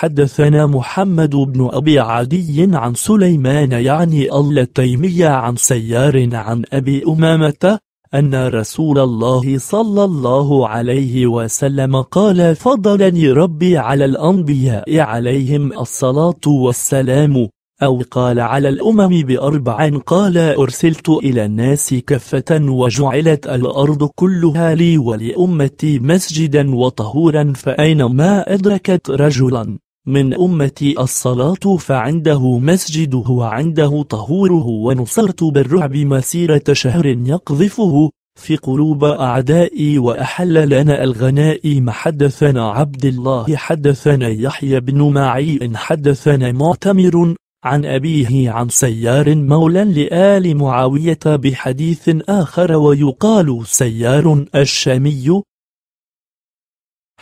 حدثنا محمد بن أبي عدي عن سليمان يعني التيمية عن سيار عن أبي أمامة أن رسول الله صلى الله عليه وسلم قال فضلني ربي على الأنبياء عليهم الصلاة والسلام أو قال على الأمم بأربع قال أرسلت إلى الناس كفة وجعلت الأرض كلها لي ولأمتي مسجدا وطهورا فأينما أدركت رجلا من أمتي الصلاة فعنده مسجده وعنده طهوره ونصرت بالرعب مسيرة شهر يقذفه في قلوب أعدائي وأحل لنا الغنائم حدثنا عبد الله حدثنا يحيى بن معين حدثنا معتمر عن أبيه عن سيار مولى لآل معاوية بحديث آخر ويقال سيار الشامي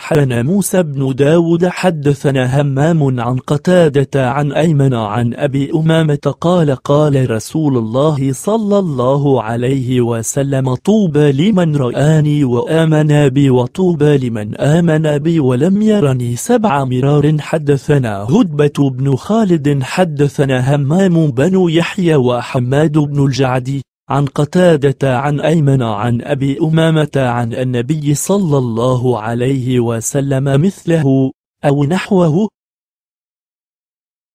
حان موسى بن داود حدثنا همام عن قتادة عن أيمن عن أبي أمامة قال قال رسول الله صلى الله عليه وسلم طوبى لمن رآني وآمن بي وطوبى لمن آمن بي ولم يرني سبع مرار حدثنا هدبة بن خالد حدثنا همام بن يحيى وحماد بن الجعدي عن قتادة عن أيمن عن أبي أمامة عن النبي صلى الله عليه وسلم مثله أو نحوه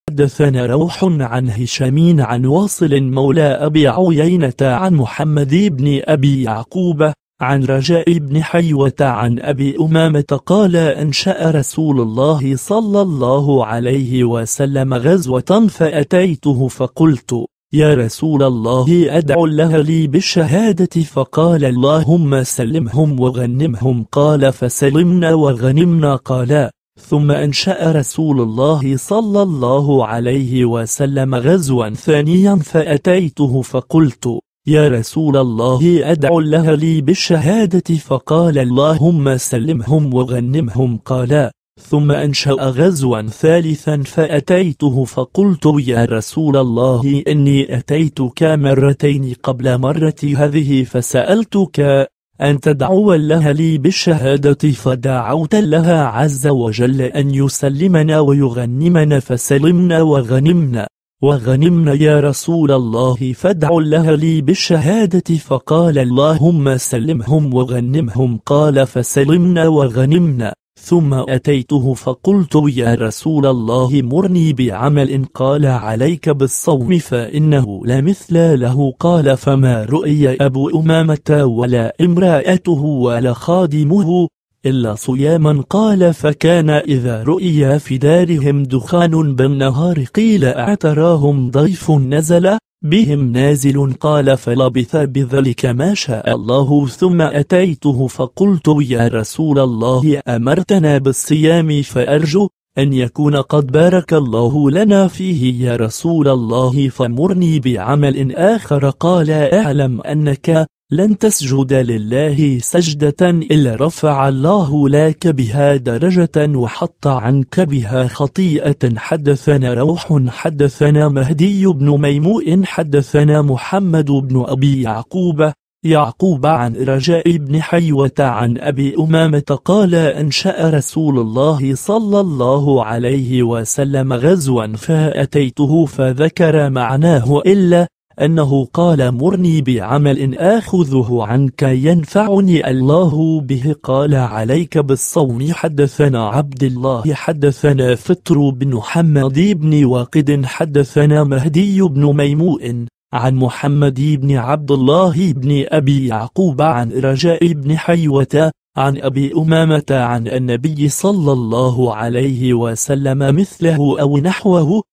حدثنا روح عن هشام عن واصل مولى أبي عيينة عن محمد بن أبي يعقوب عن رجاء بن حيوة عن أبي أمامة قال أنشأ رسول الله صلى الله عليه وسلم غزوة فأتيته فقلت يا رسول الله أدعو لها لي بالشهادة فقال اللهم سلمهم وغنمهم قال فسلمنا وغنمنا قال ثم أنشأ رسول الله صلى الله عليه وسلم غزوا ثانيا فأتيته فقلت يا رسول الله أدعو لها لي بالشهادة فقال اللهم سلمهم وغنمهم قال ثم أنشأ غزوا ثالثا فأتيته فقلت يا رسول الله إني أتيتك مرتين قبل مرة هذه فسألتك أن تدعو الله لي بالشهادة فدعوت لها عز وجل أن يسلمنا ويغنمنا فسلمنا وغنمنا وغنمنا يا رسول الله فادعوا الله لي بالشهادة فقال اللهم سلمهم وغنمهم قال فسلمنا وغنمنا ثم أتيته فقلت يا رسول الله مرني بعمل قال عليك بالصوم فإنه لا مثل له قال فما رؤي أبو أمامة ولا امرأته ولا خادمه إلا صياما قال فكان إذا رؤي في دارهم دخان بالنهار قيل أعتراهم ضيف نزل بهم نازل قال فلبث بذلك ما شاء الله ثم أتيته فقلت يا رسول الله أمرتنا بالصيام فأرجو أن يكون قد بارك الله لنا فيه يا رسول الله فمرني بعمل آخر قال أعلم أنك لن تسجد لله سجدة إلا رفع الله لك بها درجة وحط عنك بها خطيئة حدثنا روح حدثنا مهدي بن ميموء حدثنا محمد بن أبي يعقوب يعقوب عن رجاء بن حيوة عن أبي أمامة قال أنشأ رسول الله صلى الله عليه وسلم غزوا فأتيته فذكر معناه إلا أنه قال مرني بعمل آخذه عنك ينفعني الله به قال عليك بالصوم حدثنا عبد الله حدثنا فطر بن محمد بن واقد حدثنا مهدي بن ميموء عن محمد بن عبد الله بن أبي يعقوب عن رجاء بن حيوة عن أبي أمامة عن النبي صلى الله عليه وسلم مثله أو نحوه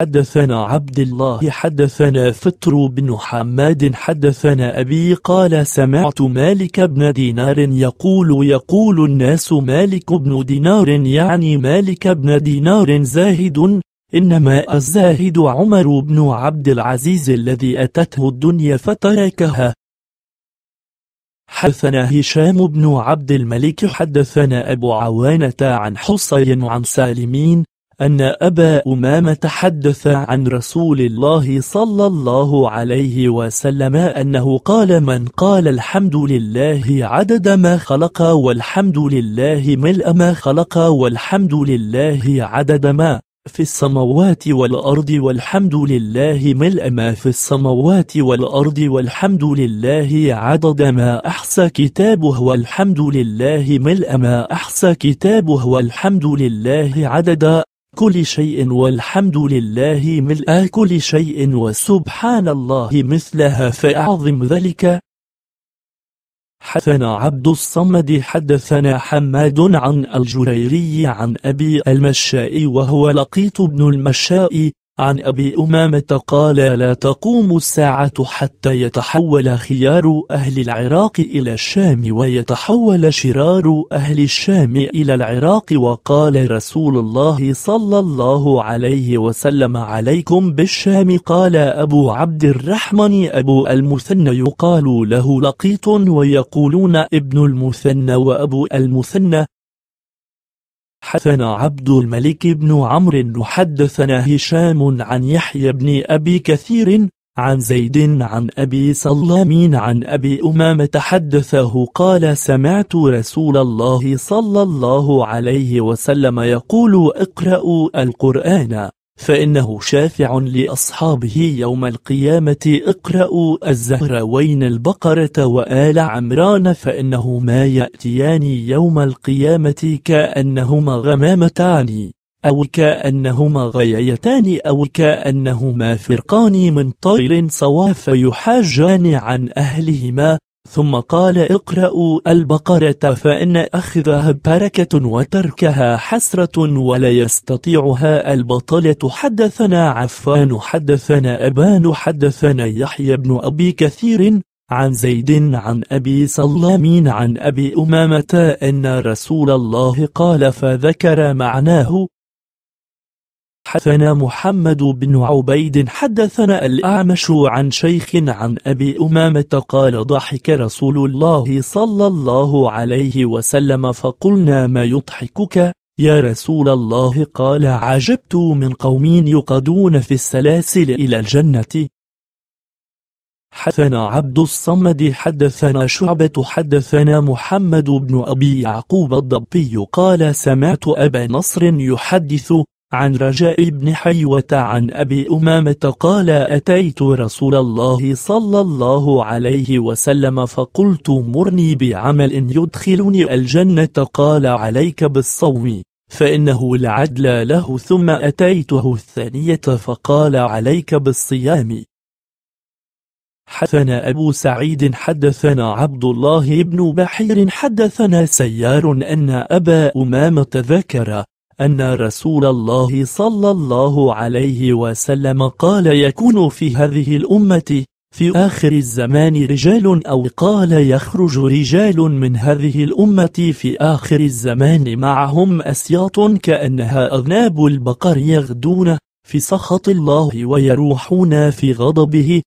حدثنا عبد الله حدثنا فطر بن حماد حدثنا أبي قال سمعت مالك بن دينار يقول يقول الناس مالك بن دينار يعني مالك بن دينار زاهد إنما الزاهد عمر بن عبد العزيز الذي أتته الدنيا فتركها حدثنا هشام بن عبد الملك حدثنا أبو عوانة عن حصين عن سالمين أن أبا أمامة تحدث عن رسول الله صلى الله عليه وسلم أنه قال من قال الحمد لله عدد ما خلق والحمد لله ملء ما خلق والحمد لله عدد ما في السماوات والأرض والحمد لله ملء ما في السماوات والأرض والحمد لله عدد ما أحصى كتابه والحمد لله ملء ما أحصى كتابه والحمد لله عدد كل شيء والحمد لله ملء كل شيء وسبحان الله مثلها فأعظم ذلك حدثنا عبد الصمد حدثنا حماد عن الجريري عن أبي المشاء وهو لقيط بن المشاء عن أبي أمامة قال لا تقوم الساعة حتى يتحول خيار أهل العراق إلى الشام ويتحول شرار أهل الشام إلى العراق وقال رسول الله صلى الله عليه وسلم عليكم بالشام قال أبو عبد الرحمن أبو المثنى يقال له لقيط ويقولون ابن المثنى وأبو المثنى حدثنا عبد الملك بن عمرو حدثنا هشام عن يحيى بن أبي كثير عن زيد عن أبي سلام عن أبي أمامة حدثه قال سمعت رسول الله صلى الله عليه وسلم يقول اقرأوا القرآن فإنه شافع لأصحابه يوم القيامة اقرأوا الزهروين البقرة وآل عمران فإنهما يأتيان يوم القيامة كأنهما غمامتان أو كأنهما غييتان أو كأنهما فرقان من طير صواف يحاجان عن أهلهما ثم قال اقرأوا البقرة فإن أخذها بركة وتركها حسرة ولا يستطيعها البطلة حدثنا عفان حدثنا أبان حدثنا يحيى بن أبي كثير عن زيد عن أبي سلامين عن أبي أمامة أن رسول الله قال فذكر معناه حدثنا محمد بن عبيد حدثنا الأعمش عن شيخ عن أبي أمامة قال ضحك رسول الله صلى الله عليه وسلم فقلنا ما يضحكك يا رسول الله قال عجبت من قوم يقدون في السلاسل إلى الجنة حدثنا عبد الصمد حدثنا شعبة حدثنا محمد بن أبي يعقوب الضبي قال سمعت أبا نصر يحدث عن رجاء بن حيوة عن أبي أمامة قال أتيت رسول الله صلى الله عليه وسلم فقلت مرني بعمل يدخلني الجنة قال عليك بالصوم فإنه العدل له ثم أتيته الثانية فقال عليك بالصيام حدثنا أبو سعيد حدثنا عبد الله بن بحير حدثنا سيار أن أبا أمامة ذكر أن رسول الله صلى الله عليه وسلم قال يكون في هذه الأمة في آخر الزمان رجال أو قال يخرج رجال من هذه الأمة في آخر الزمان معهم أسياط كأنها أذناب البقر يغدون في سخط الله ويروحون في غضبه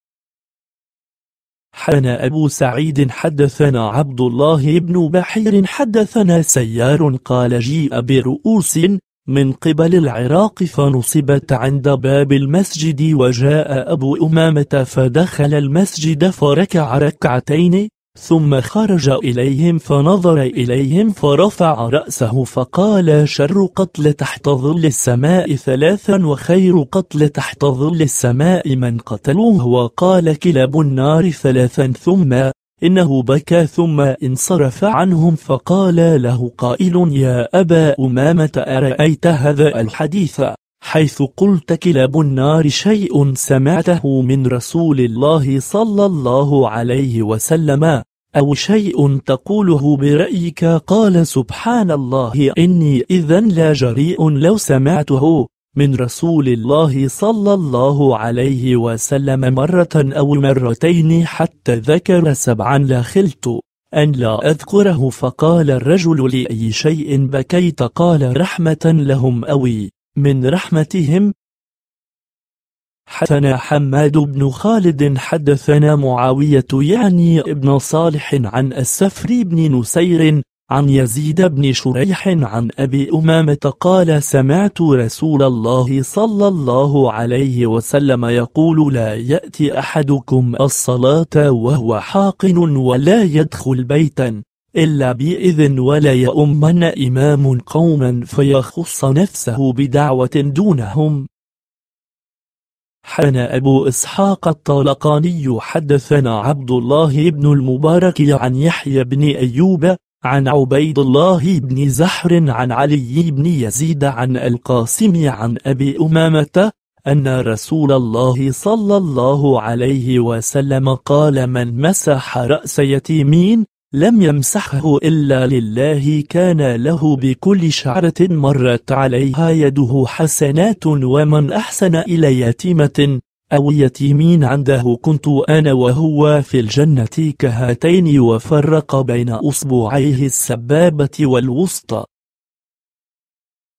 حدثنا أبو سعيد حدثنا عبد الله بن بحير حدثنا سيار قال جيء برؤوس من قبل العراق فنصبت عند باب المسجد وجاء أبو أمامة فدخل المسجد فركع ركعتين ثم خرج إليهم فنظر إليهم فرفع رأسه فقال شر قتل تحت ظل السماء ثلاثا وخير قتل تحت ظل السماء من قتلوه وقال كلاب النار ثلاثا ثم إنه بكى ثم انصرف عنهم فقال له قائل يا أبا أمامة أرأيت هذا الحديث حيث قلت كلاب النار شيء سمعته من رسول الله صلى الله عليه وسلم أو شيء تقوله برأيك قال سبحان الله إني إذا لا جريء لو سمعته من رسول الله صلى الله عليه وسلم مرة أو مرتين حتى ذكر سبعا لخلت أن لا أذكره فقال الرجل لأي شيء بكيت قال رحمة لهم أوي من رحمتهم حدثنا حماد بن خالد حدثنا معاوية يعني ابن صالح عن السفر بن نسير عن يزيد بن شريح عن أبي أمامة قال سمعت رسول الله صلى الله عليه وسلم يقول لا يأتي أحدكم الصلاة وهو حاقن ولا يدخل بيتا إلا بإذن ولا يؤمن إمام قوما فيخص نفسه بدعوة دونهم حان أبو إسحاق الطالقاني حدثنا عبد الله بن المبارك عن يحيى بن أيوب عن عبيد الله بن زحر عن علي بن يزيد عن القاسم عن أبي أمامة أن رسول الله صلى الله عليه وسلم قال من مسح رأس يتيمين لم يمسحه إلا لله كان له بكل شعرة مرت عليها يده حسنات ومن أحسن إلى يتيمة أو يتيمين عنده كنت أنا وهو في الجنة كهاتين وفرق بين أصبعيه السبابة والوسطى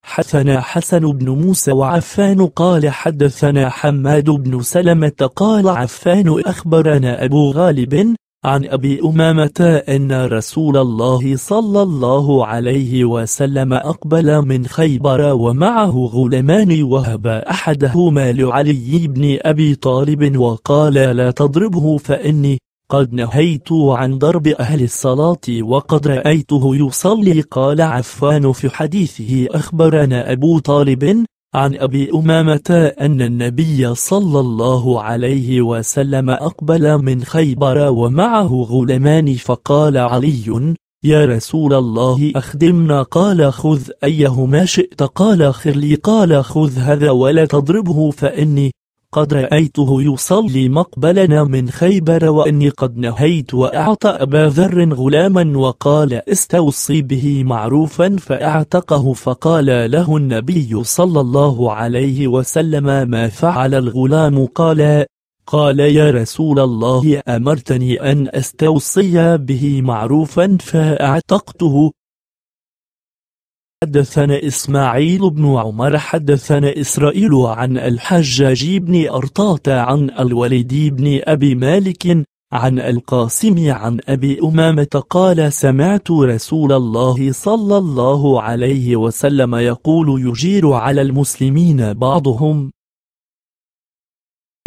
حدثنا حسن بن موسى وعفان قال حدثنا حماد بن سلمة قال عفان أخبرنا أبو غالب عن أبي أمامة أن رسول الله صلى الله عليه وسلم أقبل من خيبر ومعه غلمان وهب أحدهما لعلي بن أبي طالب وقال لا تضربه فإني قد نهيت عن ضرب أهل الصلاة وقد رأيته يصلي قال عفان في حديثه أخبرنا أبو طالب عن أبي أمامة أن النبي صلى الله عليه وسلم أقبل من خيبر ومعه غلمان فقال علي يا رسول الله أخدمنا قال خذ أيهما شئت قال خر لي قال خذ هذا ولا تضربه فإني قد رأيته يصلي مقبلنا من خيبر وأني قد نهيت وأعطى أبا ذر غلاما وقال استوصي به معروفا فأعتقه فقال له النبي صلى الله عليه وسلم ما فعل الغلام قال قال يا رسول الله أمرتني أن أستوصي به معروفا فأعتقته حدثنا إسماعيل بن عمر حدثنا إسرائيل عن الحجاج بن أرطاة عن الوليد بن أبي مالك عن القاسم عن أبي أمامة قال سمعت رسول الله صلى الله عليه وسلم يقول يجير على المسلمين بعضهم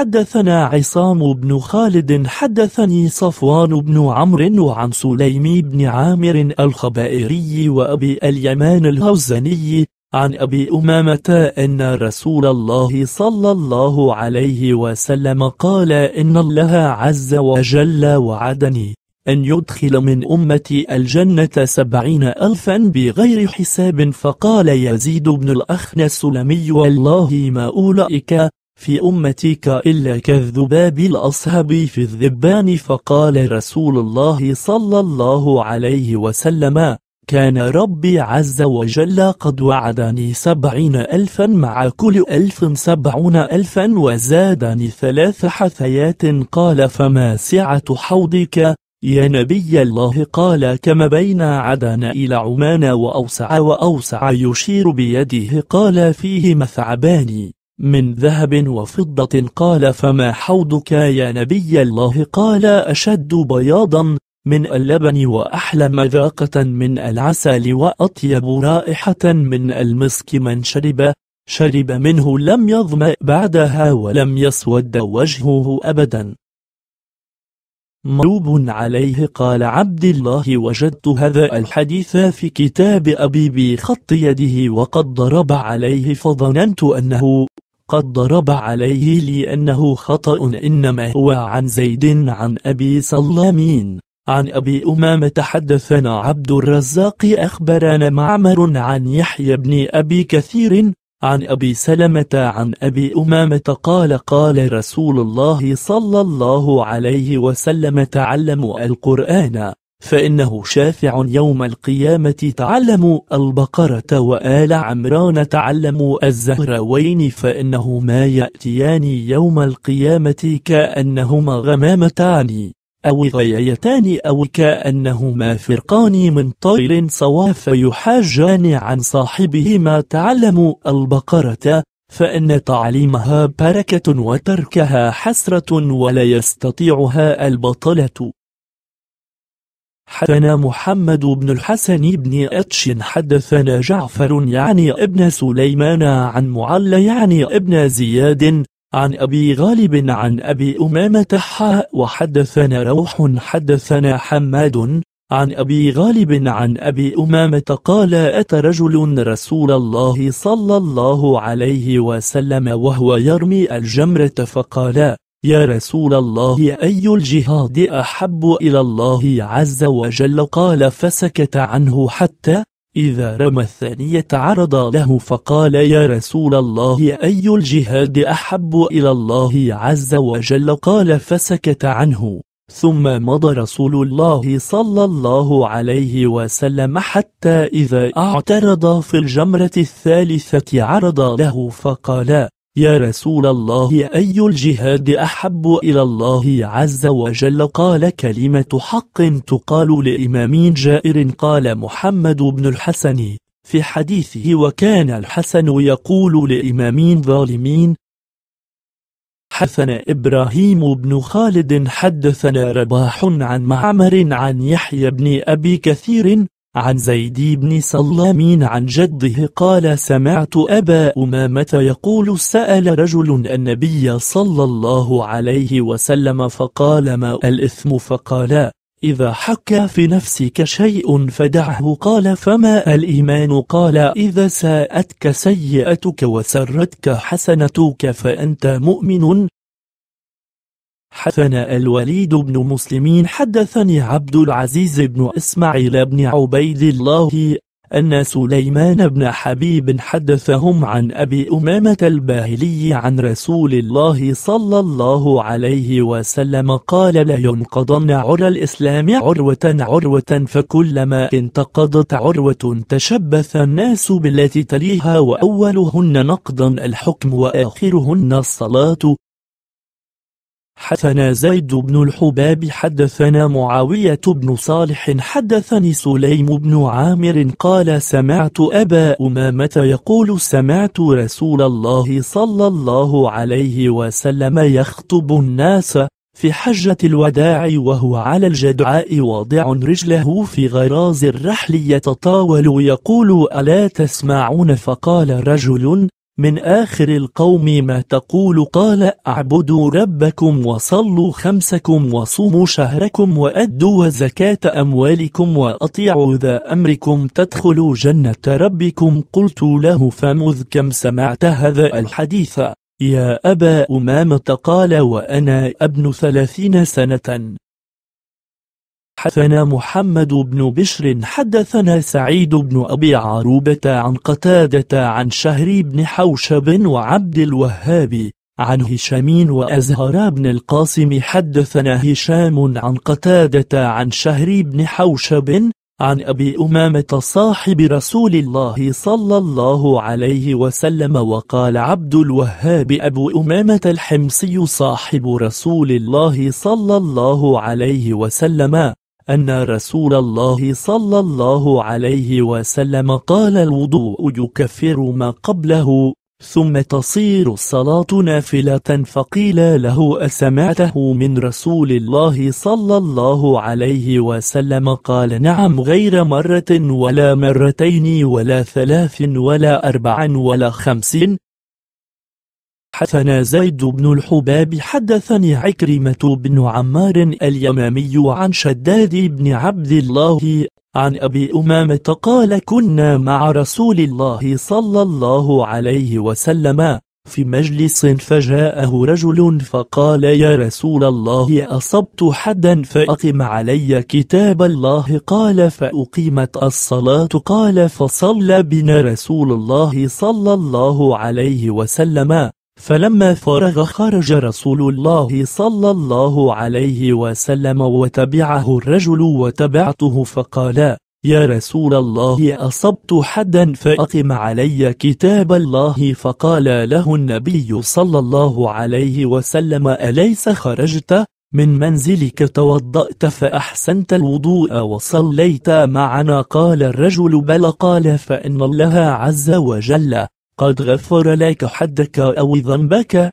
حدثنا عصام بن خالد حدثني صفوان بن عمرو وعن سليم بن عامر الخبائري وأبي اليمان الهوزني عن أبي أمامة أن رسول الله صلى الله عليه وسلم قال إن الله عز وجل وعدني أن يدخل من أمتي الجنة سبعين ألفا بغير حساب فقال يزيد بن الأخن السلمي والله ما أولئك في أمتك إلا كالذباب الأصهب في الذبان فقال رسول الله صلى الله عليه وسلم كان ربي عز وجل قد وعدني سبعين ألفا مع كل ألف سبعون ألفا وزادني ثلاث حثيات قال فما سعة حوضك يا نبي الله قال كما بين عدن إلى عمان وأوسع وأوسع يشير بيده قال فيه مثعبان من ذهب وفضة قال فما حوضك يا نبي الله قال أشد بياضا من اللبن وأحلى مذاقة من العسل وأطيب رائحة من المسك من شرب شرب منه لم يظمأ بعدها ولم يسود وجهه أبدا مروب عليه قال عبد الله وجدت هذا الحديث في كتاب أبي بخط يده وقد ضرب عليه فظننت أنه قد ضرب عليه لأنه خطأ إنما هو عن زيد عن أبي سلامين عن أبي أمامة حدثنا عبد الرزاق أخبرنا معمر عن يحيى بن أبي كثير عن أبي سلمة عن أبي أمامة قال قال رسول الله صلى الله عليه وسلم تعلموا القرآن فإنه شافع يوم القيامة تعلموا البقرة وآل عمران تعلموا الزهروين فإنهما يأتيان يوم القيامة كأنهما غمامتان أو غيايتان أو كأنهما فرقان من طير صواف فيحاجان عن صاحبهما تعلموا البقرة فإن تعليمها بركة وتركها حسرة ولا يستطيعها البطلة حدثنا محمد بن الحسن بن أتش حدثنا جعفر يعني ابن سليمان عن معل يعني ابن زياد عن أبي غالب عن أبي أمامة حاء وحدثنا روح حدثنا حماد عن أبي غالب عن أبي أمامة قال أتى رجل رسول الله صلى الله عليه وسلم وهو يرمي الجمرة فقال يا رسول الله أي الجهاد أحب إلى الله عز وجل قال فسكت عنه حتى إذا رمى الثانية عرض له فقال يا رسول الله أي الجهاد أحب إلى الله عز وجل قال فسكت عنه ثم مضى رسول الله صلى الله عليه وسلم حتى إذا اعترض في الجمرة الثالثة عرض له فقال يا رسول الله أي الجهاد أحب إلى الله عز وجل قال كلمة حق تقال لإمام جائر قال محمد بن الحسن في حديثه وكان الحسن يقول لإمامين ظالمين حدثنا إبراهيم بن خالد حدثنا رباح عن معمر عن يحيى بن أبي كثير عن زيد بن سلام عن جده قال سمعت أبا أمامة يقول سأل رجل النبي صلى الله عليه وسلم فقال ما الإثم فقال إذا حك في نفسك شيء فدعه قال فما الإيمان قال إذا ساءتك سيئتك وسرتك حسنتك فأنت مؤمن حدثنا الوليد بن مسلمين حدثني عبد العزيز بن إسماعيل بن عبيد الله أن سليمان بن حبيب حدثهم عن أبي أمامة الباهلي عن رسول الله صلى الله عليه وسلم قال لينقضن عرى الإسلام عروة عروة فكلما انتقضت عروة تشبث الناس بالتي تليها وأولهن نقضا الحكم وآخرهن الصلاة حدثنا زيد بن الحباب حدثنا معاوية بن صالح حدثني سليم بن عامر قال سمعت أبا أمامة يقول سمعت رسول الله صلى الله عليه وسلم يخطب الناس في حجة الوداع وهو على الجدعاء واضع رجله في غراز الرحل يتطاول يقول ألا تسمعون فقال رجل من آخر القوم ما تقول قال اعبدوا ربكم وصلوا خمسكم وصوموا شهركم وأدوا زكاة أموالكم وأطيعوا ذا أمركم تدخلوا جنة ربكم قلت له فمذ كم سمعت هذا الحديث يا أبا أمامة قال وأنا ابن ثلاثين سنة حدثنا محمد بن بشر حدثنا سعيد بن أبي عروبة عن قتادة عن شهري بن حوشب وعبد الوهاب عن هشام وأزهر بن القاسم حدثنا هشام عن قتادة عن شهري بن حوشب عن أبي أمامة صاحب رسول الله صلى الله عليه وسلم وقال عبد الوهاب أبو أمامة الحمصي صاحب رسول الله صلى الله عليه وسلم أن رسول الله صلى الله عليه وسلم قال الوضوء يكفر ما قبله ثم تصير الصلاة نافلة فقيل له أسمعته من رسول الله صلى الله عليه وسلم قال نعم غير مرة ولا مرتين ولا ثلاث ولا أربع ولا خمسين حدثنا زيد بن الحباب حدثني عكرمة بن عمار اليمامي عن شداد بن عبد الله عن أبي أمامة قال كنا مع رسول الله صلى الله عليه وسلم في مجلس فجاءه رجل فقال يا رسول الله أصبت حدا فأقم علي كتاب الله قال فأقيمت الصلاة قال فصلى بنا رسول الله صلى الله عليه وسلم فلما فرغ خرج رسول الله صلى الله عليه وسلم وتبعه الرجل وتبعته فقالا يا رسول الله أصبت حدا فأقم علي كتاب الله فقال له النبي صلى الله عليه وسلم أليس خرجت من منزلك توضأت فأحسنت الوضوء وصليت معنا قال الرجل بل قال فإن الله عز وجل قد غفر لك حدك أو ذنبك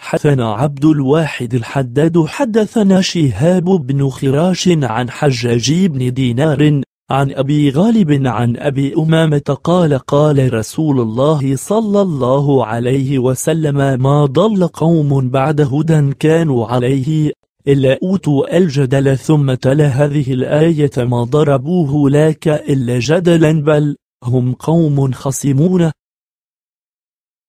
حدثنا عبد الواحد الحداد حدثنا شهاب بن خراش عن حجاج بن دينار عن أبي غالب عن أبي أمامة قال قال رسول الله صلى الله عليه وسلم ما ضل قوم بعد هدى كانوا عليه إلا أوتوا الجدل ثم تلا هذه الآية ما ضربوه لك إلا جدلا بل هم قوم خصمون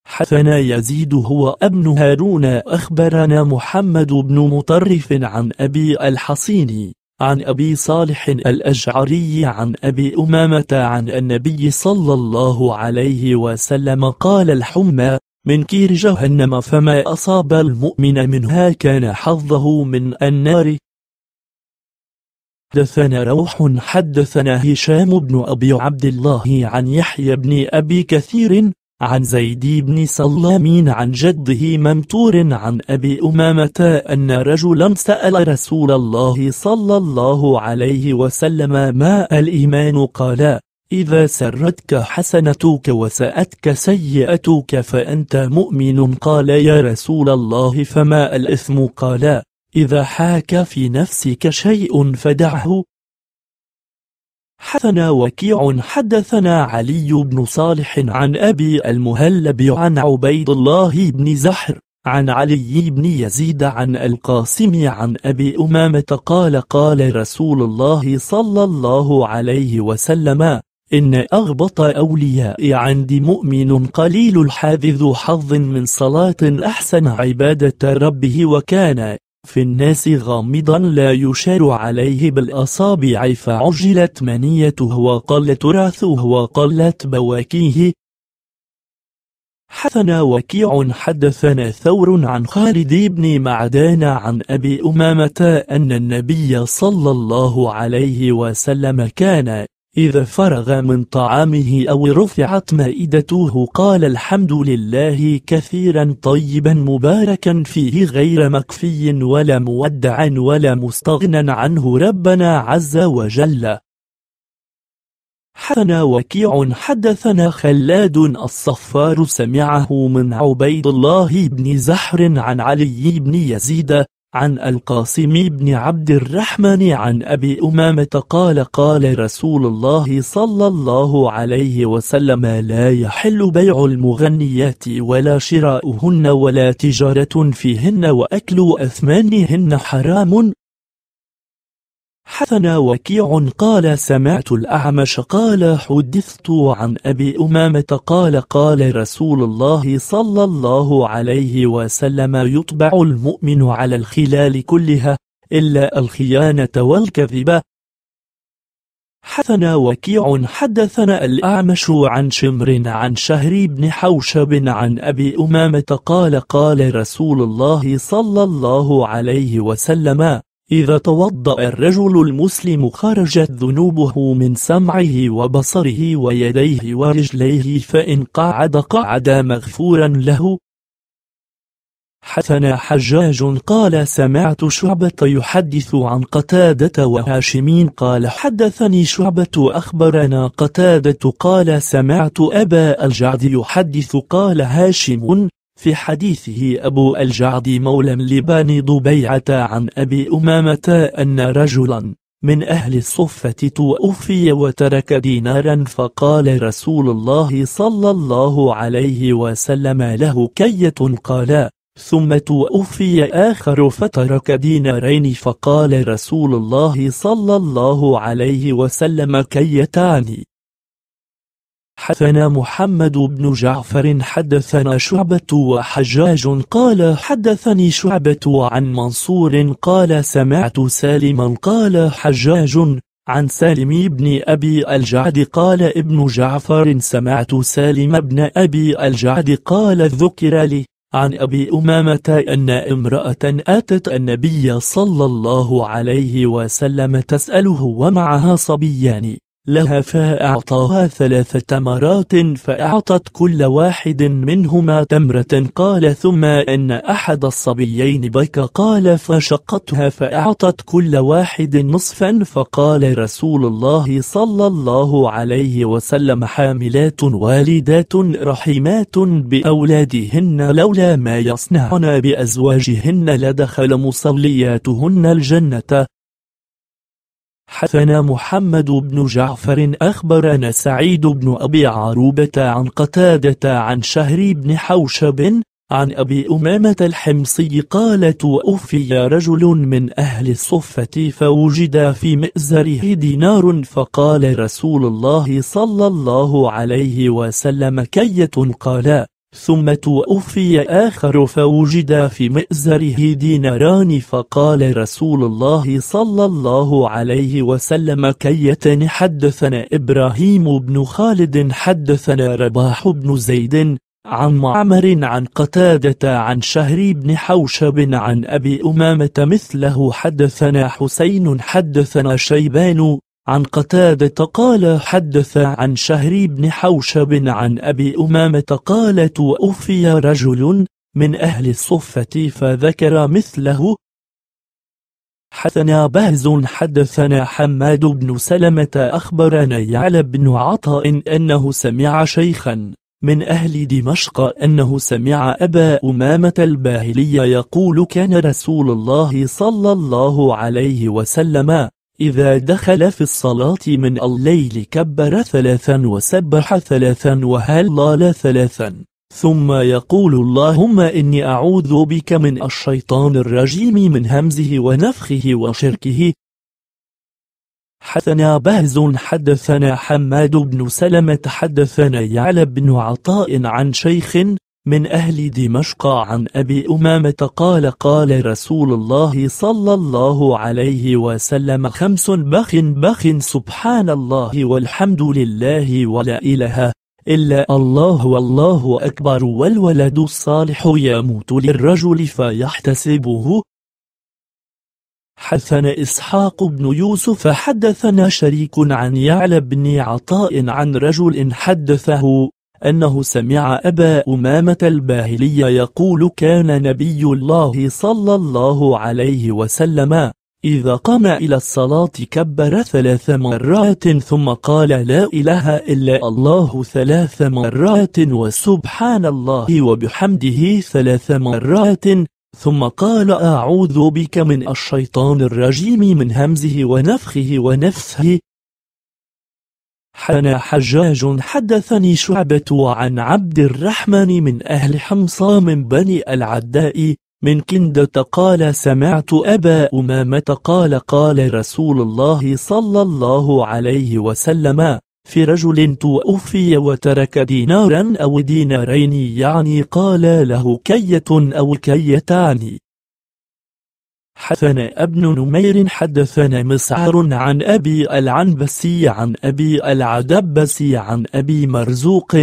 حثنا يزيد هو ابن هارون أخبرنا محمد بن مطرف عن أبي الحصيني عن أبي صالح الأشعري عن أبي أمامة عن النبي صلى الله عليه وسلم قال الحمى من كير جهنم فما أصاب المؤمن منها كان حظه من النار حدثنا روح حدثنا هشام بن أبي عبد الله عن يحيى بن أبي كثير عن زيد بن سلامين عن جده ممتور عن أبي أمامة أن رجلا سأل رسول الله صلى الله عليه وسلم ما الإيمان قال إذا سرتك حسنتك وسأتك سيئتك فأنت مؤمن قال يا رسول الله فما الإثم قال إذا حاك في نفسك شيء فدعه حدثنا وكيع حدثنا علي بن صالح عن أبي المهلب عن عبيد الله بن زحر عن علي بن يزيد عن القاسم عن أبي أمامة قال قال رسول الله صلى الله عليه وسلم إن أغبط أولياء عندي مؤمن قليل الحاذذ ذو حظ من صلاة أحسن عبادة ربه وكان في الناس غامضا لا يشار عليه بالأصابع فعجلت منيته وقل تراثه وقلت بواكيه حدثنا وكيع حدثنا ثور عن خالد بن معدان عن أبي أمامة أن النبي صلى الله عليه وسلم كان إذا فرغ من طعامه أو رفعت مائدته قال الحمد لله كثيرا طيبا مباركا فيه غير مكفي ولا مودعا ولا مستغنى عنه ربنا عز وجل حسن وكيع حدثنا خلاد الصفار سمعه من عبيد الله بن زحر عن علي بن يزيد عن القاسم بن عبد الرحمن عن أبي أمامة قال قال رسول الله صلى الله عليه وسلم لا يحل بيع المغنيات ولا شراؤهن ولا تجارة فيهن وأكل أثمانهن حرام حدثنا وكيع قال سمعت الأعمش قال حدثت عن أبي أمامة قال قال رسول الله صلى الله عليه وسلم يطبع المؤمن على الخلال كلها إلا الخيانة والكذبة حدثنا وكيع حدثنا الأعمش عن شمر عن شهر بن حوشب عن أبي أمامة قال قال رسول الله صلى الله عليه وسلم إذا توضأ الرجل المسلم خرجت ذنوبه من سمعه وبصره ويديه ورجليه فإن قعد قعد مغفورا له حسن حجاج قال سمعت شعبة يحدث عن قتادة وهاشمين قال حدثني شعبة أخبرنا قتادة قال سمعت أبا الجعد يحدث قال هاشم في حديثه أبو الجعد مولى لبان ضبيعة عن أبي أمامة أن رجلا من أهل الصفة توفي وترك دينارا فقال رسول الله صلى الله عليه وسلم له كية قال ثم توفي آخر فترك دينارين فقال رسول الله صلى الله عليه وسلم كيتان حدثنا محمد بن جعفر حدثنا شعبة وحجاج قال حدثني شعبة عن منصور قال سمعت سالما قال حجاج عن سالم بن أبي الجعد قال ابن جعفر سمعت سالم بن أبي الجعد قال ذكر لي عن أبي أمامة أن امرأة أتت النبي صلى الله عليه وسلم تسأله ومعها صبيان لها فأعطاها ثلاث تمرات فأعطت كل واحد منهما تمرة قال ثم أن أحد الصبيين بكى قال فشقتها فأعطت كل واحد نصفا فقال رسول الله صلى الله عليه وسلم حاملات والدات رحمات بأولادهن لولا ما يصنعن بأزواجهن لدخل مصلياتهن الجنة حدثنا محمد بن جعفر أخبرنا سعيد بن أبي عروبة عن قتادة عن شهري بن حوشب عن أبي أمامة الحمصي قال توفي رجل من أهل الصفة فوجد في مئزره دينار فقال رسول الله صلى الله عليه وسلم كية قال ثم توفي آخر فوجد في مئزره ديناران فقال رسول الله صلى الله عليه وسلم كيتن حدثنا إبراهيم بن خالد حدثنا رباح بن زيد عن معمر عن قتادة عن شهري بن حوشب عن أبي أمامة مثله حدثنا حسين حدثنا شيبان عن قتادة قال حدث عن شهري بن حوشب عن أبي أمامة قال توفي رجل من أهل الصفة فذكر مثله حدثنا بهز حدثنا حماد بن سلمة أخبرنا يعلى بن عطاء أنه سمع شيخا من أهل دمشق أنه سمع أبا أمامة الباهلي يقول كان رسول الله صلى الله عليه وسلم إذا دخل في الصلاة من الليل كبر ثلاثا وسبح ثلاثا وهلال ثلاثا ثم يقول اللهم إني أعوذ بك من الشيطان الرجيم من همزه ونفخه وشركه حدثنا بهز حدثنا حماد بن سلمة حدثنا يعلى بن عطاء عن شيخ من أهل دمشق عن أبي أمامة قال قال رسول الله صلى الله عليه وسلم خمس بخ بخ سبحان الله والحمد لله ولا إله إلا الله والله أكبر والولد الصالح يموت للرجل فيحتسبه حدثنا إسحاق بن يوسف حدثنا شريك عن يعلى بن عطاء عن رجل حدثه أنه سمع أبا أمامة الباهلي يقول كان نبي الله صلى الله عليه وسلم إذا قام إلى الصلاة كبر ثلاث مرات ثم قال لا إله إلا الله ثلاث مرات وسبحان الله وبحمده ثلاث مرات ثم قال أعوذ بك من الشيطان الرجيم من همزه ونفخه ونفسه حنا حجاج حدثني شعبة عن عبد الرحمن من أهل حمصى من بني العداء من كندة قال سمعت أبا أمامة قال قال رسول الله صلى الله عليه وسلم في رجل توفي وترك دينارا أو دينارين يعني قال له كية أو كيتان حدثنا ابن نمير حدثنا مسعر عن أبي العنبسي عن أبي العدبسي عن أبي مرزوق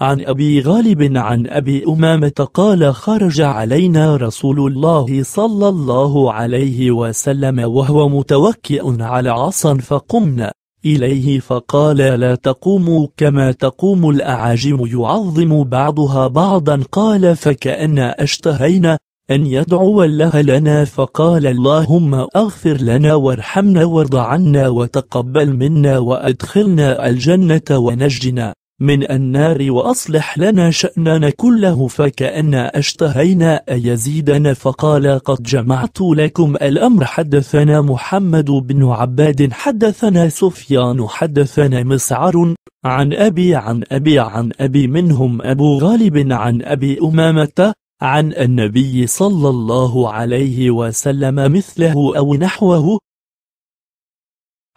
عن أبي غالب عن أبي أمامة قال خرج علينا رسول الله صلى الله عليه وسلم وهو متوكئ على عصا فقمنا إليه فقال لا تقوموا كما تقوم الأعاجم يعظم بعضها بعضا قال فكأن اشتهينا أن يدعو الله لنا فقال اللهم أغفر لنا وارحمنا وارض عنا وتقبل منا وأدخلنا الجنة ونجنا من النار وأصلح لنا شأننا كله فكأنا اشتهينا أن يزيدنا فقال قد جمعت لكم الأمر حدثنا محمد بن عباد حدثنا سفيان حدثنا مسعر عن أبي عن أبي عن أبي منهم أبو غالب عن أبي أمامة عن النبي صلى الله عليه وسلم مثله أو نحوه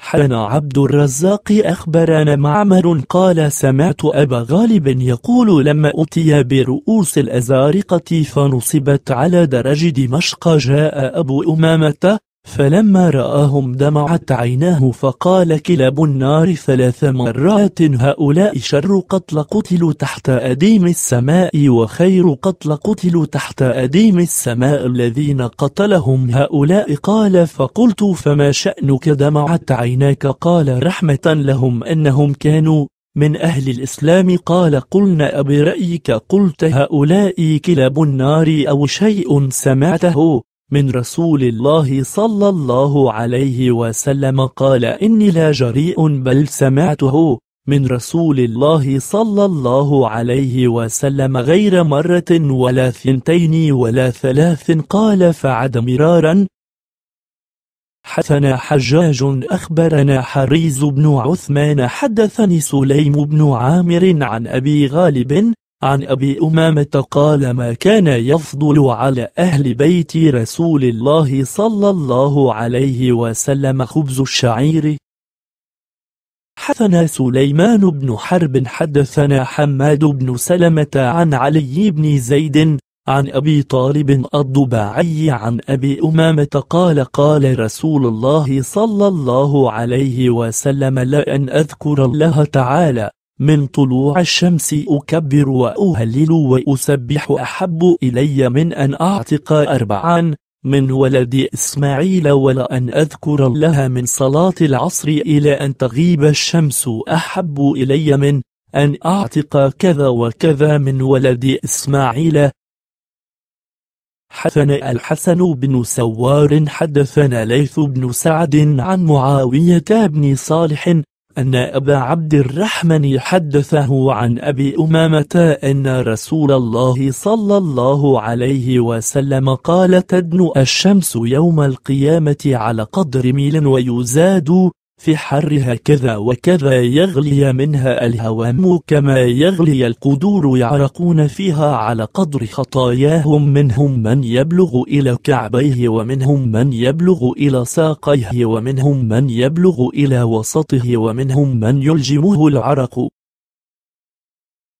حنا عبد الرزاق أخبرنا معمر قال سمعت أبا غالب يقول لما أتي برؤوس الأزارقة فنصبت على درج دمشق جاء أبو أمامة فلما رآهم دمعت عيناه فقال كلاب النار ثلاث مرات هؤلاء شر قتل قتلوا تحت أديم السماء وخير قتل قتلوا تحت أديم السماء الذين قتلهم هؤلاء قال فقلت فما شأنك دمعت عيناك قال رحمة لهم أنهم كانوا من أهل الإسلام قال قلنا أبرأيك قلت هؤلاء كلاب النار أو شيء سمعته من رسول الله صلى الله عليه وسلم قال إني لا جريء بل سمعته من رسول الله صلى الله عليه وسلم غير مرة ولا ثنتين ولا ثلاث قال فعد مرارا حدثنا حجاج أخبرنا حريز بن عثمان حدثني سليم بن عامر عن أبي غالب عن أبي أمامة قال ما كان يفضل على أهل بيت رسول الله صلى الله عليه وسلم خبز الشعير حثنا سليمان بن حرب حدثنا حماد بن سلمة عن علي بن زيد عن أبي طالب الضباعي عن أبي أمامة قال قال رسول الله صلى الله عليه وسلم لأن أذكر الله تعالى من طلوع الشمس أكبر وأهلل وأسبح أحب إلي من أن أعتق أربعا من ولد إسماعيل ولا أن أذكر لها من صلاة العصر إلى أن تغيب الشمس أحب إلي من أن أعتق كذا وكذا من ولد إسماعيل حدثنا الحسن بن سوار حدثنا ليث بن سعد عن معاوية بن صالح أن أبا عبد الرحمن حدثه عن أبي أمامة أن رسول الله صلى الله عليه وسلم قال تدنو الشمس يوم القيامة على قدر ميل ويزاد في حرها كذا وكذا يغلي منها الهوام كما يغلي القدور يعرقون فيها على قدر خطاياهم منهم من يبلغ إلى كعبيه ومنهم من يبلغ إلى ساقيه ومنهم من يبلغ إلى وسطه ومنهم من يلجمه العرق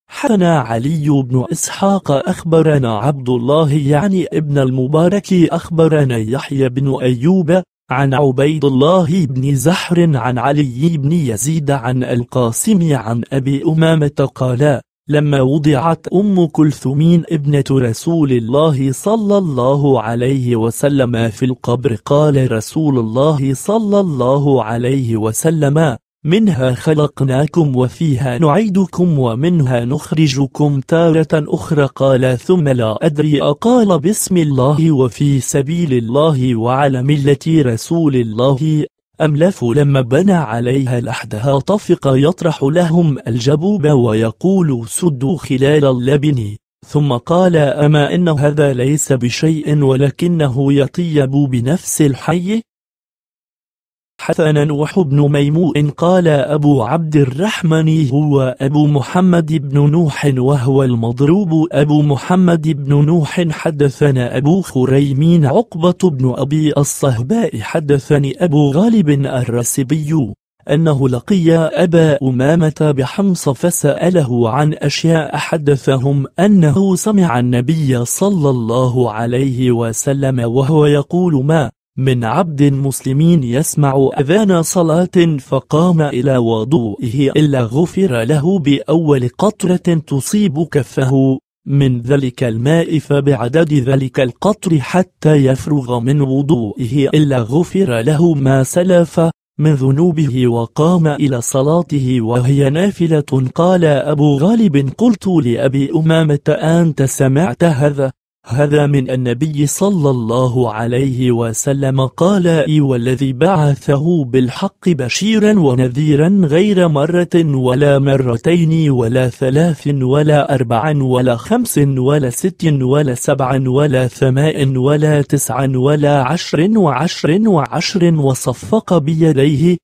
حنا علي بن إسحاق أخبرنا عبد الله يعني ابن المبارك أخبرنا يحيى بن أيوب عن عبيد الله بن زحر عن علي بن يزيد عن القاسم عن أبي أمامة قال لما وضعت أم كلثوم ابنة رسول الله صلى الله عليه وسلم في القبر قال رسول الله صلى الله عليه وسلم منها خلقناكم وفيها نعيدكم ومنها نخرجكم تارة أخرى قال ثم لا أدري أقال بسم الله وفي سبيل الله وعلى ملة رسول الله أم لف لما بنى عليها لحدها طفق يطرح لهم الجبوب ويقول سدوا خلال اللبن ثم قال أما إن هذا ليس بشيء ولكنه يطيب بنفس الحي حسنا بن ميمون قال أبو عبد الرحمن هو أبو محمد بن نوح وهو المضروب أبو محمد بن نوح حدثنا أبو خريمين عقبة بن أبي الصهباء حدثني أبو غالب الرسبي أنه لقي أبا أمامة بحمص فسأله عن أشياء حدثهم أنه سمع النبي صلى الله عليه وسلم وهو يقول ما من عبد مسلمين يسمع أذان صلاة فقام إلى وضوئه إلا غفر له بأول قطرة تصيب كفه من ذلك الماء فبعدد ذلك القطر حتى يفرغ من وضوئه إلا غفر له ما سلف من ذنوبه وقام إلى صلاته وهي نافلة قال أبو غالب قلت لأبي أمامة أنت سمعت هذا هذا من النبي صلى الله عليه وسلم قال إي والذي بعثه بالحق بشيرا ونذيرا غير مرة ولا مرتين ولا ثلاث ولا أربع ولا خمس ولا ست ولا سبع ولا ثماء ولا تسع ولا عشر وعشر وعشر وصفق بيديه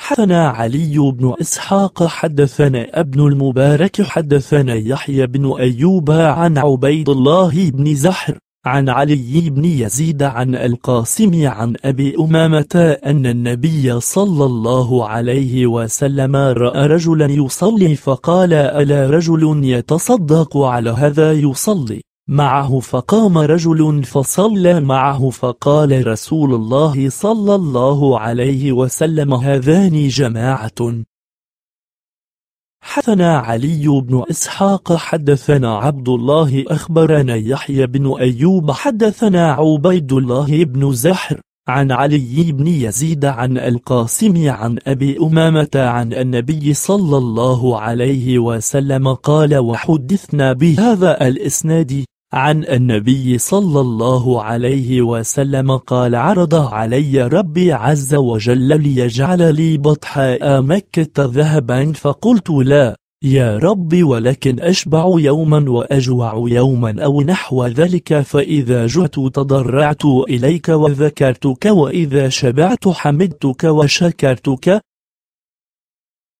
حدثنا علي بن إسحاق حدثنا ابن المبارك حدثنا يحيى بن أيوب عن عبيد الله بن زحر عن علي بن يزيد عن القاسم عن أبي أمامة أن النبي صلى الله عليه وسلم رأى رجلا يصلي فقال ألا رجل يتصدق على هذا يصلي معه فقام رجل فصلى معه فقال رسول الله صلى الله عليه وسلم هذان جماعة حدثنا علي بن إسحاق حدثنا عبد الله أخبرنا يحيى بن أيوب حدثنا عبيد الله بن زحر عن علي بن يزيد عن القاسم عن أبي أمامة عن النبي صلى الله عليه وسلم قال وحدثنا بهذا الإسناد عن النبي صلى الله عليه وسلم قال عرض علي ربي عز وجل ليجعل لي بطحاء مكة ذهبا فقلت لا يا رب ولكن أشبع يوما وأجوع يوما أو نحو ذلك فإذا جعت تضرعت إليك وذكرتك وإذا شبعت حمدتك وشكرتك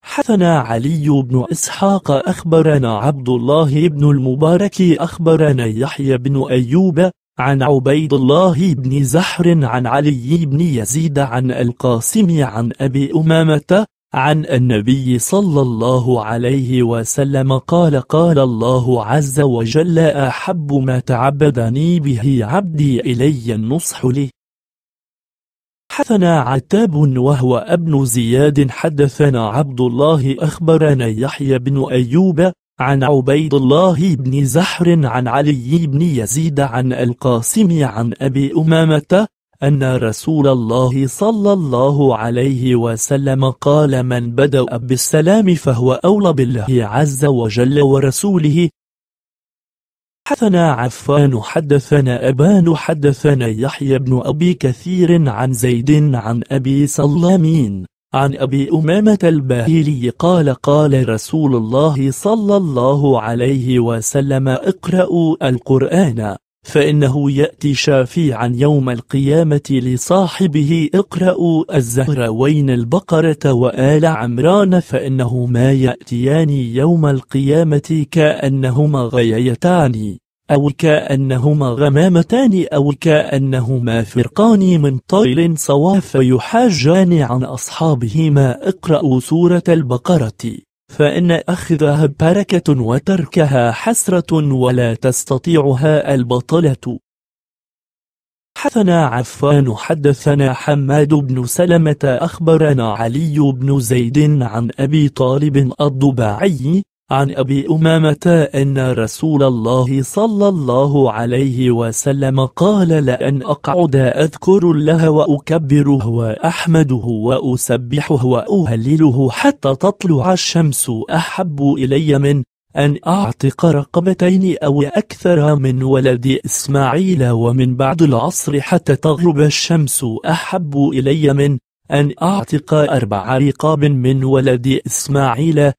حثنا علي بن إسحاق أخبرنا عبد الله بن المبارك أخبرنا يحيى بن أيوب عن عبيد الله بن زحر عن علي بن يزيد عن القاسم عن أبي أمامة عن النبي صلى الله عليه وسلم قال قال الله عز وجل أحب ما تعبدني به عبدي إلي النصح لي حدثنا عتاب وهو ابن زياد حدثنا عبد الله أخبرنا يحيى بن أيوب عن عبيد الله بن زحر عن علي بن يزيد عن القاسم عن أبي أمامة أن رسول الله صلى الله عليه وسلم قال من بدأ بالسلام فهو أولى بالله عز وجل ورسوله حدثنا عفان حدثنا أبان حدثنا يحيى بن أبي كثير عن زيد عن أبي سلامين عن أبي أمامة الباهلي قال قال رسول الله صلى الله عليه وسلم اقرأوا القرآن فإنه يأتي شافيعا يوم القيامة لصاحبه اقرأوا الزهروين البقرة وآل عمران فإنهما يأتيان يوم القيامة كأنهما غيتان أو كأنهما غمامتان أو كأنهما فرقان من طيل صواف يحاجان عن أصحابهما اقرأوا سورة البقرة فإن أخذها بركة وتركها حسرة ولا تستطيعها البطلة حدثنا عفان حدثنا حماد بن سلمة أخبرنا علي بن زيد عن أبي طالب الضباعي عن أبي أمامة أن رسول الله صلى الله عليه وسلم قال لأن أقعد أذكر الله وأكبره وأحمده وأسبحه وأهلله حتى تطلع الشمس أحب إلي من أن أعتق رقبتين أو أكثر من ولد إسماعيل ومن بعد العصر حتى تغرب الشمس أحب إلي من أن أعتق أربع رقاب من ولد إسماعيل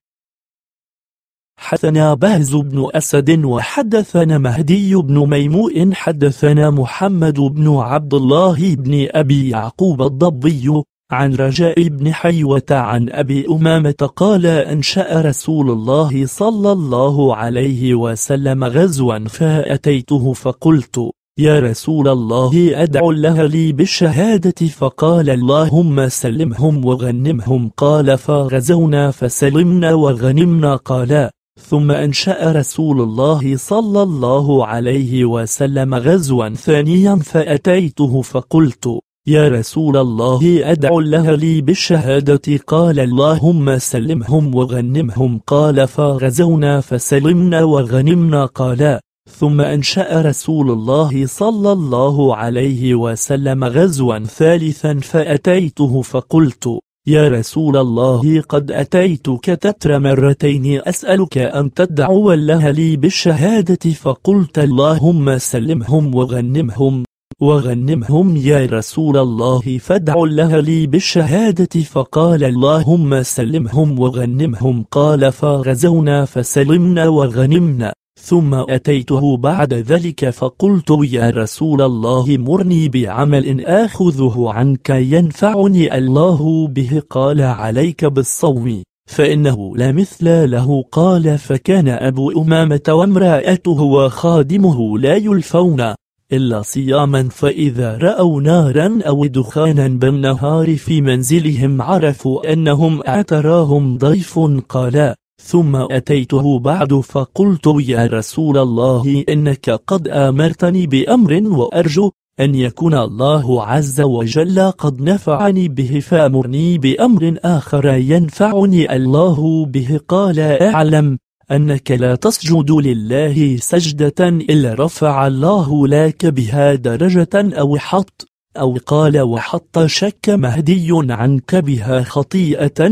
حدثنا بهز بن أسد وحدثنا مهدي بن ميموء حدثنا محمد بن عبد الله بن أبي يعقوب الضبي عن رجاء بن حيوة عن أبي أمامة قال أنشأ رسول الله صلى الله عليه وسلم غزوا فأتيته فقلت يا رسول الله أدعو الله لي بالشهادة فقال اللهم سلمهم وغنمهم قال فغزونا فسلمنا وغنمنا قال ثم أنشأ رسول الله صلى الله عليه وسلم غزوا ثانيا فأتيته فقلت يا رسول الله أدعو الله لي بالشهادة قال اللهم سلمهم وغنمهم قال فغزونا فسلمنا وغنمنا قال ثم أنشأ رسول الله صلى الله عليه وسلم غزوا ثالثا فأتيته فقلت يا رسول الله قد أتيتك تتر مرتين أسألك أن تدعو الله لي بالشهادة فقلت اللهم سلمهم وغنمهم وغنمهم يا رسول الله فادع الله لي بالشهادة فقال اللهم سلمهم وغنمهم قال فغزونا فسلمنا وغنمنا ثم أتيته بعد ذلك فقلت يا رسول الله مرني بعمل آخذه عنك ينفعني الله به قال عليك بالصوم فإنه لا مثل له قال فكان أبو أمامة وامرأته وخادمه لا يلفون إلا صياما فإذا رأوا نارا أو دخانا بالنهار في منزلهم عرفوا أنهم اعتراهم ضيف قالا ثم أتيته بعد فقلت يا رسول الله إنك قد آمرتني بأمر وأرجو أن يكون الله عز وجل قد نفعني به فأمرني بأمر آخر ينفعني الله به قال أعلم أنك لا تسجد لله سجدة إلا رفع الله لك بها درجة أو حط أو قال وحط شك مهدي عنك بها خطيئة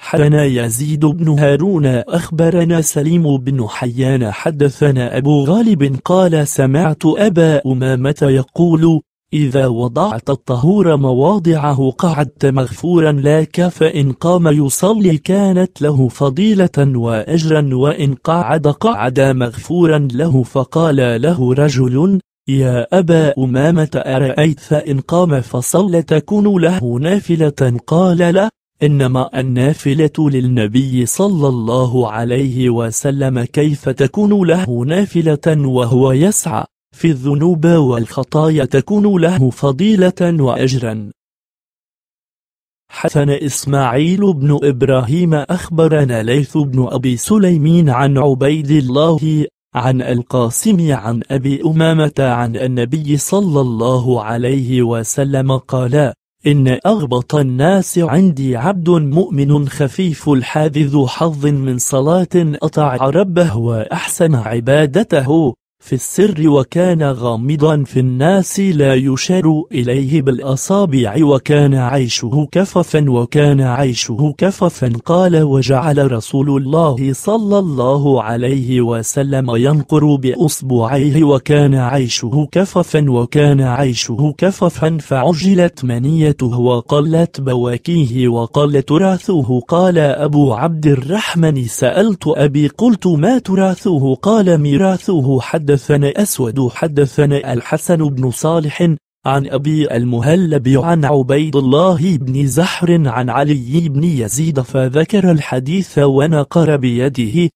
حدثنا يزيد بن هارون أخبرنا سليم بن حيان حدثنا أبو غالب قال سمعت أبا أمامة يقول إذا وضعت الطهور مواضعه قعدت مغفورا لك فإن قام يصلي كانت له فضيلة وأجرا وإن قعد قعد مغفورا له فقال له رجل يا أبا أمامة أرأيت فإن قام فصلى تكون له نافلة قال له إنما النافلة للنبي صلى الله عليه وسلم كيف تكون له نافلة وهو يسعى في الذنوب والخطايا تكون له فضيلة وأجرا حسن إسماعيل بن إبراهيم أخبرنا ليث بن أبي سليمين عن عبيد الله عن القاسم عن أبي أمامة عن النبي صلى الله عليه وسلم قال إن أغبط الناس عندي عبد مؤمن خفيف الحاذ ذو حظ من صلاة أطع ربه وأحسن عبادته في السر وكان غامضا في الناس لا يشار إليه بالأصابع وكان عيشه كففا وكان عيشه كففا قال وجعل رسول الله صلى الله عليه وسلم ينقر بأصبعيه وكان عيشه كففا وكان عيشه كففا فعجلت منيته وقلت بواكيه وقل تراثه قال أبو عبد الرحمن سألت أبي قلت ما تراثه قال ميراثه حد حدثنا أسود حدثنا الحسن بن صالح عن أبي المهلب عن عبيد الله بن زحر عن علي بن يزيد فذكر الحديث ونقر بيده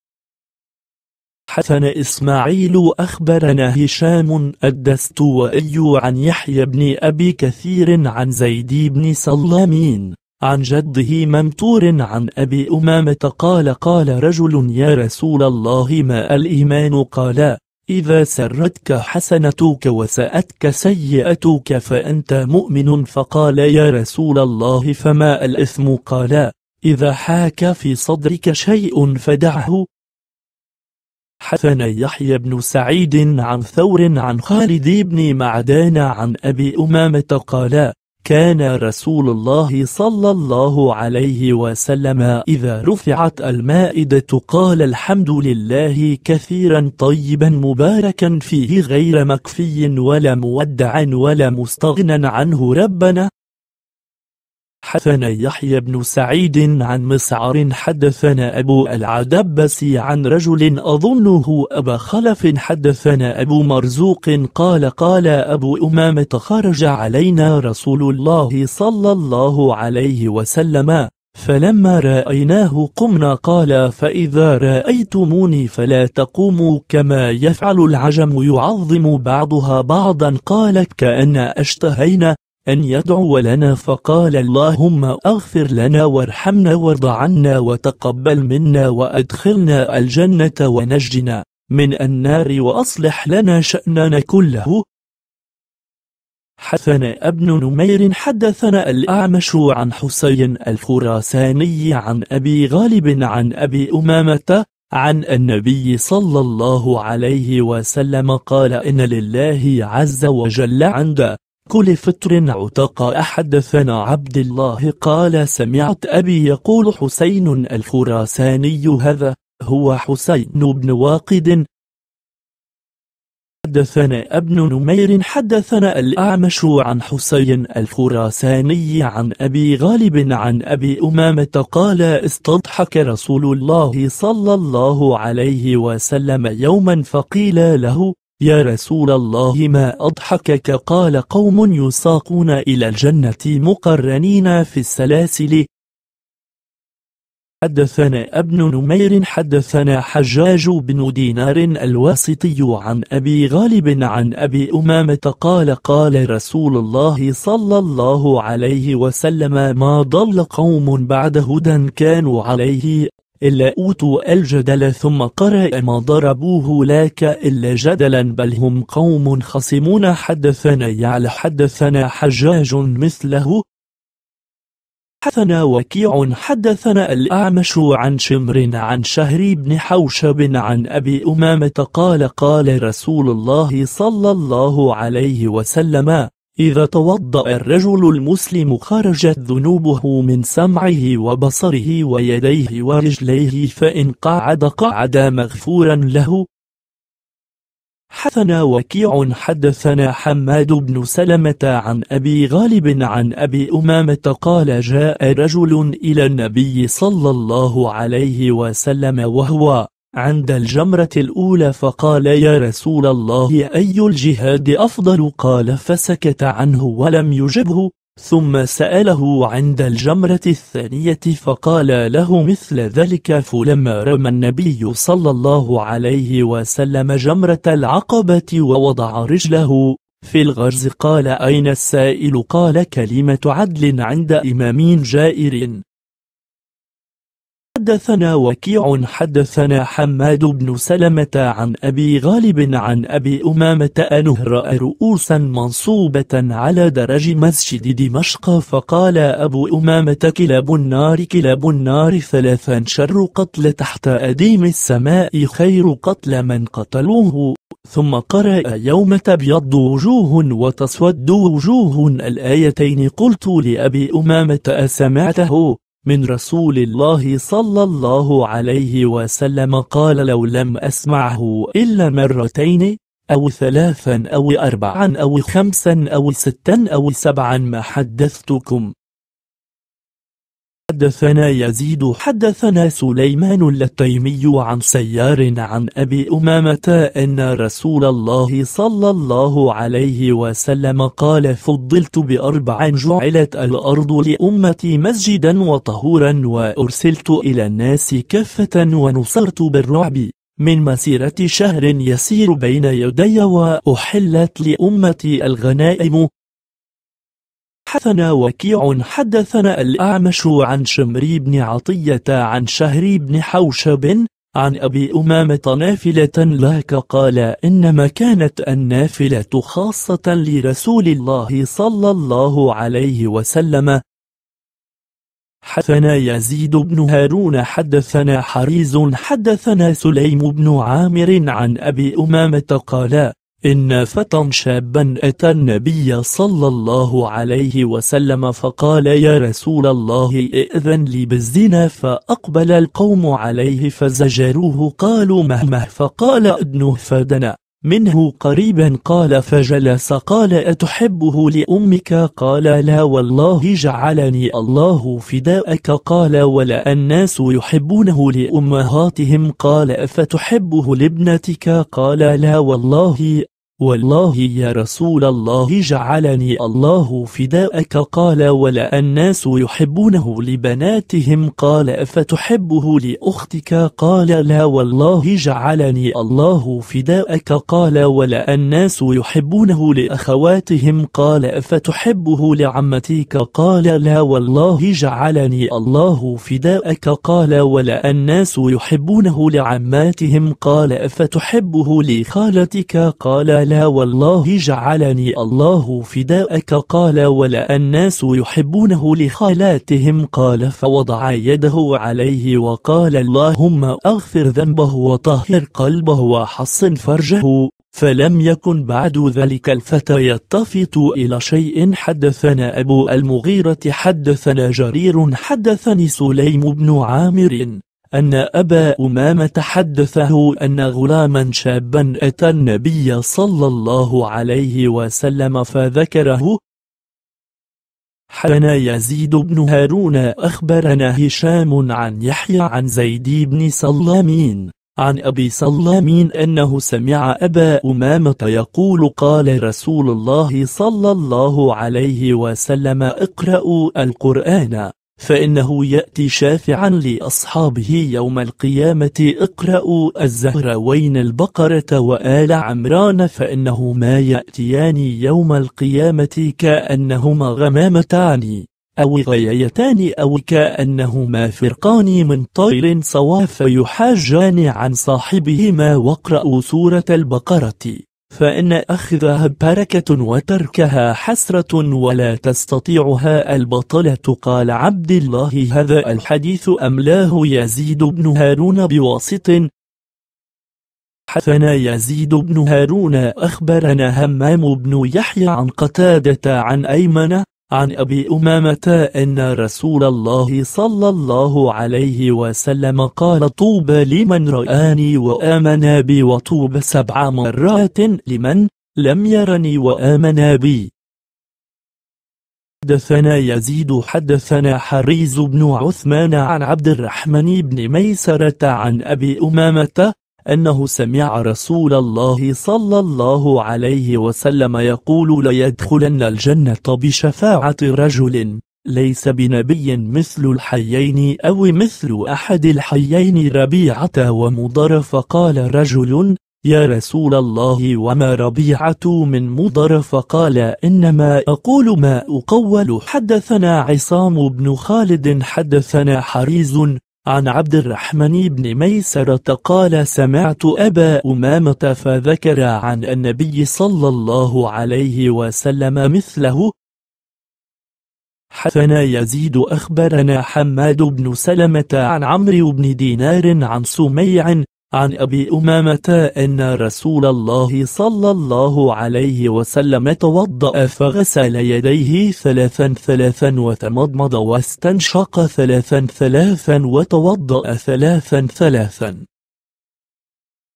حسن إسماعيل أخبرنا هشام الدستوائي عن يحيى بن أبي كثير عن زيد بن سلامين عن جده ممتور عن أبي أمامة قال قال رجل يا رسول الله ما الإيمان قال إذا سرتك حسنتك وسأتك سيئتك فأنت مؤمن فقال يا رسول الله فما الإثم قال إذا حاك في صدرك شيء فدعه حثنا يحيى بن سعيد عن ثور عن خالد بن معدان عن أبي أمامة قال كان رسول الله صلى الله عليه وسلم إذا رفعت المائدة قال الحمد لله كثيرا طيبا مباركا فيه غير مكفي ولا مودع ولا مستغنى عنه ربنا حدثنا يحيى بن سعيد عن مسعر حدثنا أبو العدبسي عن رجل أظنه أبا خلف حدثنا أبو مرزوق قال قال أبو أمامة خرج علينا رسول الله صلى الله عليه وسلم فلما رأيناه قمنا قال فإذا رأيتموني فلا تقوموا كما يفعل العجم يعظم بعضها بعضا قال كأن أشتهينا أن يدعو لنا فقال اللهم أغفر لنا وارحمنا وارض عنا وتقبل منا وأدخلنا الجنة ونجنا من النار وأصلح لنا شأننا كله حدثنا ابن نمير حدثنا الأعمش عن حسين الخراساني عن أبي غالب عن أبي أمامة عن النبي صلى الله عليه وسلم قال إن لله عز وجل عنده كل فطر عتق أحدثنا عبد الله قال سمعت أبي يقول حسين الخراساني هذا هو حسين بن واقد حدثنا ابن نمير حدثنا الأعمش عن حسين الخراساني عن أبي غالب عن أبي أمامة قال استضحك رسول الله صلى الله عليه وسلم يوما فقيل له يا رسول الله ما أضحكك قال قوم يساقون إلى الجنة مقرنين في السلاسل حدثنا ابن نمير حدثنا حجاج بن دينار الواسطي عن أبي غالب عن أبي أمامة قال قال رسول الله صلى الله عليه وسلم ما ضل قوم بعد هدى كانوا عليه إلا أوتوا الجدل ثم قرأ ما ضربوه لك إلا جدلا بل هم قوم خصمون حدثنا يعلى حدثنا حجاج مثله حدثنا وكيع حدثنا الأعمش عن شمر عن شهر بن حوشب عن أبي أمامة قال قال رسول الله صلى الله عليه وسلم إذا توضأ الرجل المسلم خرجت ذنوبه من سمعه وبصره ويديه ورجليه فإن قعد قعد مغفورا له حثنا وكيع حدثنا حماد بن سلمة عن أبي غالب عن أبي أمامة قال جاء رجل إلى النبي صلى الله عليه وسلم وهو عند الجمرة الأولى فقال يا رسول الله أي الجهاد أفضل قال فسكت عنه ولم يجبه ثم سأله عند الجمرة الثانية فقال له مثل ذلك فلما رمى النبي صلى الله عليه وسلم جمرة العقبة ووضع رجله في الغرز قال أين السائل قال كلمة عدل عند إمام جائر حدثنا وكيع حدثنا حماد بن سلمة عن أبي غالب عن أبي أمامة أنه رأى رؤوسا منصوبة على درج مسجد دمشق فقال أبو أمامة كلاب النار كلاب النار ثلاثا شر قتل تحت أديم السماء خير قتل من قتلوه ثم قرأ يوم تبيض وجوه وتسود وجوه الآيتين قلت لأبي أمامة أسمعته من رسول الله صلى الله عليه وسلم قال لو لم أسمعه إلا مرتين أو ثلاثا أو أربعا أو خمسا أو ستا أو سبعا ما حدثتكم حدثنا يزيد حدثنا سليمان التيمي عن سيار عن أبي أمامة أن رسول الله صلى الله عليه وسلم قال فضلت بأربع جعلت الأرض لأمتي مسجدا وطهورا وأرسلت إلى الناس كفة ونصرت بالرعب من مسيرة شهر يسير بين يدي وأحلت لأمتي الغنائم حدثنا وكيع حدثنا الأعمش عن شمري بن عطية عن شهري بن حوشب عن أبي أمامة نافلة لك قال إنما كانت النافلة خاصة لرسول الله صلى الله عليه وسلم حدثنا يزيد بن هارون حدثنا حريز حدثنا سليم بن عامر عن أبي أمامة قال إن فتى شابا أتى النبي صلى الله عليه وسلم فقال يا رسول الله إئذن لي بالزنا فأقبل القوم عليه فزجروه قالوا مهمه فقال ادنه فدنا منه قريبا قال فجلس قال أتحبه لأمك قال لا والله جعلني الله فداءك قال ولا الناس يحبونه لأمهاتهم قال أفتحبه لابنتك قال لا والله والله يا رسول الله جعلني الله فداءك قال ولا الناس يحبونه لبناتهم قال أفتحبه لأختك قال لا والله جعلني الله فداءك قال ولا الناس يحبونه لأخواتهم قال أفتحبه لعمتك قال لا والله جعلني الله فداءك قال ولا الناس يحبونه لعماتهم قال أفتحبه لخالتك قال تعالى والله جعلني الله فداءك قال ولا الناس يحبونه لخالاتهم قال فوضع يده عليه وقال اللهم أغفر ذنبه وطهر قلبه وحصن فرجه فلم يكن بعد ذلك الفتى يلتفت إلى شيء حدثنا أبو المغيرة حدثنا جرير حدثني سليم بن عامر أن أبا أمامة حدثه أن غلاما شابا أتى النبي صلى الله عليه وسلم فذكره حنا يزيد بن هارون أخبرنا هشام عن يحيى عن زيد بن سلامين عن أبي سلامين أنه سمع أبا أمامة يقول قال رسول الله صلى الله عليه وسلم اقرأوا القرآن فإنه يأتي شافعا لأصحابه يوم القيامة اقرأوا الزهروين البقرة وآل عمران فإنهما يأتيان يوم القيامة كأنهما غمامتان أو غيايتان أو كأنهما فرقان من طير صواف يحاجان عن صاحبهما واقرأوا سورة البقرة فإن أخذها بركة وتركها حسرة ولا تستطيعها البطلة قال عبد الله هذا الحديث أملاه يزيد بن هارون بواسط حثنا يزيد بن هارون أخبرنا همام بن يحيى عن قتادة عن أيمنة عن أبي أمامة أن رسول الله صلى الله عليه وسلم قال طوبى لمن رآني وآمن بي وطوبى سبع مرات لمن لم يرني وآمن بي حدثنا يزيد حدثنا حريز بن عثمان عن عبد الرحمن بن ميسرة عن أبي أمامة أنه سمع رسول الله صلى الله عليه وسلم يقول ليدخلن الجنة بشفاعة رجل ليس بنبي مثل الحيين أو مثل أحد الحيين ربيعة ومضر فقال رجل يا رسول الله وما ربيعة من مضر فقال إنما أقول ما أقول حدثنا عصام بن خالد حدثنا حريز عن عبد الرحمن بن ميسرة قال سمعت أبا أمامة فذكر عن النبي صلى الله عليه وسلم مثله حثنا يزيد أخبرنا حماد بن سلمة عن عمرو بن دينار عن سميع عن أبي أمامة أن رسول الله صلى الله عليه وسلم توضأ فغسل يديه ثلاثا ثلاثا وتمضمض واستنشق ثلاثا ثلاثا وتوضأ ثلاثا ثلاثا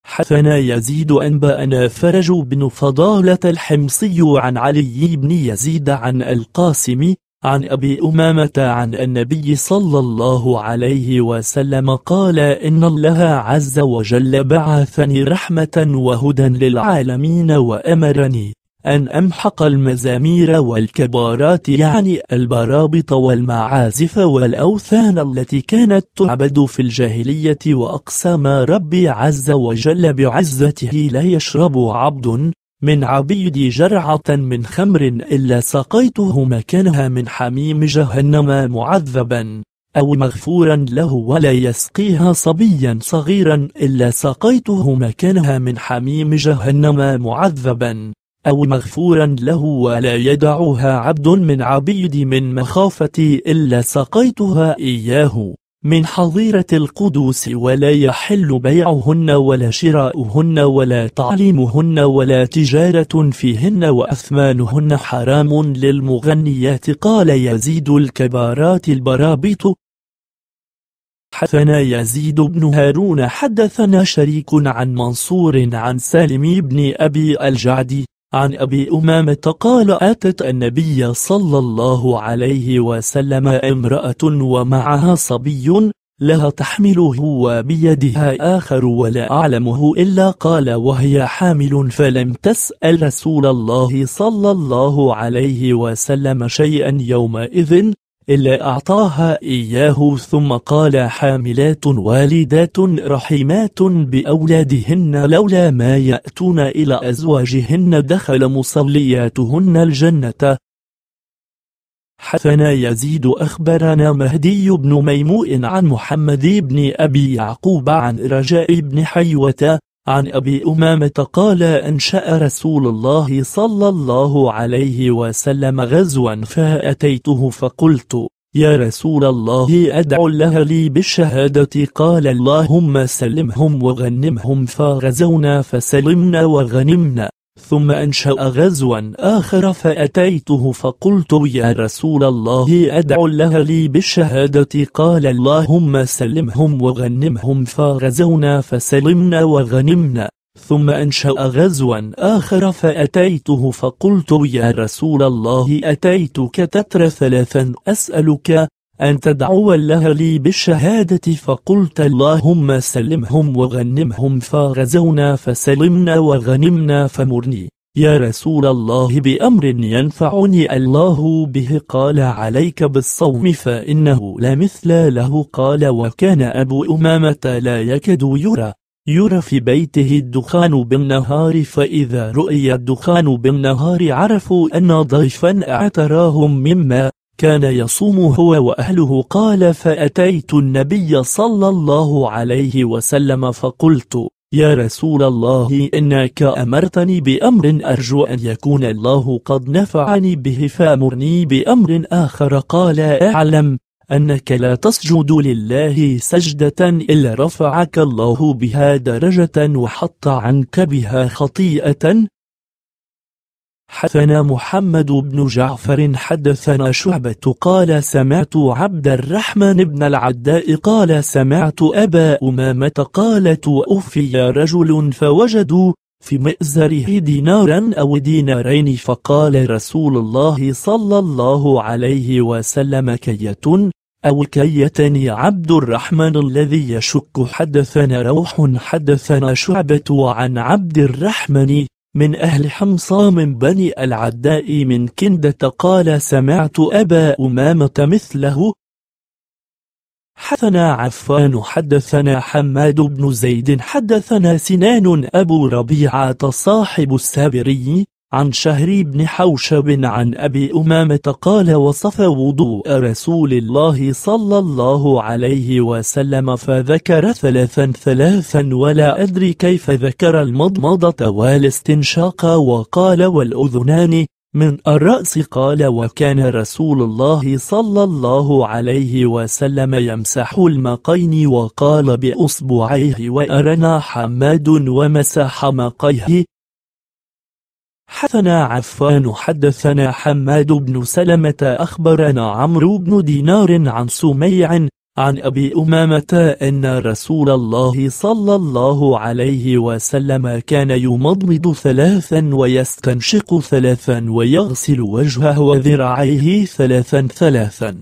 حثنا يزيد أنبأنا فرج بن فضالة الحمصي عن علي بن يزيد عن القاسم عن أبي أمامة عن النبي صلى الله عليه وسلم قال إن الله عز وجل بعثني رحمة وهدى للعالمين وأمرني أن أمحق المزامير والكبارات يعني البرابط والمعازف والأوثان التي كانت تعبد في الجاهلية وأقسم ربي عز وجل بعزته لا يشرب عبد من عبيدي جرعة من خمر إلا سقيته مكانها من حميم جهنم معذبا أو مغفورا له ولا يسقيها صبيا صغيرا إلا سقيته مكانها من حميم جهنم معذبا أو مغفورا له ولا يدعها عبد من عبيدي من مخافتي إلا سقيتها إياه من حظيرة القدوس ولا يحل بيعهن ولا شراؤهن ولا تعليمهن ولا تجارة فيهن وأثمانهن حرام للمغنيات قال يزيد الكبارات البرابط حدثنا يزيد بن هارون حدثنا شريك عن منصور عن سالم بن أبي الجعد عن أبي أمامة قال أتت النبي صلى الله عليه وسلم امرأة ومعها صبي لها تحمله وبيدها آخر ولا أعلمه إلا قال وهي حامل فلم تسأل رسول الله صلى الله عليه وسلم شيئا يومئذ إلا أعطاها إياه ثم قال حاملات والدات رحيمات بأولادهن لولا ما يأتون إلى أزواجهن دخل مصلياتهن الجنة حثنا يزيد أخبرنا مهدي بن ميموء عن محمد بن أبي يعقوب عن رجاء بن حيوة عن أبي أمامة قال أنشأ رسول الله صلى الله عليه وسلم غزوا فأتيته فقلت يا رسول الله أدعو لها لي بالشهادة قال اللهم سلمهم وغنمهم فغزونا فسلمنا وغنمنا ثم أنشأ غزوا آخر فأتيته فقلت يا رسول الله أدعو لها لي بالشهادة قال اللهم سلمهم وغنمهم فغزونا فسلمنا وغنمنا ثم أنشأ غزوا آخر فأتيته فقلت يا رسول الله أتيتك تتر ثلاثا أسألك أن تدعو الله لي بالشهادة فقلت اللهم سلمهم وغنمهم فغزونا فسلمنا وغنمنا فمرني يا رسول الله بأمر ينفعني الله به قال عليك بالصوم فإنه لا مثل له قال وكان أبو أمامة لا يكد يرى يرى في بيته الدخان بالنهار فإذا رؤي الدخان بالنهار عرفوا أن ضيفا اعتراهم مما كان يصوم هو وأهله قال فأتيت النبي صلى الله عليه وسلم فقلت يا رسول الله إنك أمرتني بأمر أرجو أن يكون الله قد نفعني به فأمرني بأمر آخر قال أعلم أنك لا تسجد لله سجدة إلا رفعك الله بها درجة وحط عنك بها خطيئة حدثنا محمد بن جعفر حدثنا شعبة قال سمعت عبد الرحمن بن العداء قال سمعت أبا أمامة قالت أوفي رجل فوجدوا في مئزره دينارا أو دينارين فقال رسول الله صلى الله عليه وسلم كية أو كيتني عبد الرحمن الذي يشك حدثنا روح حدثنا شعبة عن عبد الرحمن من أهل حمصى من بني العداء من كندة قال سمعت أبا أمامة مثله حدثنا عفان حدثنا حماد بن زيد حدثنا سنان أبو ربيعة صاحب السابري عن شهري بن حوشب عن أبي أمامة قال وصف وضوء رسول الله صلى الله عليه وسلم فذكر ثلاثا ثلاثا ولا أدري كيف ذكر المضمضة والاستنشاق وقال والأذنان من الرأس قال وكان رسول الله صلى الله عليه وسلم يمسح المقين وقال بأصبعيه وأرنا حماد ومسح مقيه حدثنا عفان حدثنا حماد بن سلمة أخبرنا عمرو بن دينار عن سميع عن أبي أمامة أن رسول الله صلى الله عليه وسلم كان يمضمض ثلاثا ويستنشق ثلاثا ويغسل وجهه وذراعيه ثلاثا ثلاثا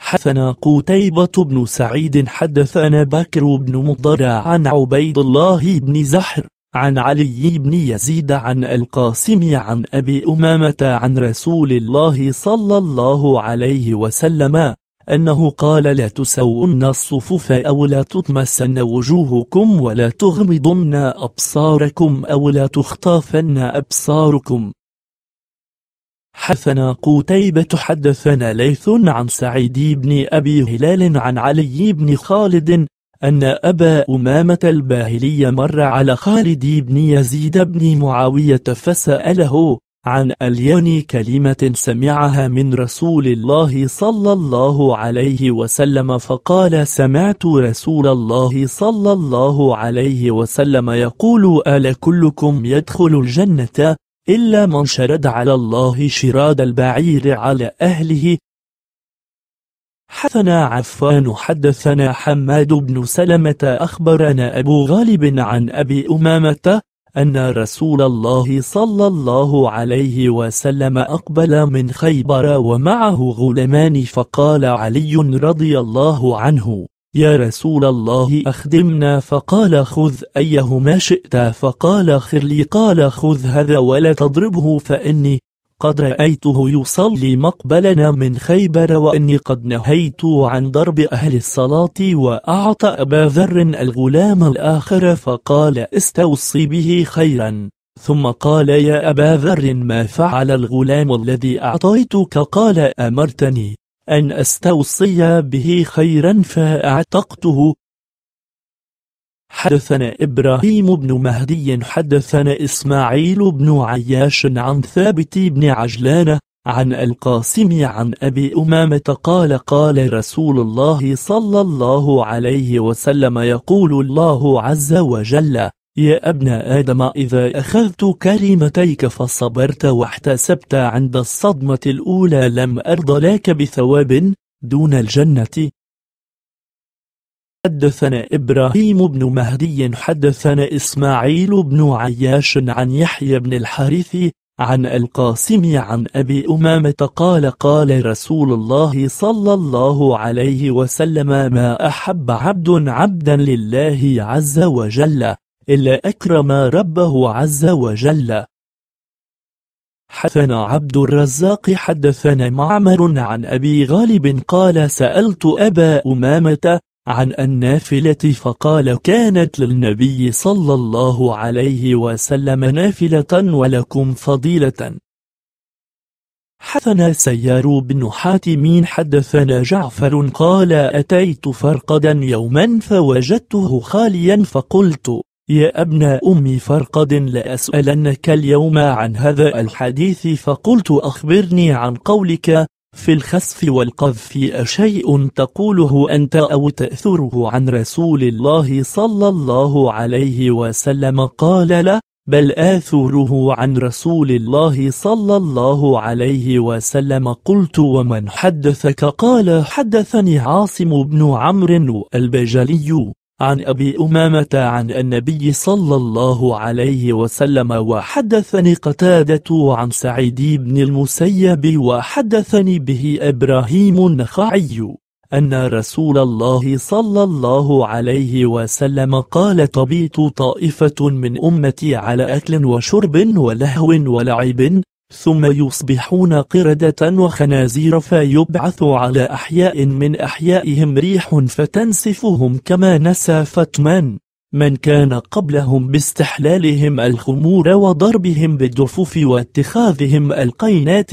حثنا قتيبة بن سعيد حدثنا بكر بن مضر عن عبيد الله بن زحر عن علي بن يزيد عن القاسم عن أبي أمامة عن رسول الله صلى الله عليه وسلم أنه قال لا تسوؤن الصفوف أو لا تطمسن وجوهكم ولا تغمضن أبصاركم أو لا تخطافن أبصاركم حدثنا قتيبة حدثنا ليث عن سعيد بن أبي هلال عن علي بن خالد أن أبا أمامة الباهلي مر على خالد بن يزيد بن معاوية فسأله عن أليان كلمة سمعها من رسول الله صلى الله عليه وسلم فقال سمعت رسول الله صلى الله عليه وسلم يقول ألا كلكم يدخل الجنة إلا من شرد على الله شراد البعير على أهله حدثنا عفان حدثنا حماد بن سلمة أخبرنا أبو غالب عن أبي أمامة أن رسول الله صلى الله عليه وسلم أقبل من خيبر ومعه غلمان فقال علي رضي الله عنه يا رسول الله أخدمنا فقال خذ أيهما شئت فقال خر لي قال خذ هذا ولا تضربه فإني قد رأيته يصلي مقبلنا من خيبر وأني قد نهيته عن ضرب أهل الصلاة وأعطى أبا ذر الغلام الآخر فقال استوصي به خيرا ثم قال يا أبا ذر ما فعل الغلام الذي أعطيتك قال أمرتني أن أستوصي به خيرا فأعتقته حدثنا إبراهيم بن مهدي حدثنا إسماعيل بن عياش عن ثابت بن عجلان عن القاسم عن أبي أمامة قال قال رسول الله صلى الله عليه وسلم يقول الله عز وجل يا ابن آدم إذا أخذت كريمتيك فصبرت واحتسبت عند الصدمة الأولى لم أرض لك بثواب دون الجنة حدثنا إبراهيم بن مهدي حدثنا إسماعيل بن عياش عن يحيى بن الحارث عن القاسم عن أبي أمامة قال قال رسول الله صلى الله عليه وسلم ما أحب عبد عبدا لله عز وجل إلا أكرم ربه عز وجل حدثنا عبد الرزاق حدثنا معمر عن أبي غالب قال سألت أبا أمامة عن النافلة فقال كانت للنبي صلى الله عليه وسلم نافلة ولكم فضيلة حثنا سيار بن حاتم حدثنا جعفر قال أتيت فرقدا يوما فوجدته خاليا فقلت يا ابن أم فرقد لأسألنك اليوم عن هذا الحديث فقلت أخبرني عن قولك في الخسف والقذف أشيء تقوله أنت أو تأثره عن رسول الله صلى الله عليه وسلم قال لا بل آثره عن رسول الله صلى الله عليه وسلم قلت ومن حدثك قال حدثني عاصم بن عمرو البجلي عن أبي أمامة عن النبي صلى الله عليه وسلم وحدثني قتادة عن سعيد بن المسيب وحدثني به إبراهيم النخعي أن رسول الله صلى الله عليه وسلم قال طبيت طائفة من أمتي على أكل وشرب ولهو ولعب ثم يصبحون قردة وخنازير فيبعث على أحياء من أحيائهم ريح فتنسفهم كما نسفت من من كان قبلهم باستحلالهم الخمور وضربهم بالدفوف واتخاذهم القينات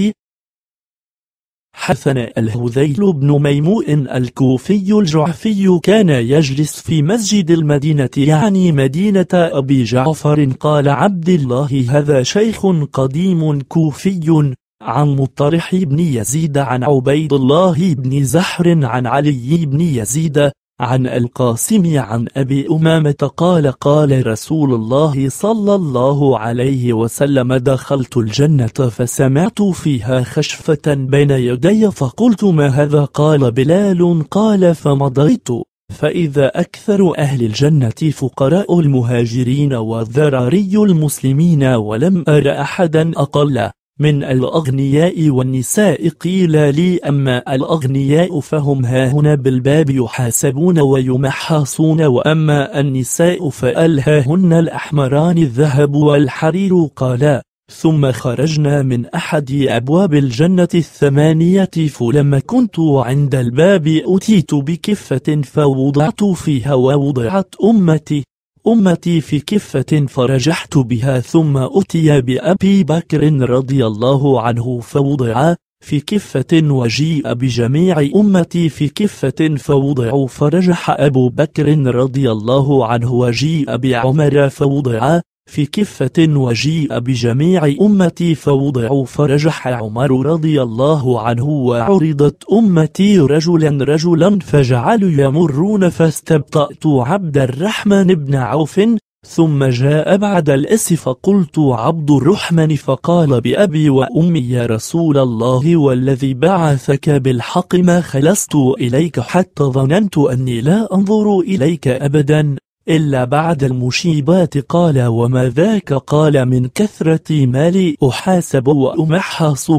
حدثنا الهذيل بن ميموء الكوفي الجعفي كان يجلس في مسجد المدينة يعني مدينة أبي جعفر قال عبد الله هذا شيخ قديم كوفي عن مطرح بن يزيد عن عبيد الله بن زحر عن علي بن يزيد عن القاسم عن أبي أمامة قال قال رسول الله صلى الله عليه وسلم دخلت الجنة فسمعت فيها خشفة بين يدي فقلت ما هذا قال بلال قال فمضيت فإذا أكثر أهل الجنة فقراء المهاجرين وذراري المسلمين ولم أر أحدا أقله من الأغنياء والنساء قيل لي أما الأغنياء فهم هاهنا بالباب يحاسبون ويمحاصون وأما النساء فألهاهن الأحمران الذهب والحرير قالا ثم خرجنا من أحد أبواب الجنة الثمانية فلما كنت عند الباب أتيت بكفة فوضعت فيها ووضعت أمتي أمتي في كفة فرجحت بها ثم أتي بأبي بكر رضي الله عنه فوضع في كفة وجيء بجميع أمتي في كفة فوضعوا فرجح أبو بكر رضي الله عنه وجيء بعمر فوضع في كفة وجيء بجميع أمتي فوضعوا فرجح عمر رضي الله عنه وعرضت أمتي رجلا رجلا فجعلوا يمرون فاستبطأت عبد الرحمن بن عوف ثم جاء بعد الأس فقلت عبد الرحمن فقال بأبي وأمي يا رسول الله والذي بعثك بالحق ما خلصت إليك حتى ظننت أني لا أنظر إليك أبدا إلا بعد المشيبات قال وما ذاك قال من كثرة مالي أحاسب وأمحص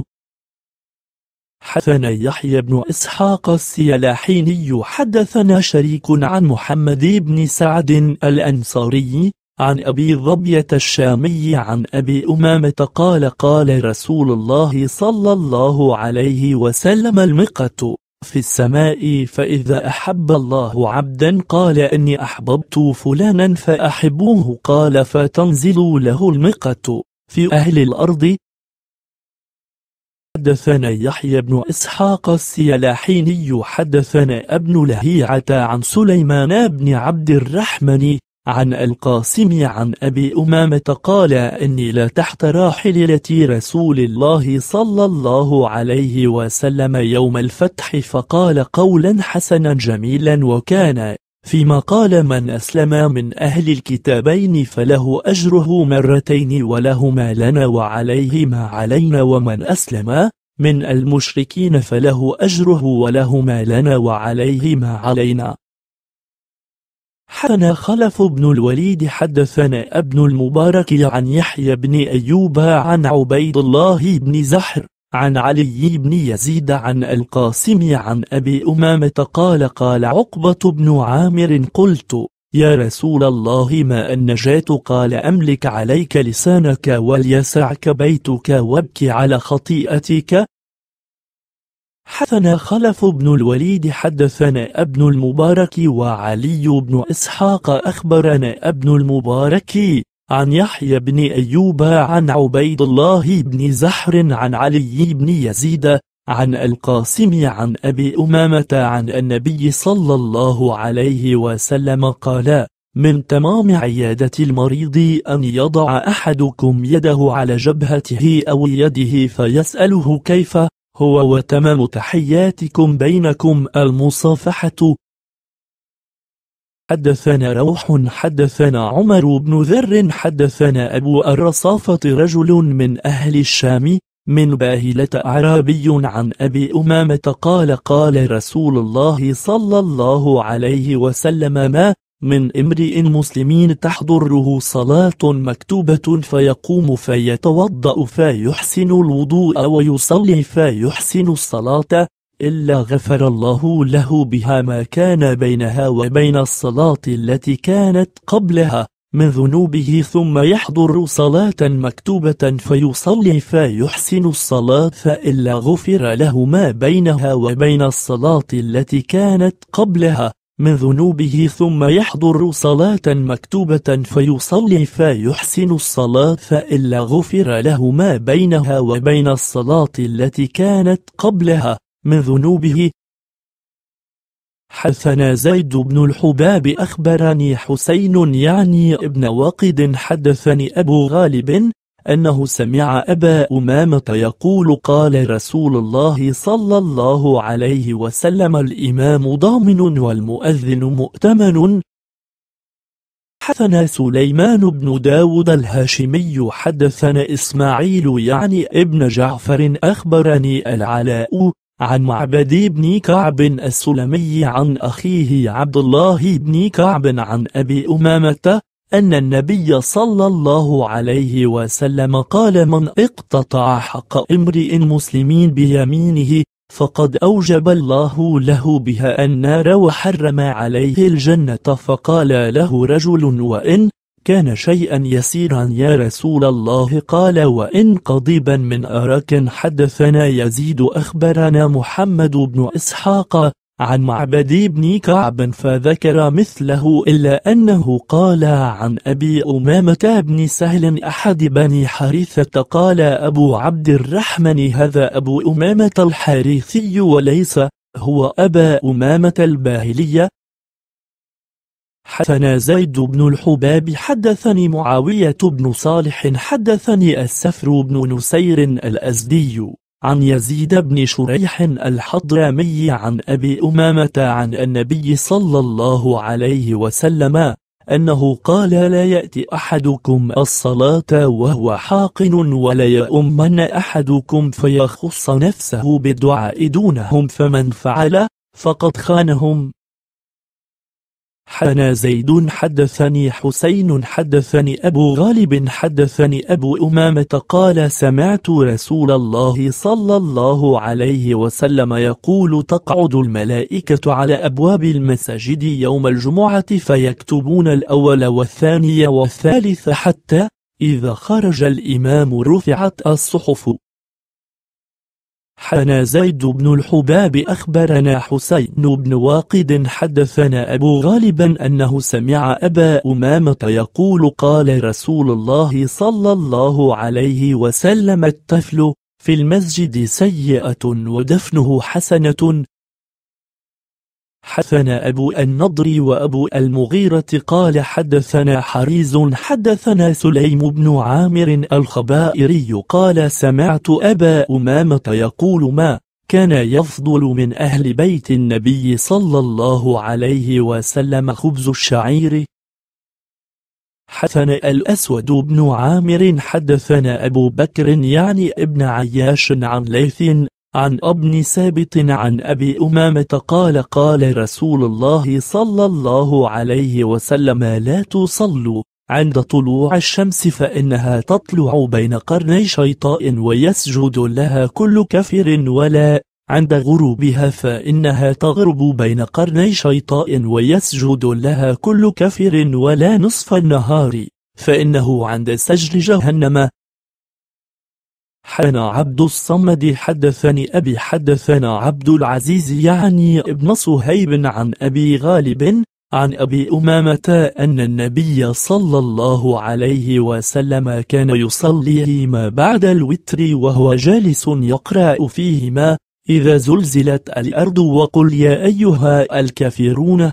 حدثنا يحيى بن إسحاق السيلاحيني حدثنا شريك عن محمد بن سعد الأنصاري عن أبي ظبية الشامي عن أبي أمامة قال قال رسول الله صلى الله عليه وسلم المقة في السماء فإذا أحب الله عبدا قال إني أحببت فلانا فأحبوه قال فتنزل له المقة في أهل الأرض حدثنا يحيى بن إسحاق السيلاحيني حدثنا ابن لهيعة عن سليمان بن عبد الرحمن عن القاسم عن أبي أمامة قال إني لتحت راحلة رسول الله صلى الله عليه وسلم يوم الفتح فقال قولا حسنا جميلا وكان فيما قال من أسلم من أهل الكتابين فله أجره مرتين ولهما لنا وعليه ما علينا ومن أسلم من المشركين فله أجره ولهما لنا وعليه ما علينا حدثنا خلف بن الوليد حدثنا ابن المبارك عن يحيى بن أيوب عن عبيد الله بن زحر عن علي بن يزيد عن القاسم عن أبي أمامة قال قال عقبة بن عامر قلت يا رسول الله ما النجاة قال أملك عليك لسانك وليسعك بيتك وابك على خطيئتك حدثنا خلف بن الوليد حدثنا ابن المبارك وعلي بن إسحاق أخبرنا ابن المبارك عن يحيى بن أيوب عن عبيد الله بن زحر عن علي بن يزيد عن القاسم عن أبي أمامة عن النبي صلى الله عليه وسلم قال من تمام عيادة المريض أن يضع أحدكم يده على جبهته أو يده فيسأله كيف هو وتمام تحياتكم بينكم المصافحة حدثنا روح حدثنا عمر بن ذر حدثنا أبو الرصافة رجل من أهل الشام من باهلة أعرابي عن أبي أمامة قال قال رسول الله صلى الله عليه وسلم ما من امرئ مسلمين تحضره صلاة مكتوبة فيقوم فيتوضأ فيحسن الوضوء ويصلي فيحسن الصلاة إلا غفر الله له بها ما كان بينها وبين الصلاة التي كانت قبلها من ذنوبه ثم يحضر صلاة مكتوبة فيصلي فيحسن الصلاة فإلا غفر له ما بينها وبين الصلاة التي كانت قبلها من ذنوبه ثم يحضر صلاة مكتوبة فيصلي فيحسن الصلاة فإلا غفر له ما بينها وبين الصلاة التي كانت قبلها من ذنوبه حدثنا زيد بن الحباب أخبرني حسين يعني ابن واقد حدثني أبو غالب أنه سمع أبا أمامة يقول قال رسول الله صلى الله عليه وسلم الإمام ضامن والمؤذن مؤتمن حدثنا سليمان بن داود الهاشمي حدثنا إسماعيل يعني ابن جعفر أخبرني العلاء عن معبد بن كعب السلمي عن أخيه عبد الله بن كعب عن أبي أمامة أن النبي صلى الله عليه وسلم قال من اقتطع حق امرئ مسلمين بيمينه فقد أوجب الله له بها النار وحرم عليه الجنة فقال له رجل وإن كان شيئا يسيرا يا رسول الله قال وإن قضيبا من أراك حدثنا يزيد أخبرنا محمد بن إسحاق عن معبد بن كعب فذكر مثله إلا أنه قال عن أبي أمامة بن سهل أحد بني حارثة قال أبو عبد الرحمن هذا أبو أمامة الحارثي وليس هو أبا أمامة الباهلية حدثنا زيد بن الحباب حدثني معاوية بن صالح حدثني السفر بن نسير الأزدي عن يزيد بن شريح الحضرمي عن أبي أمامة عن النبي صلى الله عليه وسلم أنه قال لا يأتي أحدكم الصلاة وهو حاقن ولا يؤمن أحدكم فيخص نفسه بالدعاء دونهم فمن فعل فقد خانهم حدثنا زيد حدثني حسين حدثني أبو غالب حدثني أبو أمامة قال سمعت رسول الله صلى الله عليه وسلم يقول تقعد الملائكة على أبواب المساجد يوم الجمعة فيكتبون الأول والثاني والثالث حتى إذا خرج الإمام رفعت الصحف حنى زيد بن الحباب أخبرنا حسين بن واقد حدثنا أبو غالبا أنه سمع أبا أمامة يقول قال رسول الله صلى الله عليه وسلم الطفل في المسجد سيئة ودفنه حسنة حدثنا أبو النضر وأبو المغيرة قال حدثنا حريز حدثنا سليم بن عامر الخبائري قال سمعت أبا أمامة يقول ما كان يفضل من أهل بيت النبي صلى الله عليه وسلم خبز الشعير حدثنا الأسود بن عامر حدثنا أبو بكر يعني ابن عياش عن ليث عن ابن ثابت عن أبي أمامة قال قال رسول الله صلى الله عليه وسلم لا تصلوا عند طلوع الشمس فإنها تطلع بين قرني شيطاء ويسجد لها كل كافر ولا عند غروبها فإنها تغرب بين قرني شيطاء ويسجد لها كل كافر ولا نصف النهار فإنه عند سجل جهنم حدثنا عبد الصمد حدثني أبي حدثنا عبد العزيز يعني ابن صهيب عن أبي غالب عن أبي أمامة أن النبي صلى الله عليه وسلم كان يصلي ما بعد الوتر وهو جالس يقرأ فيهما إذا زلزلت الأرض وقل يا أيها الكافرون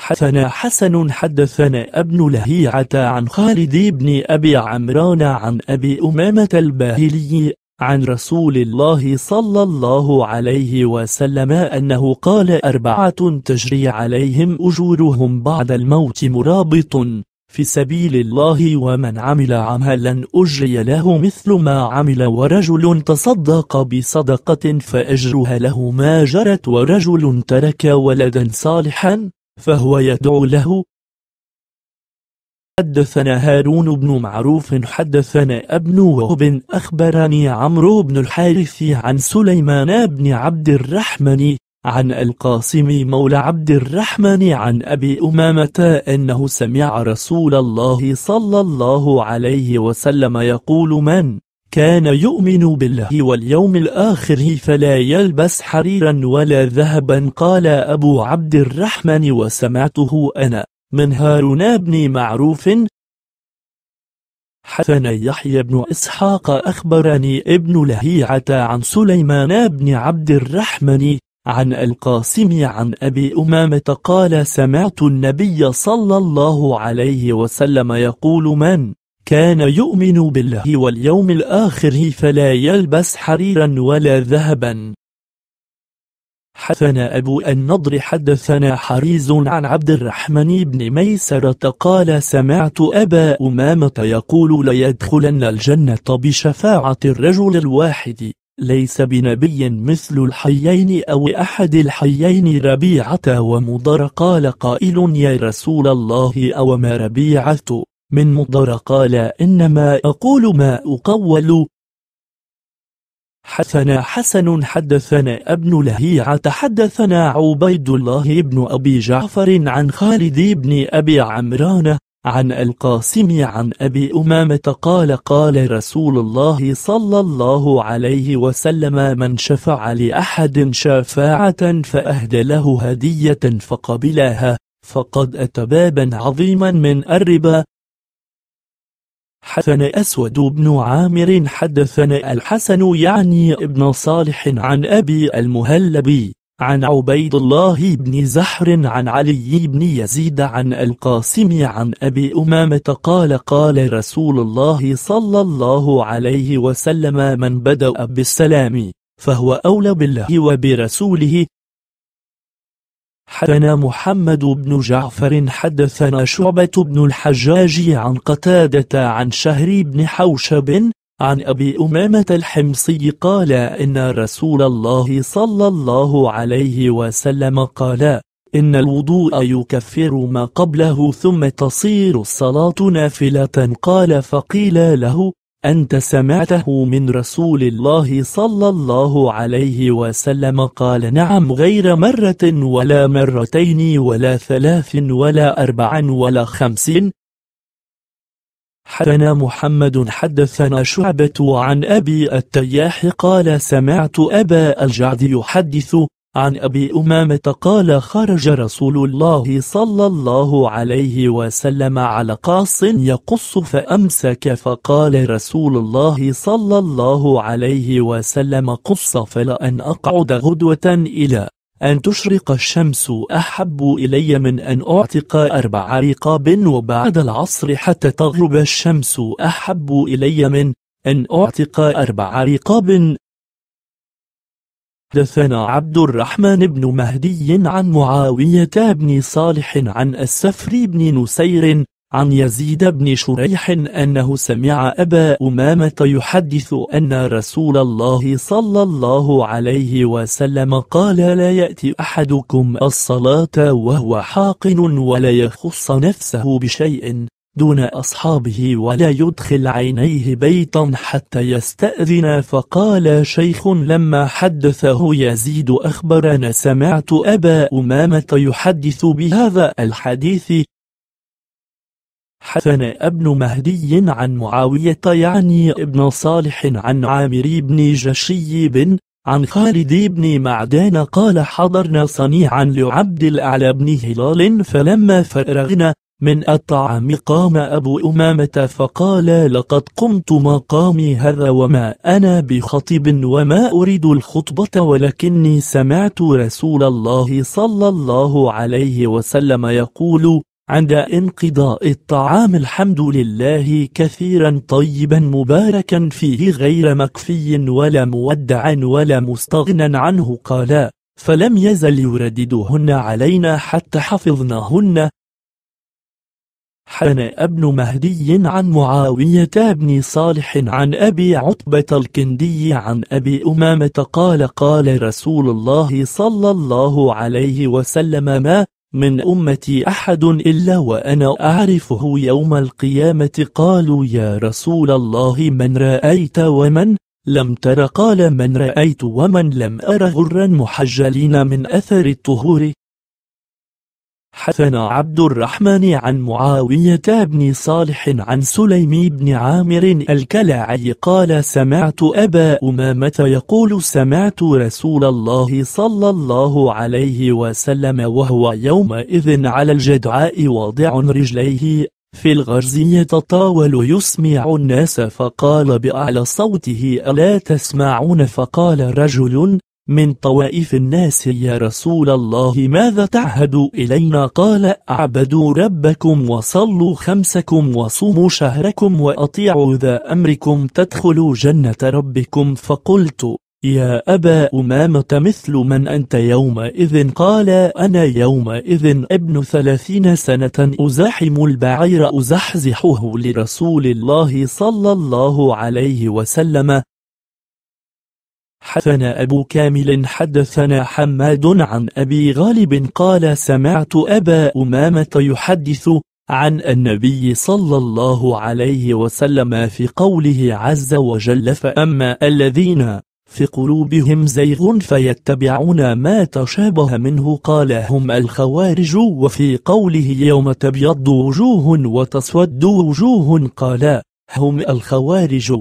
حدثنا حسن حدثنا ابن لهيعة عن خالد بن أبي عمران عن أبي أمامة الباهلي عن رسول الله صلى الله عليه وسلم أنه قال أربعة تجري عليهم أجورهم بعد الموت مرابط في سبيل الله ومن عمل عملا أجري له مثل ما عمل ورجل تصدق بصدقة فأجرها له ما جرت ورجل ترك ولدا صالحا فهو يدعو له حدثنا هارون بن معروف حدثنا ابن وهب أخبرني عمرو بن الحارث عن سليمان بن عبد الرحمن عن القاسم مولى عبد الرحمن عن أبي أمامة أنه سمع رسول الله صلى الله عليه وسلم يقول من كان يؤمن بالله واليوم الآخر فلا يلبس حريرا ولا ذهبا قال أبو عبد الرحمن وسمعته أنا من هارون بن معروف حسن يحيى بن إسحاق أخبرني ابن لهيعة عن سليمان بن عبد الرحمن عن القاسم عن أبي أمامة قال سمعت النبي صلى الله عليه وسلم يقول من كان يؤمن بالله واليوم الآخر فلا يلبس حريرا ولا ذهبا حدثنا أبو النضر حدثنا حريز عن عبد الرحمن بن ميسرة قال سمعت أبا أمامة يقول ليدخلن الجنة بشفاعة الرجل الواحد ليس بنبي مثل الحيين أو أحد الحيين ربيعة ومضر قال قائل يا رسول الله أو ما ربيعة من مضر قال إنما أقول ما أقول حدثنا حسن حدثنا ابن لهيعة حدثنا عبيد الله بن أبي جعفر عن خالد بن أبي عمران عن القاسم عن أبي أمامة قال قال رسول الله صلى الله عليه وسلم من شفع لأحد شفاعة فأهدى له هدية فقبلها فقد أتى بابا عظيما من الربا حدثنا أسود بن عامر حدثنا الحسن يعني ابن صالح عن أبي المهلبي عن عبيد الله بن زحر عن علي بن يزيد عن القاسم عن أبي أمامة قال قال رسول الله صلى الله عليه وسلم من بدأ بالسلام فهو أولى بالله وبرسوله حدثنا محمد بن جعفر حدثنا شعبة بن الحجاج عن قتادة عن شهر بن حوشب عن أبي أمامة الحمصي قال إن رسول الله صلى الله عليه وسلم قال إن الوضوء يكفر ما قبله ثم تصير الصلاة نافلة قال فقيل له أنت سمعته من رسول الله صلى الله عليه وسلم قال نعم غير مرة ولا مرتين ولا ثلاث ولا أربع ولا خمس حدثنا محمد حدثنا شعبة عن أبي التياح قال سمعت أبا الجعد يحدث عن أبي أمامة قال خرج رسول الله صلى الله عليه وسلم على قاص يقص فأمسك فقال رسول الله صلى الله عليه وسلم قص فلأن أقعد غدوة إلى أن تشرق الشمس أحب إلي من أن أعتق أربع رقاب وبعد العصر حتى تغرب الشمس أحب إلي من أن أعتق أربع رقاب حدثنا عبد الرحمن بن مهدي عن معاوية بن صالح عن السفر بن نسير عن يزيد بن شريح أنه سمع أبا أمامة يحدث أن رسول الله صلى الله عليه وسلم قال لا يأتي أحدكم الصلاة وهو حاقن ولا يخص نفسه بشيء دون أصحابه ولا يدخل عينيه بيتا حتى يستأذن فقال شيخ لما حدثه يزيد أخبرنا سمعت أبا أمامة يحدث بهذا الحديث حدثنا ابن مهدي عن معاوية يعني ابن صالح عن عامر بن جشي بن عن خالد بن معدان قال حضرنا صنيعا لعبد الأعلى بن هلال فلما فرغنا من الطعام قام أبو أمامة فقال لقد قمت مقامي هذا وما أنا بخطب وما أريد الخطبة ولكني سمعت رسول الله صلى الله عليه وسلم يقول عند انقضاء الطعام الحمد لله كثيرا طيبا مباركا فيه غير مكفي ولا مودع ولا مستغنى عنه قالا فلم يزل يرددهن علينا حتى حفظناهن حنى ابن مهدي عن معاوية بن صالح عن أبي عتبة الكندي عن أبي أمامة قال قال رسول الله صلى الله عليه وسلم ما من أمتي أحد إلا وأنا أعرفه يوم القيامة قالوا يا رسول الله من رأيت ومن لم تر قال من رأيت ومن لم أر غرا محجلين من أثر الطهور حدثنا عبد الرحمن عن معاوية بن صالح عن سليم بن عامر الكلاعي قال سمعت أبا أمامة يقول سمعت رسول الله صلى الله عليه وسلم وهو يومئذ على الجدعاء واضع رجليه في الغرز يتطاول يسمع الناس فقال بأعلى صوته ألا تسمعون فقال رجل من طوائف الناس يا رسول الله ماذا تعهد إلينا قال أعبدوا ربكم وصلوا خمسكم وصوموا شهركم وأطيعوا ذا أمركم تدخلوا جنة ربكم فقلت يا أبا أمامة مثل من أنت يومئذ قال أنا يومئذ ابن ثلاثين سنة أزاحم البعير أزحزحه لرسول الله صلى الله عليه وسلم حدثنا أبو كامل حدثنا حماد عن أبي غالب قال سمعت أبا أمامة يحدث عن النبي صلى الله عليه وسلم في قوله عز وجل فأما الذين في قلوبهم زيغ فيتبعون ما تشابه منه قال هم الخوارج وفي قوله يوم تبيض وجوه وتسود وجوه قال هم الخوارج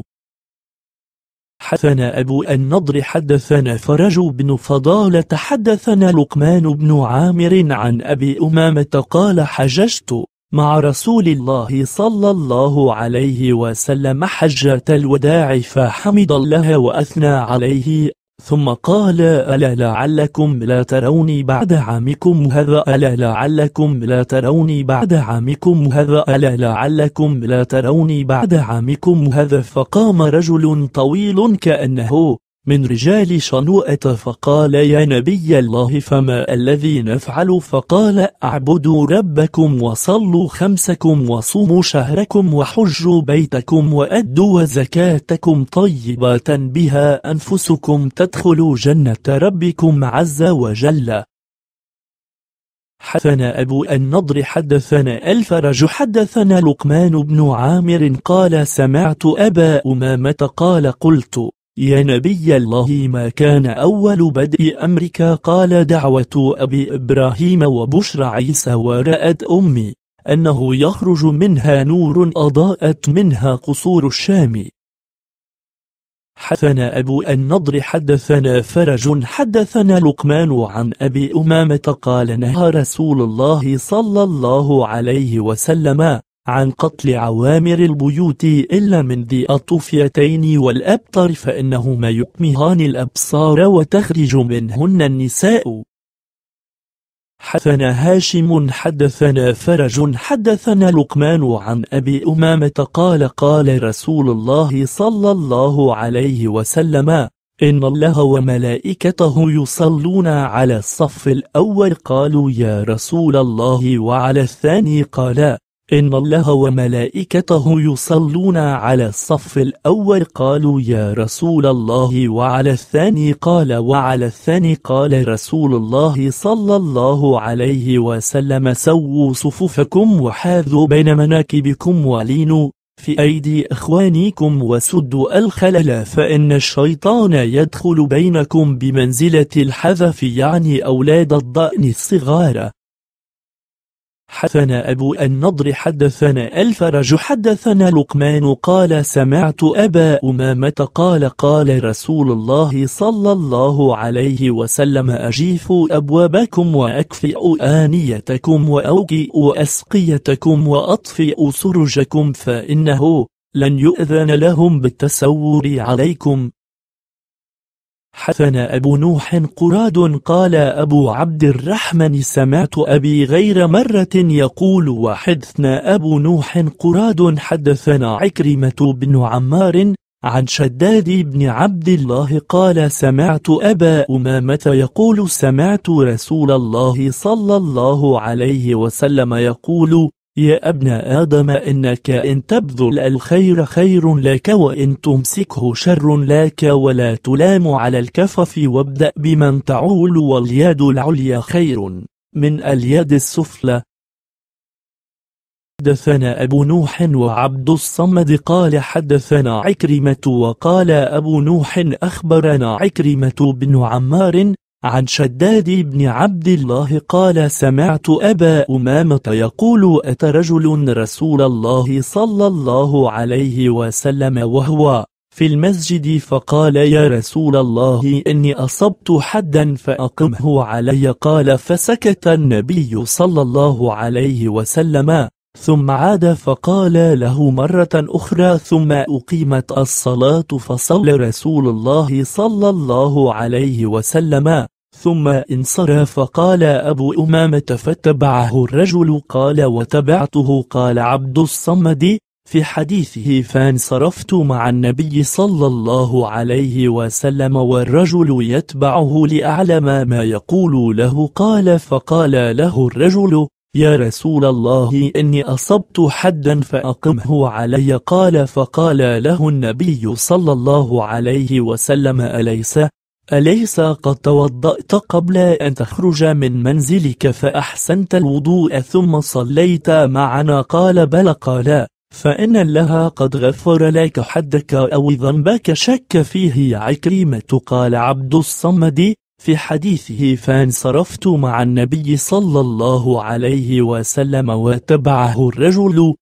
حدثنا أبو النضر حدثنا فرج بن فضالة حدثنا لقمان بن عامر عن أبي أمامة قال حججت مع رسول الله صلى الله عليه وسلم حجة الوداع فحمد الله وأثنى عليه ثم قال ألا لعلكم لا تروني بعد عامكم هذا ألا لعلكم لا تروني بعد عامكم هذا ألا لعلكم لا تروني بعد عامكم هذا فقام رجل طويل كأنه من رجال شنوءة فقال يا نبي الله فما الذي نفعل فقال اعبدوا ربكم وصلوا خمسكم وصوموا شهركم وحجوا بيتكم وأدوا زكاتكم طيبة بها أنفسكم تدخلوا جنة ربكم عز وجل حدثنا أبو النضر حدثنا الفرج حدثنا لقمان بن عامر قال سمعت أبا أمامة قال قلت يا نبي الله ما كان أول بدء أمرك قال دعوة أبي إبراهيم وبشرى عيسى ورأت أمي أنه يخرج منها نور أضاءت منها قصور الشام حدثنا أبو النضر حدثنا فرج حدثنا لقمان عن أبي أمامة قال نهى رسول الله صلى الله عليه وسلم عن قتل عوامر البيوت إلا من ذي الطفيتين والأبطر فإنهما يقمهان الأبصار وتخرج منهن النساء حدثنا هاشم حدثنا فرج حدثنا لقمان عن أبي أمامة قال قال رسول الله صلى الله عليه وسلم إن الله وملائكته يصلون على الصف الأول قالوا يا رسول الله وعلى الثاني قال إن الله وملائكته يصلون على الصف الأول قالوا يا رسول الله وعلى الثاني قال وعلى الثاني قال رسول الله صلى الله عليه وسلم سووا صفوفكم وحاذوا بين مناكبكم ولينوا في أيدي أخوانكم وسدوا الخلل فإن الشيطان يدخل بينكم بمنزلة الحذف يعني أولاد الضأن الصغار حدثنا أبو النضر حدثنا الفرج حدثنا لقمان قال سمعت أبا أمامة قال قال رسول الله صلى الله عليه وسلم أجيف أبوابكم وأكفئ آنيتكم وأوكئوا أسقيتكم وأطفئ سرجكم فإنه لن يؤذن لهم بالتسور عليكم حدثنا أبو نوح قراد قال أبو عبد الرحمن سمعت أبي غير مرة يقول وحدثنا أبو نوح قراد حدثنا عكرمة بن عمار عن شداد بن عبد الله قال سمعت أبا أمامة يقول سمعت رسول الله صلى الله عليه وسلم يقول يا ابن آدم إنك إن تبذل الخير خير لك وإن تمسكه شر لك ولا تلام على الكفف وابدأ بمن تعول واليد العليا خير من اليد السفلى حدثنا أبو نوح وعبد الصمد قال حدثنا عكرمة وقال أبو نوح أخبرنا عكرمة بن عمار عن شداد بن عبد الله قال سمعت أبا أمامة يقول أتى رجل رسول الله صلى الله عليه وسلم وهو في المسجد فقال يا رسول الله إني أصبت حدا فأقمه علي قال فسكت النبي صلى الله عليه وسلم ثم عاد فقال له مرة أخرى ثم أقيمت الصلاة فصلى رسول الله صلى الله عليه وسلم ثم انصر فقال أبو أمامة فاتبعه الرجل قال وتبعته قال عبد الصمد في حديثه فانصرفت مع النبي صلى الله عليه وسلم والرجل يتبعه لأعلم ما يقول له قال فقال له الرجل يا رسول الله إني أصبت حدا فأقمه علي قال فقال له النبي صلى الله عليه وسلم أليس أليس قد توضأت قبل أن تخرج من منزلك فأحسنت الوضوء ثم صليت معنا قال بل قال فإن الله قد غفر لك حدك أو ذنبك شك فيه عكريمة قال عبد الصمد في حديثه فانصرفت مع النبي صلى الله عليه وسلم وتبعه الرجل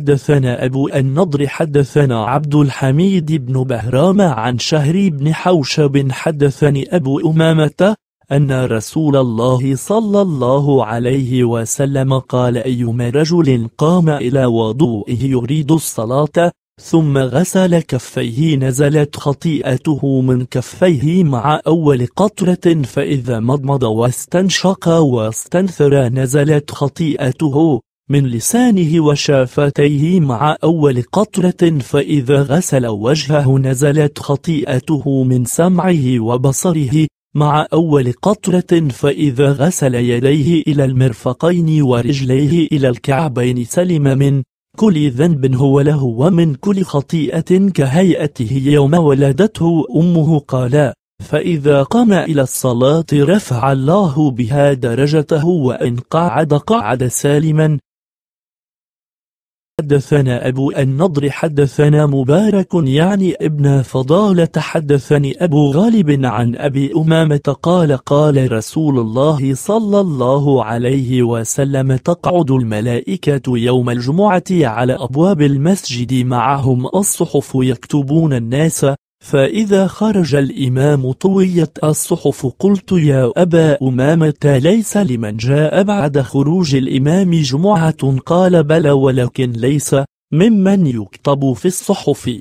حدثنا أبو النضر حدثنا عبد الحميد بن بهرام عن شهر بن حوشب حدثني أبو أمامة أن رسول الله صلى الله عليه وسلم قال أيما رجل قام إلى وضوئه يريد الصلاة ثم غسل كفيه نزلت خطيئته من كفيه مع أول قطرة فإذا مضمض واستنشق واستنثر نزلت خطيئته من لسانه وشافتيه مع أول قطرة فإذا غسل وجهه نزلت خطيئته من سمعه وبصره مع أول قطرة فإذا غسل يديه إلى المرفقين ورجليه إلى الكعبين سلم من كل ذنب هو له ومن كل خطيئة كهيئته يوم ولدته أمه قال فإذا قام إلى الصلاة رفع الله بها درجته وإن قعد قعد سالما حدثنا أبو النضر حدثنا مبارك يعني ابن فضالة حدثني أبو غالب عن أبي أمامة قال قال رسول الله صلى الله عليه وسلم تقعد الملائكة يوم الجمعة على أبواب المسجد معهم الصحف يكتبون الناس فإذا خرج الإمام طويت الصحف قلت يا أبا أمامة ليس لمن جاء بعد خروج الإمام جمعة قال بلى ولكن ليس ممن يكتب في الصحف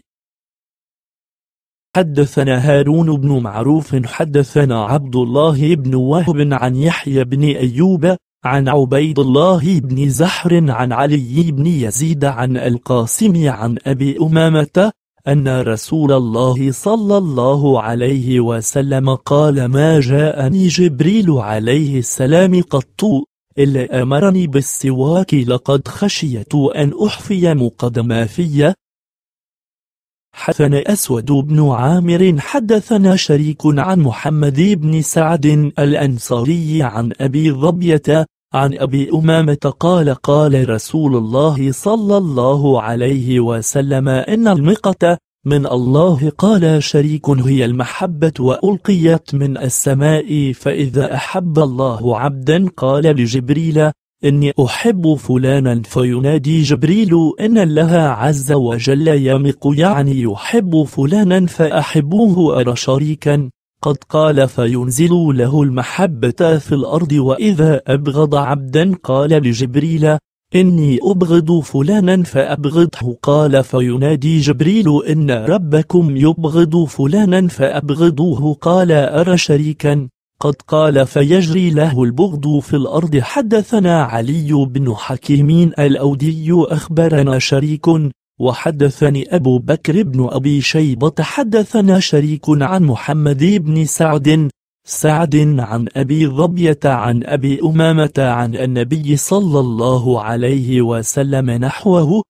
حدثنا هارون بن معروف حدثنا عبد الله بن وهب عن يحيى بن أيوب عن عبيد الله بن زحر عن علي بن يزيد عن القاسم عن أبي أمامة أن رسول الله صلى الله عليه وسلم قال ما جاءني جبريل عليه السلام قط إلا أمرني بالسواك لقد خشيت أن أحفي مقدما في حدثنا أسود بن عامر حدثنا شريك عن محمد بن سعد الأنصاري عن أبي ظبية عن أبي أمامة قال قال رسول الله صلى الله عليه وسلم إن المقة من الله قال شريك هي المحبة وألقيت من السماء فإذا أحب الله عبدا قال لجبريل إني أحب فلانا فينادي جبريل إن الله عز وجل يمق يعني يحب فلانا فأحبوه أرى شريكا قد قال فينزل له المحبة في الأرض وإذا أبغض عبدا قال لجبريل إني أبغض فلانا فأبغضه قال فينادي جبريل إن ربكم يبغض فلانا فأبغضوه قال أرى شريكا قد قال فيجري له البغض في الأرض حدثنا علي بن حكيم الأودي أخبرنا شريك وحدثني أبو بكر بن أبي شيبة حدثنا شريك عن محمد بن سعد سعد عن أبي ظبية عن أبي أمامة عن النبي صلى الله عليه وسلم نحوه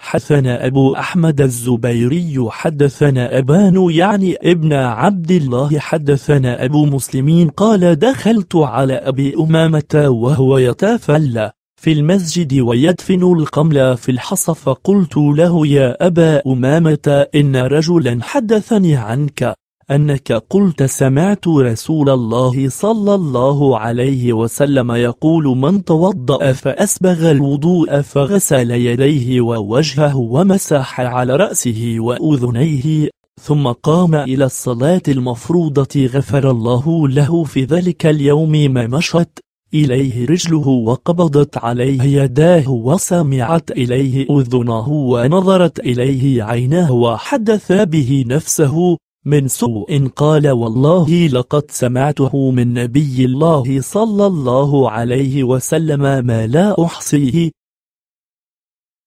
حدثنا أبو أحمد الزبيري حدثنا أبان يعني ابن عبد الله حدثنا أبو مسلمين قال دخلت على أبي أمامة وهو يتفلى في المسجد ويدفن القمل في الحصى فقلت له يا أبا أمامة إن رجلا حدثني عنك أنك قلت سمعت رسول الله صلى الله عليه وسلم يقول من توضأ فأسبغ الوضوء فغسل يديه ووجهه ومسح على رأسه وأذنيه ثم قام إلى الصلاة المفروضة غفر الله له في ذلك اليوم ما مشت إليه رجله وقبضت عليه يداه وسمعت إليه أذنه ونظرت إليه عيناه وحدث به نفسه من سوء قال والله لقد سمعته من نبي الله صلى الله عليه وسلم ما لا أحصيه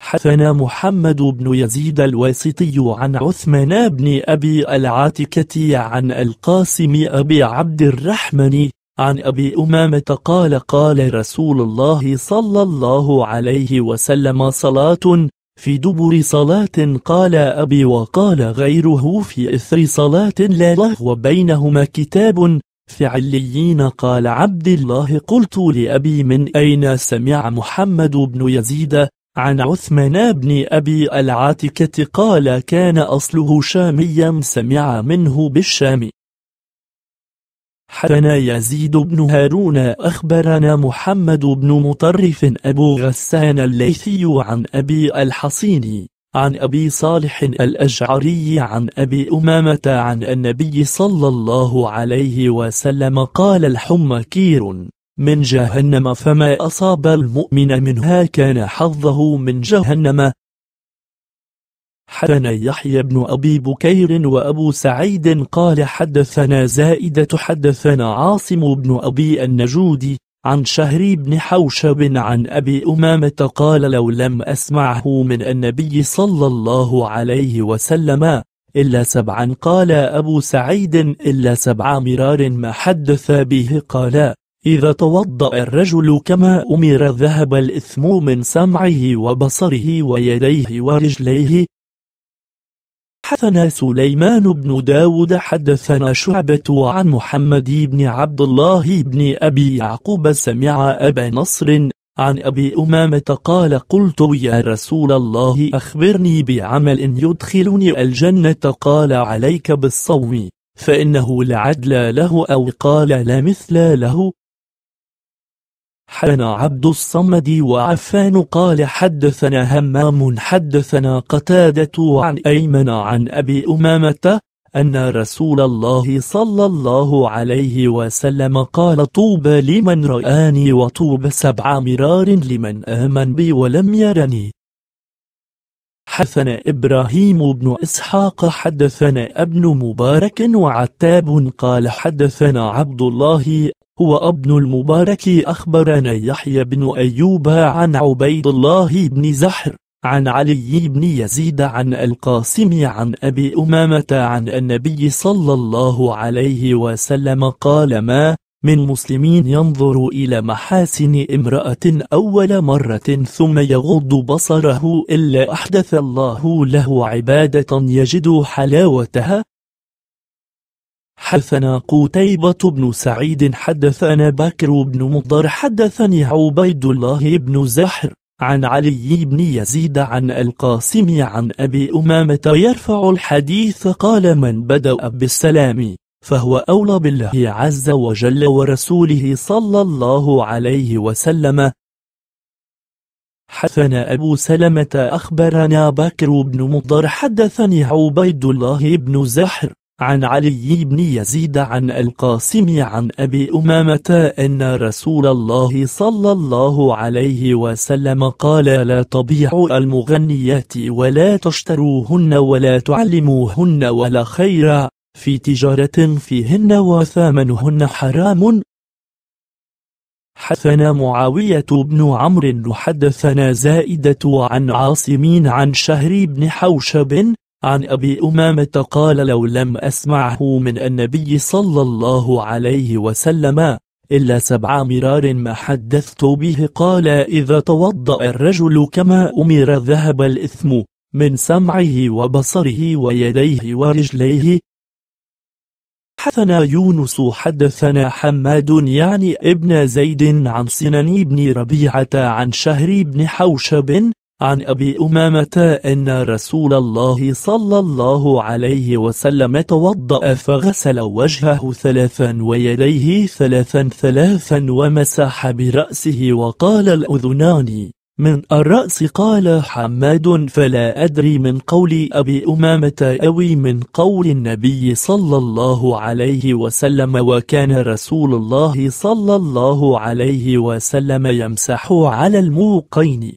حثنا محمد بن يزيد الواسطي عن عثمان بن أبي العاتكة عن القاسم أبي عبد الرحمن عن أبي أمامة قال قال رسول الله صلى الله عليه وسلم صلاة في دبر صلاة قال أبي وقال غيره في إثر صلاة لا له وبينهما كتاب فعليين قال عبد الله قلت لأبي من أين سمع محمد بن يزيد عن عثمان بن أبي العاتكة قال كان أصله شاميا سمع منه بالشام حدنا يزيد بن هارون أخبرنا محمد بن مطرف أبو غسان الليثي عن أبي الحصيني عن أبي صالح الأشعري عن أبي أمامة عن النبي صلى الله عليه وسلم قال الحم كير من جهنم فما أصاب المؤمن منها كان حظه من جهنم حدثنا يحيى بن أبي بكير وأبو سعيد قال حدثنا زائدة حدثنا عاصم بن أبي النجود عن شهري بن حوشب عن أبي أمامة قال لو لم أسمعه من النبي صلى الله عليه وسلم إلا سبعا قال أبو سعيد إلا سبع مرار ما حدث به قال إذا توضأ الرجل كما أمر ذهب الإثم من سمعه وبصره ويديه ورجليه حدثنا سليمان بن داود حدثنا شعبة عن محمد بن عبد الله بن أبي يعقوب سمع أبا نصر عن أبي أمامة قال قلت يا رسول الله أخبرني بعمل يدخلني الجنة قال عليك بالصوم فإنه لعدل له أو قال لا مثل له حدثنا عبد الصمد وعفان قال حدثنا همام حدثنا قتادة عن أيمن عن أبي أمامة أن رسول الله صلى الله عليه وسلم قال طوبى لمن رآني وطوبى سبع مرار لمن آمن بي ولم يرني حدثنا إبراهيم بن إسحاق حدثنا ابن مبارك وعتاب قال حدثنا عبد الله هو ابن المبارك أخبرنا يحيى بن أيوب عن عبيد الله بن زحر عن علي بن يزيد عن القاسم عن أبي أمامة عن النبي صلى الله عليه وسلم قال ما من مسلمين ينظر إلى محاسن امرأة أول مرة ثم يغض بصره إلا أحدث الله له عبادة يجد حلاوتها حدثنا قتيبة بن سعيد حدثنا بكر بن مضر حدثني عبيد الله بن زحر عن علي بن يزيد عن القاسم عن أبي أمامة يرفع الحديث قال من بدأ بالسلام فهو أولى بالله عز وجل ورسوله صلى الله عليه وسلم حدثنا أبو سلمة أخبرنا بكر بن مضر حدثني عبيد الله بن زحر عن علي بن يزيد عن القاسم عن أبي أمامة أن رسول الله صلى الله عليه وسلم قال لا تبيعوا المغنيات ولا تشتروهن ولا تعلموهن ولا خير في تجارة فيهن وثمنهن حرام حدثنا معاوية بن عمرو حدثنا زائدة عن عاصمين عن شهر بن حوشب عن أبي أمامة قال لو لم أسمعه من النبي صلى الله عليه وسلم إلا سبع مرار ما حدثت به قال إذا توضأ الرجل كما أمر ذهب الإثم من سمعه وبصره ويديه ورجليه حثنا يونس حدثنا حماد يعني ابن زيد عن سنن بن ربيعة عن شهر بن حوشب عن أبي أمامة أن رسول الله صلى الله عليه وسلم توضأ فغسل وجهه ثلاثا ويديه ثلاثا ثلاثا ومسح برأسه وقال الأذنان من الرأس قال حماد فلا أدري من قول أبي أمامة أو من قول النبي صلى الله عليه وسلم وكان رسول الله صلى الله عليه وسلم يمسح على الموقين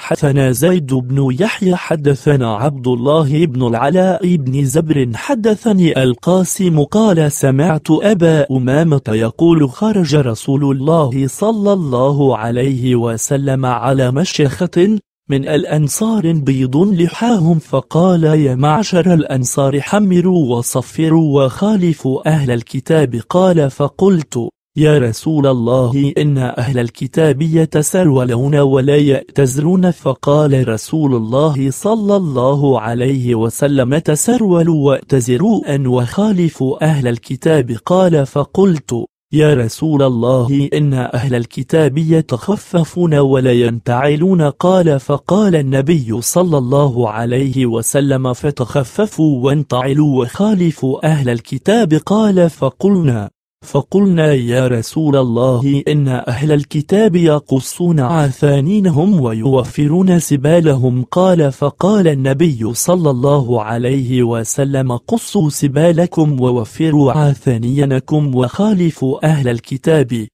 حدثنا زيد بن يحيى حدثنا عبد الله بن العلاء بن زبر حدثني القاسم قال سمعت أبا أمامة يقول خرج رسول الله صلى الله عليه وسلم على مشيخة من الأنصار بيض لحاهم فقال يا معشر الأنصار حمروا وصفروا وخالفوا أهل الكتاب قال فقلت يا رسول الله إن أهل الكتاب يتسرولون ولا يأتزرون فقال رسول الله صلى الله عليه وسلم تسرولوا واتزروا أن وخالفوا أهل الكتاب قال فقلت يا رسول الله إن أهل الكتاب يتخففون ولا ينتعلون قال فقال النبي صلى الله عليه وسلم فتخففوا وانتعلوا وخالفوا أهل الكتاب قال فقلنا فقلنا يا رسول الله إن أهل الكتاب يقصون عثانينهم ويوفرون سبالهم قال فقال النبي صلى الله عليه وسلم قصوا سبالكم ووفروا عثانينكم وخالفوا أهل الكتاب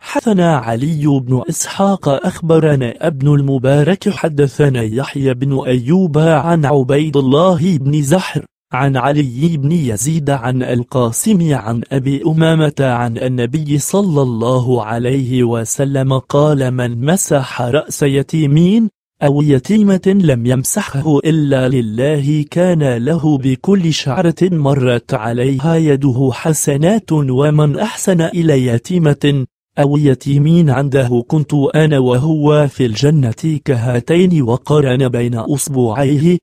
حدثنا علي بن إسحاق أخبرنا ابن المبارك حدثنا يحيى بن أيوب عن عبيد الله بن زحر عن علي بن يزيد عن القاسم عن أبي أمامة عن النبي صلى الله عليه وسلم قال من مسح رأس يتيمين أو يتيمة لم يمسحه إلا لله كان له بكل شعرة مرت عليها يده حسنات ومن أحسن إلى يتيمة أو يتيمين عنده كنت أنا وهو في الجنة كهاتين وقرن بين أصبعيه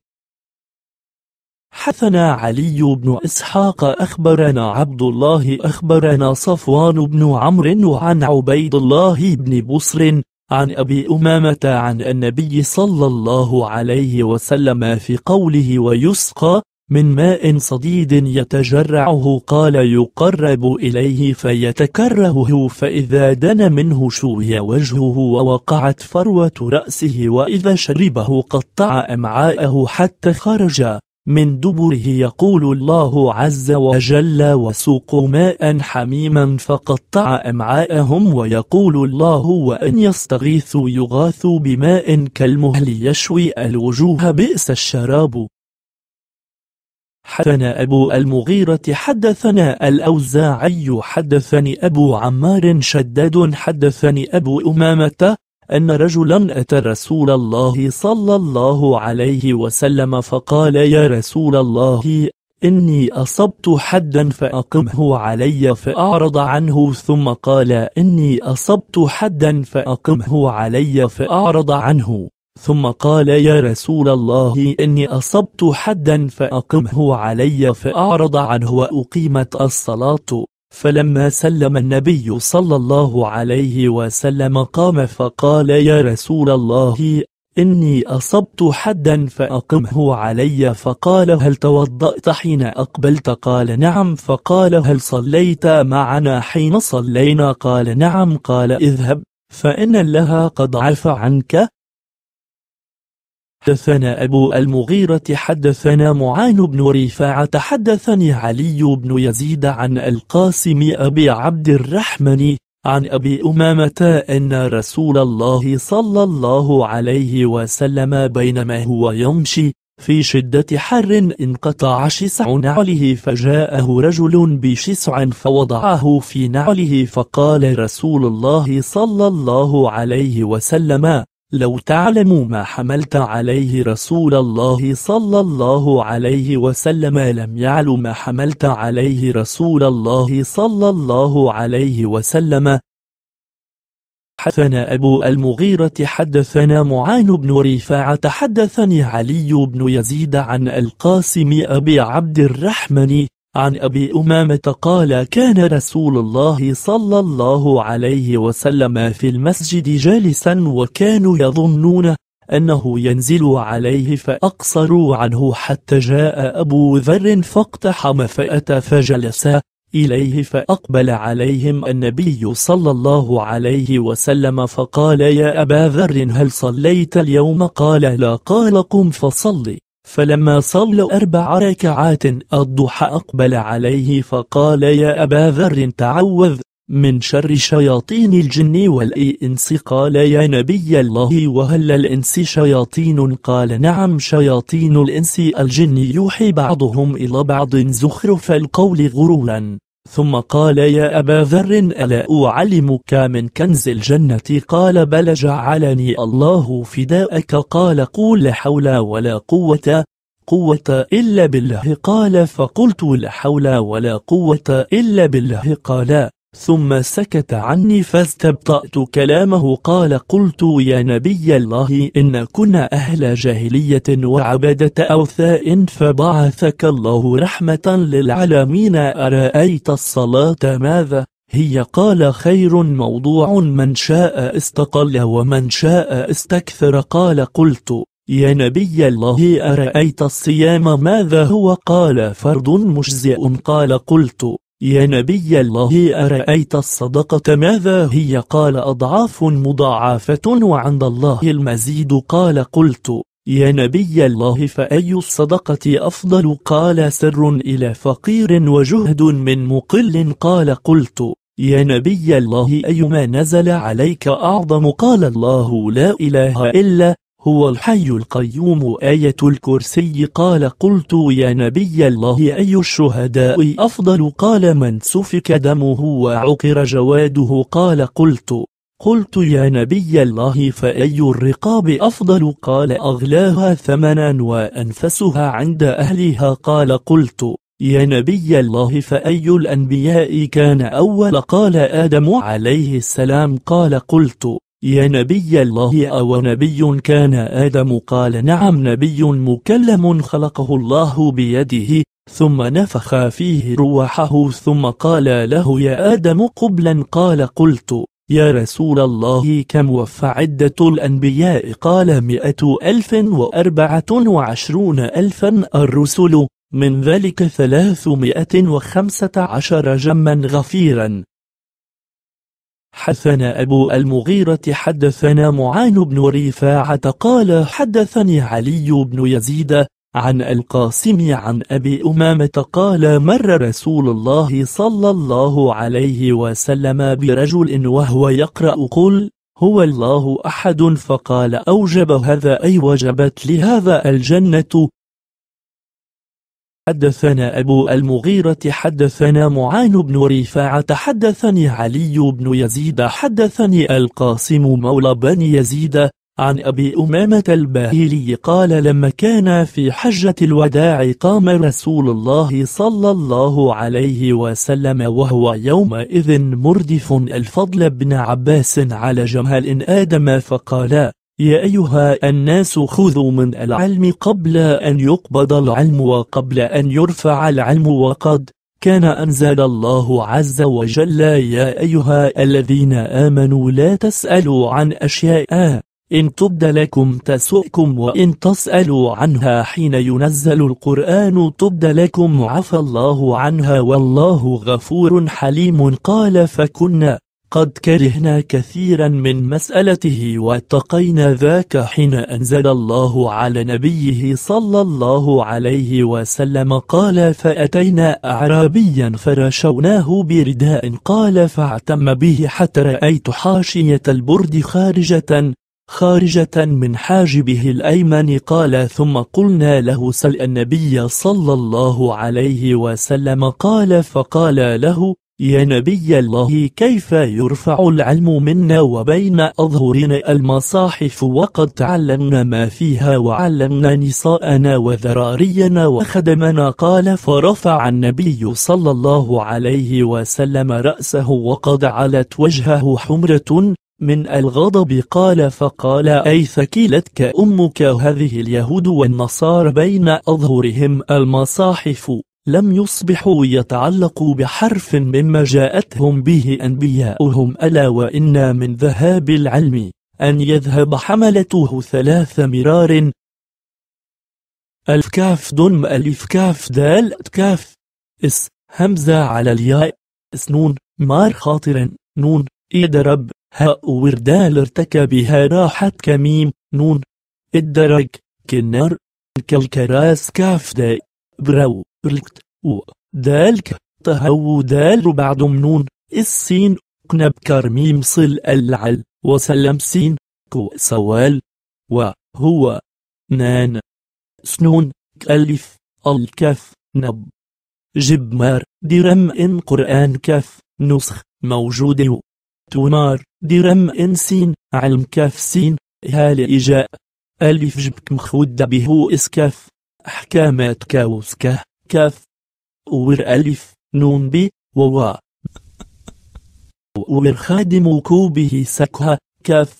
حثنا علي بن إسحاق أخبرنا عبد الله أخبرنا صفوان بن عمرو وعن عبيد الله بن بصر عن أبي أمامة عن النبي صلى الله عليه وسلم في قوله ويسقى من ماء صديد يتجرعه قال يقرب إليه فيتكرهه فإذا دن منه شوي وجهه ووقعت فروة رأسه وإذا شربه قطع أمعاءه حتى خرج من دبره يقول الله عز وجل وسوقوا ماء حميما فقطع أمعاءهم ويقول الله وأن يستغيثوا يغاثوا بماء كالمهل يشوي الوجوه بئس الشراب حدثنا أبو المغيرة حدثنا الأوزاعي حدثني أبو عمار شداد حدثني أبو أمامة أن رجلا أتى رسول الله صلى الله عليه وسلم فقال يا رسول الله إني أصبت حدا فأقمه علي فأعرض عنه ثم قال إني أصبت حدا فأقمه علي فأعرض عنه ثم قال يا رسول الله إني أصبت حدا فأقمه علي فأعرض عنه وأقيمت الصلاة فلما سلم النبي صلى الله عليه وسلم قام فقال يا رسول الله إني أصبت حدا فأقمه علي فقال هل توضأت حين أقبلت قال نعم فقال هل صليت معنا حين صلينا قال نعم قال اذهب فإن لها قد عفى عنك حدثنا أبو المغيرة حدثنا معان بن رفاعة حدثني علي بن يزيد عن القاسم أبي عبد الرحمن عن أبي أمامة أن رسول الله صلى الله عليه وسلم بينما هو يمشي في شدة حر انقطع شسع نعله فجاءه رجل بشسع فوضعه في نعله فقال رسول الله صلى الله عليه وسلم لو تعلم ما حملت عليه رسول الله صلى الله عليه وسلم لم يعل ما حملت عليه رسول الله صلى الله عليه وسلم حدثنا أبو المغيرة حدثنا معان بن رفاعة حدثني علي بن يزيد عن القاسم أبي عبد الرحمن عن أبي أمامة قال كان رسول الله صلى الله عليه وسلم في المسجد جالسا وكانوا يظنون أنه ينزل عليه فأقصروا عنه حتى جاء أبو ذر فاقتحم فأتى فجلس إليه فأقبل عليهم النبي صلى الله عليه وسلم فقال يا أبا ذر هل صليت اليوم قال لا قال قم فصلي فلما صلى أربع ركعات الضحى أقبل عليه فقال يا أبا ذر تعوذ من شر شياطين الجن والإنس قال يا نبي الله وهل الإنس شياطين قال نعم شياطين الإنس الجن يوحي بعضهم إلى بعض زخرف القول غرورا ثم قال يا أبا ذر ألا أعلمك من كنز الجنة قال بل جعلني الله فداءك قال قل لا حول ولا قوة قوة إلا بالله قال فقلت لا حول ولا قوة إلا بالله قال ثم سكت عني فاستبطأت كلامه قال قلت يا نبي الله إن كنا أهل جاهلية وعبدة أوثاء فبعثك الله رحمة للعالمين أرأيت الصلاة ماذا؟ هي قال خير موضوع من شاء استقل ومن شاء استكثر قال قلت يا نبي الله أرأيت الصيام ماذا هو قال فرض مجزئ قال قلت يا نبي الله أرأيت الصدقة ماذا هي قال أضعاف مضاعفة وعند الله المزيد قال قلت يا نبي الله فأي الصدقة أفضل قال سر إلى فقير وجهد من مقل قال قلت يا نبي الله أيما نزل عليك أعظم قال الله لا إله إلا هو الحي القيوم آية الكرسي قال قلت يا نبي الله أي الشهداء أفضل قال من سفك دمه وعقر جواده قال قلت قلت يا نبي الله فأي الرقاب أفضل قال أغلاها ثمنا وأنفسها عند أهلها قال قلت يا نبي الله فأي الأنبياء كان أول قال آدم عليه السلام قال قلت يا نبي الله أو نبي كان آدم قال نعم نبي مكلم خلقه الله بيده ثم نفخ فيه روحه ثم قال له يا آدم قبلا قال قلت يا رسول الله كم وفى عدة الأنبياء قال مئة ألف وأربعة وعشرون ألفا الرسل من ذلك ثلاثمائة وخمسة عشر جما غفيرا حدثنا أبو المغيرة حدثنا معان بن رفاعة قال حدثني علي بن يزيد عن القاسم عن أبي أمامة قال مر رسول الله صلى الله عليه وسلم برجل وهو يقرأ قل هو الله أحد فقال أوجب هذا أي وجبت لهذا الجنة حدثنا أبو المغيرة حدثنا معان بن رفاعة حدثني علي بن يزيد حدثني القاسم مولى بن يزيد عن أبي أمامة الباهلي قال لما كان في حجة الوداع قام رسول الله صلى الله عليه وسلم وهو يومئذ مردف الفضل بن عباس على جمال آدم فقالا يا أيها الناس خذوا من العلم قبل أن يقبض العلم وقبل أن يرفع العلم وقد كان أنزل الله عز وجل يا أيها الذين آمنوا لا تسألوا عن أشياء إن تبد لكم تسؤكم وإن تسألوا عنها حين ينزل القرآن تبد لكم عفى الله عنها والله غفور حليم قال فكنا قد كرهنا كثيرا من مسألته واتقينا ذاك حين أنزل الله على نبيه صلى الله عليه وسلم قال فأتينا أعرابيا فرشوناه برداء قال فاعتم به حتى رأيت حاشية البرد خارجة خارجة من حاجبه الأيمن قال ثم قلنا له سل النبي صلى الله عليه وسلم قال فقال له يا نبي الله كيف يرفع العلم منا وبين أظهرنا المصاحف وقد تعلمنا ما فيها وعلمنا نساءنا وذرارينا وخدمنا قال فرفع النبي صلى الله عليه وسلم رأسه وقد علت وجهه حمرة من الغضب قال فقال أي ثكلتك أمك هذه اليهود والنصارى بين أظهرهم المصاحف لم يصبحوا يتعلقوا بحرف مما جاءتهم به أنبياؤهم ألا وإن من ذهاب العلم أن يذهب حملته ثلاث مرار ألف كاف دم ألف كاف دال كاف اس همزة على الياء إس نون مار خاطر نون ادرب هاء وردال ارتكى بها راحة كميم نون الدرج كنار كالكراس كاف داء برو بركت و دالك تهو دال بعد منون السين كنب كرميم صل العل وسلم سين كو سوال وهو نان سنون كألف الكف نب جبمار درم إن قرآن كف نسخ موجود تونار درم إن سين علم كف سين هال إجاء ألف جبك مخود بهو إسكف أحكامات كاوسكه كاف ور ألف نون ب ووا ور خادم كوبه سكها كاف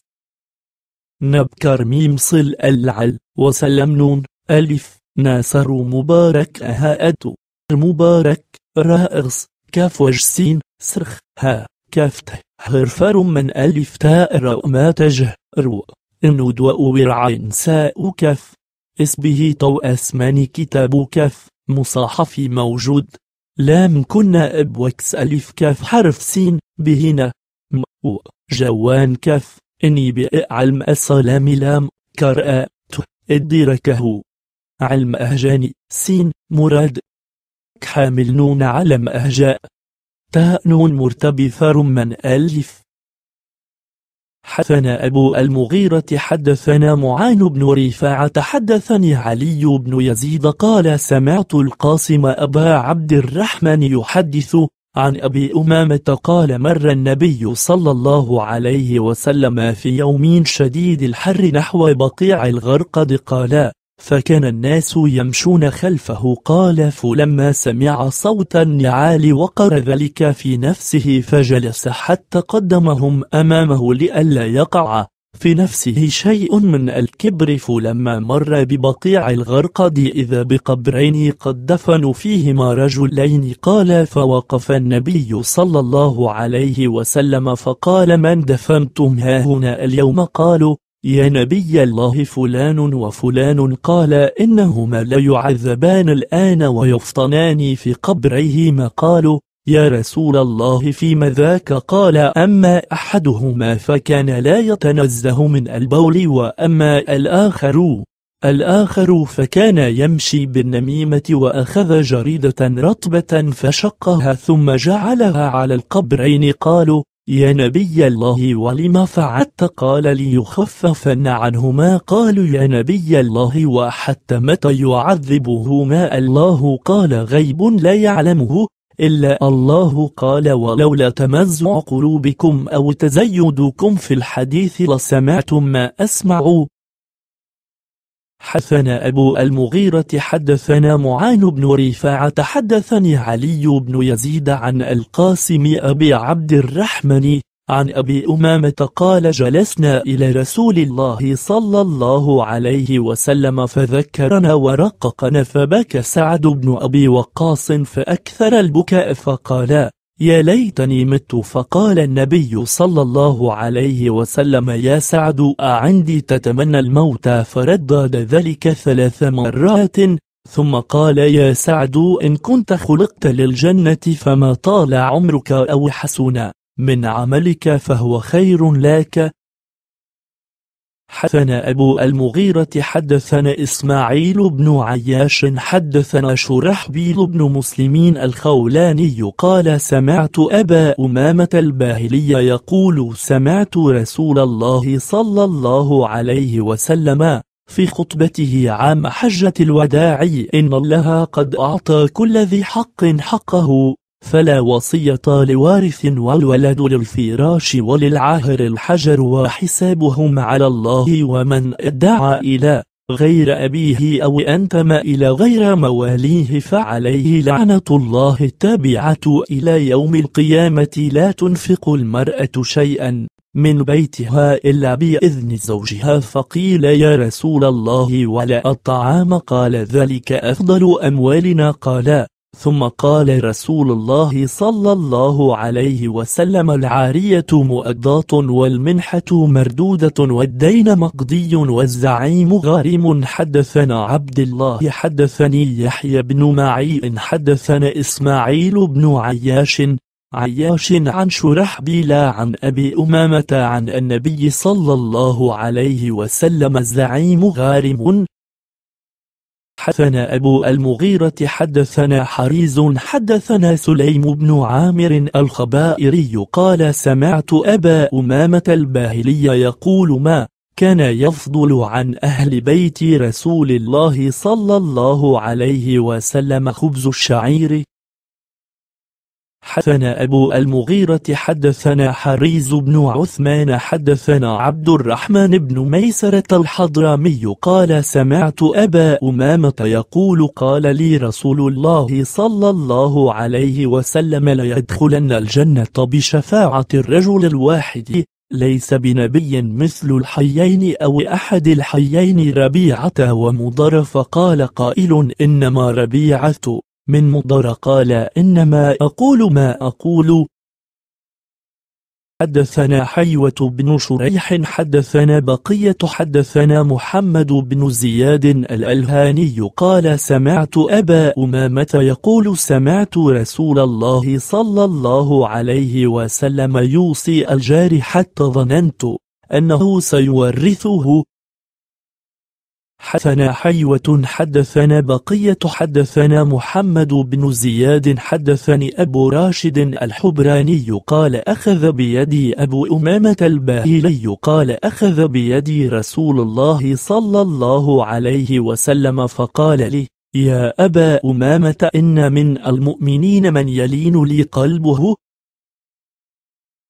نبكر ميم صل العل وسلم نون ألف ناصر مبارك أتو مبارك رائغس كاف وجسين سرخ ها كافت هرفر من ألف تاء راء ما تجه رو الندوء ورعين ساء كف اسبه طو أسماني كتاب كف مصاحف موجود لام كنا أبوكس ألف كاف حرف سين بهنا م و جوان كاف إني علم السلام لام ت ادركه علم أهجاني سين مراد حامل نون علم أهجاء تاء نون مرتبثة رما ألف حدثنا أبو المغيرة حدثنا معان بن رفاعة حدثني علي بن يزيد قال سمعت القاسم أبا عبد الرحمن يحدث عن أبي أمامة قال مر النبي صلى الله عليه وسلم في يوم شديد الحر نحو بقيع الغرقد قال فكان الناس يمشون خلفه قال فلما سمع صوت النعال وقر ذلك في نفسه فجلس حتى قدمهم أمامه لئلا يقع في نفسه شيء من الكبر فلما مر ببقيع الغرقد إذا بقبرين قد دفنوا فيهما رجلين قال فوقف النبي صلى الله عليه وسلم فقال من دفنتم هاهنا اليوم قالوا يا نبي الله فلان وفلان قال إنهما لا يعذبان الآن ويفطنان في قبريهما قالوا يا رسول الله فيما ذاك قال أما أحدهما فكان لا يتنزه من البول وأما الآخر الآخر فكان يمشي بالنميمة وأخذ جريدة رطبة فشقها ثم جعلها على القبرين قالوا يا نبي الله ولم فعلت قال ليخففن عنهما قالوا يا نبي الله وحتى متى يعذبهما الله قال غيب لا يعلمه إلا الله قال ولولا تمزع قلوبكم أو تزيدكم في الحديث لسمعتم ما أسمعوا حدثنا أبو المغيرة حدثنا معان بن رفاعة حدثني علي بن يزيد عن القاسم أبي عبد الرحمن عن أبي أمامة قال جلسنا إلى رسول الله صلى الله عليه وسلم فذكرنا ورققنا فبكى سعد بن أبي وقاص فأكثر البكاء فقال يا ليتني مت فقال النبي صلى الله عليه وسلم يا سعد أعندي تتمنى الموت فردد ذلك ثلاث مرات ثم قال يا سعد إن كنت خلقت للجنة فما طال عمرك أو حسن من عملك فهو خير لك حدثنا أبو المغيرة حدثنا إسماعيل بن عياش حدثنا شرحبيل بن مسلمين الخولاني قال سمعت أبا أمامة الباهلي يقول سمعت رسول الله صلى الله عليه وسلم في خطبته عام حجة الوداع إن الله قد أعطى كل ذي حق حقه فلا وصية لوارث والولد للفراش وللعاهر الحجر وحسابهم على الله ومن ادعى إلى غير أبيه أو أنتم إلى غير مواليه فعليه لعنة الله التابعة إلى يوم القيامة لا تنفق المرأة شيئا من بيتها إلا بإذن زوجها فقيل يا رسول الله ولا الطعام قال ذلك أفضل أموالنا قال ثم قال رسول الله صلى الله عليه وسلم العارية مؤداة والمنحة مردودة والدين مقضي والزعيم غارم حدثنا عبد الله حدثني يحيى بن معي حدثنا إسماعيل بن عياش عياش عن شرحبيل عن أبي أمامة عن النبي صلى الله عليه وسلم الزعيم غارم حدثنا أبو المغيرة حدثنا حريز حدثنا سليم بن عامر الخبائري قال سمعت أبا أمامة الباهلي يقول ما كان يفضل عن أهل بيت رسول الله صلى الله عليه وسلم خبز الشعير حدثنا أبو المغيرة حدثنا حريز بن عثمان حدثنا عبد الرحمن بن ميسرة الحضرمي قال سمعت أبا أمامة يقول قال لي رسول الله صلى الله عليه وسلم ليدخلن الجنة بشفاعة الرجل الواحد ليس بنبي مثل الحيين أو أحد الحيين ربيعة ومضر فقال قائل إنما ربيعة من مضر قال إنما أقول ما أقول حدثنا حيوة بن شريح حدثنا بقية حدثنا محمد بن زياد الألهاني قال سمعت أبا أمامة يقول سمعت رسول الله صلى الله عليه وسلم يوصي الجار حتى ظننت أنه سيورثه حدثنا حيوة حدثنا بقية حدثنا محمد بن زياد حدثني أبو راشد الحبراني قال أخذ بيدي أبو أمامة الباهلي قال أخذ بيدي رسول الله صلى الله عليه وسلم فقال لي يا أبا أمامة إن من المؤمنين من يلين لي قلبه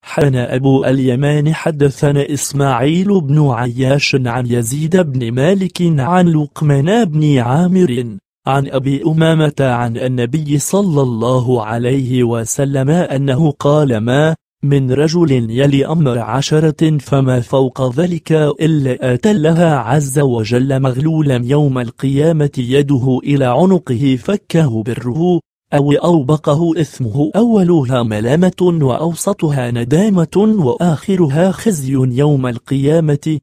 حدثنا أبو اليمان حدثنا إسماعيل بن عياش عن يزيد بن مالك عن لقمان بن عامر عن أبي أمامة عن النبي صلى الله عليه وسلم أنه قال ما من رجل يلي أمر عشرة فما فوق ذلك إلا آت لها عز وجل مغلولا يوم القيامة يده إلى عنقه فكه بره أو أوبقه إثمه أولها ملامة وأوسطها ندامة وآخرها خزي يوم القيامة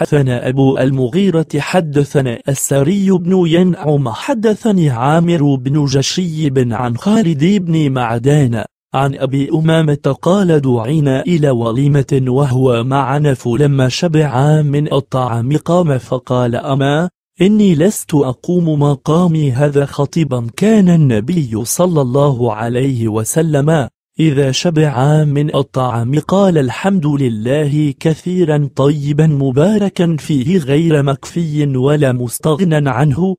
حدثنا أبو المغيرة حدثنا السري بن ينعم حدثني عامر بن جشي بن عن خالد بن معدان عن أبي أمامة قال دعينا إلى وليمة وهو معنا فلما شبعا من الطعام قام فقال أما إني لست أقوم مقامي هذا خطيبا كان النبي صلى الله عليه وسلم إذا شبع من الطعام قال الحمد لله كثيرا طيبا مباركا فيه غير مكفي ولا مستغنى عنه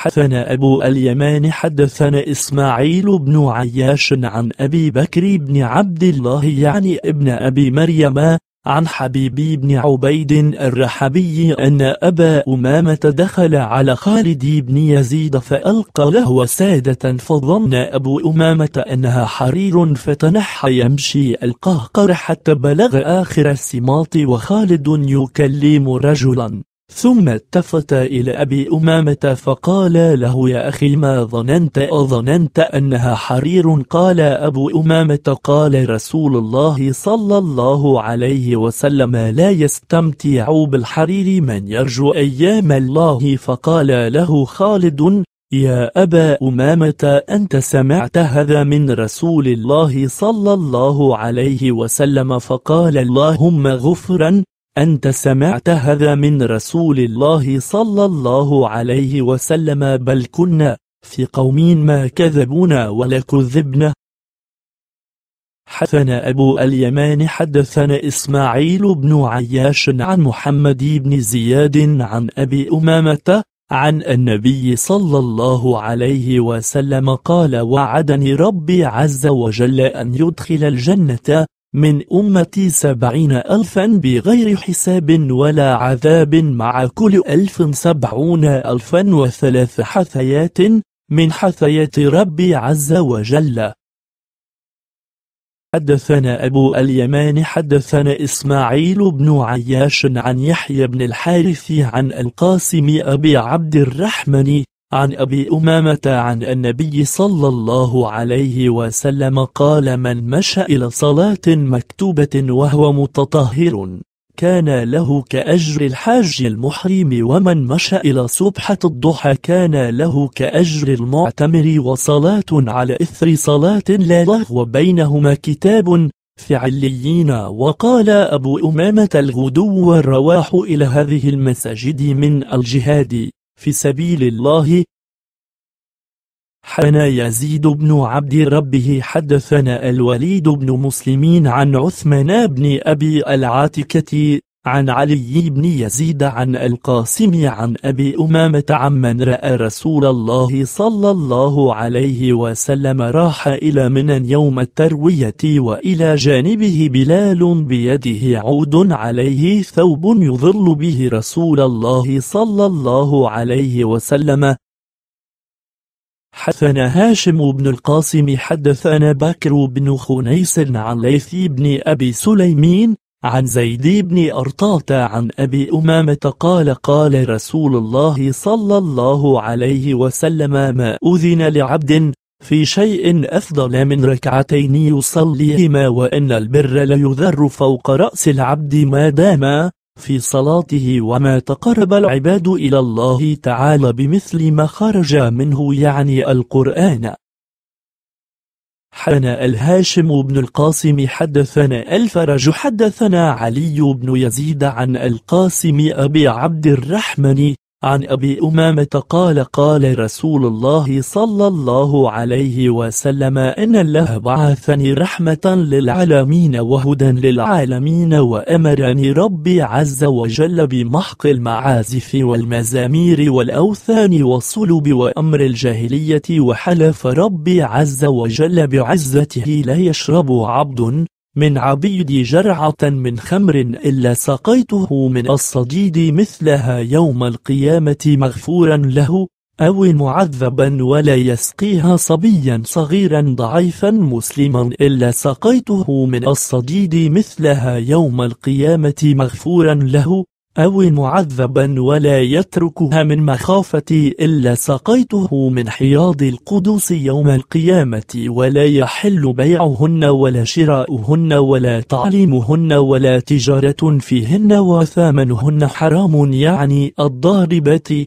حدثنا أبو اليمان حدثنا إسماعيل بن عياش عن أبي بكر بن عبد الله يعني ابن أبي مريم عن حبيب بن عبيد الرحبي أن أبا أمامة دخل على خالد بن يزيد فألقى له سادة فظن أبو أمامة أنها حرير فتنحى يمشي القهقر حتى بلغ آخر السماط وخالد يكلم رجلا ثم التفت إلى أبي أمامة فقال له يا أخي ما ظننت أظننت أنها حرير قال أبو أمامة قال رسول الله صلى الله عليه وسلم لا يستمتع بالحرير من يرجو أيام الله فقال له خالد يا أبا أمامة أنت سمعت هذا من رسول الله صلى الله عليه وسلم فقال اللهم غفرا أنت سمعت هذا من رسول الله صلى الله عليه وسلم بل كنا في قوم ما كذبونا ولا كذبنا حدثنا أبو اليمان حدثنا إسماعيل بن عياش عن محمد بن زياد عن أبي أمامة عن النبي صلى الله عليه وسلم قال وعدني ربي عز وجل أن يدخل الجنة من أمتي سبعين ألفا بغير حساب ولا عذاب مع كل ألف سبعون ألفا وثلاث حثيات من حثيات ربي عز وجل حدثنا أبو اليمان حدثنا إسماعيل بن عياش عن يحيى بن الحارث عن القاسم أبي عبد الرحمن عن أبي أمامة عن النبي صلى الله عليه وسلم قال من مشى إلى صلاة مكتوبة وهو متطهر كان له كأجر الحاج المحرم ومن مشى إلى صبحة الضحى كان له كأجر المعتمر وصلاة على إثر صلاة لا لغو بينهما كتاب فعليين وقال أبو أمامة الغدو والرواح إلى هذه المساجد من الجهاد في سبيل الله حنا يزيد بن عبد ربه حدثنا الوليد بن مسلمين عن عثمان بن أبي العاتكة عن علي بن يزيد عن القاسم عن أبي أمامة عمن رأى رسول الله صلى الله عليه وسلم راح إلى منى يوم التروية وإلى جانبه بلال بيده عود عليه ثوب يظل به رسول الله صلى الله عليه وسلم حدثنا هاشم بن القاسم حدثنا بكر بن خنيس عن ليث بن أبي سليمين عن زيد بن أرطاة عن أبي أمامة قال قال رسول الله صلى الله عليه وسلم ما أذن لعبد في شيء أفضل من ركعتين يصليهما وإن البر ليذر فوق رأس العبد ما دام في صلاته وما تقرب العباد إلى الله تعالى بمثل ما خرج منه يعني القرآن حدثنا الهاشم بن القاسم حدثنا الفرج حدثنا علي بن يزيد عن القاسم أبي عبد الرحمن عن أبي أمامة قال قال رسول الله صلى الله عليه وسلم إن الله بعثني رحمة للعالمين وهدى للعالمين وأمرني ربي عز وجل بمحق المعازف والمزامير والأوثان والصلب وأمر الجاهلية وحلف ربي عز وجل بعزته لا يشرب عبد من عبيدي جرعة من خمر إلا سقيته من الصديد مثلها يوم القيامة مغفورا له أو معذبا ولا يسقيها صبيا صغيرا ضعيفا مسلما إلا سقيته من الصديد مثلها يوم القيامة مغفورا له أو معذبا ولا يتركها من مخافتي إلا سقيته من حياض القدوس يوم القيامة ولا يحل بيعهن ولا شراؤهن ولا تعليمهن ولا تجارة فيهن وثمنهن حرام يعني الضاربة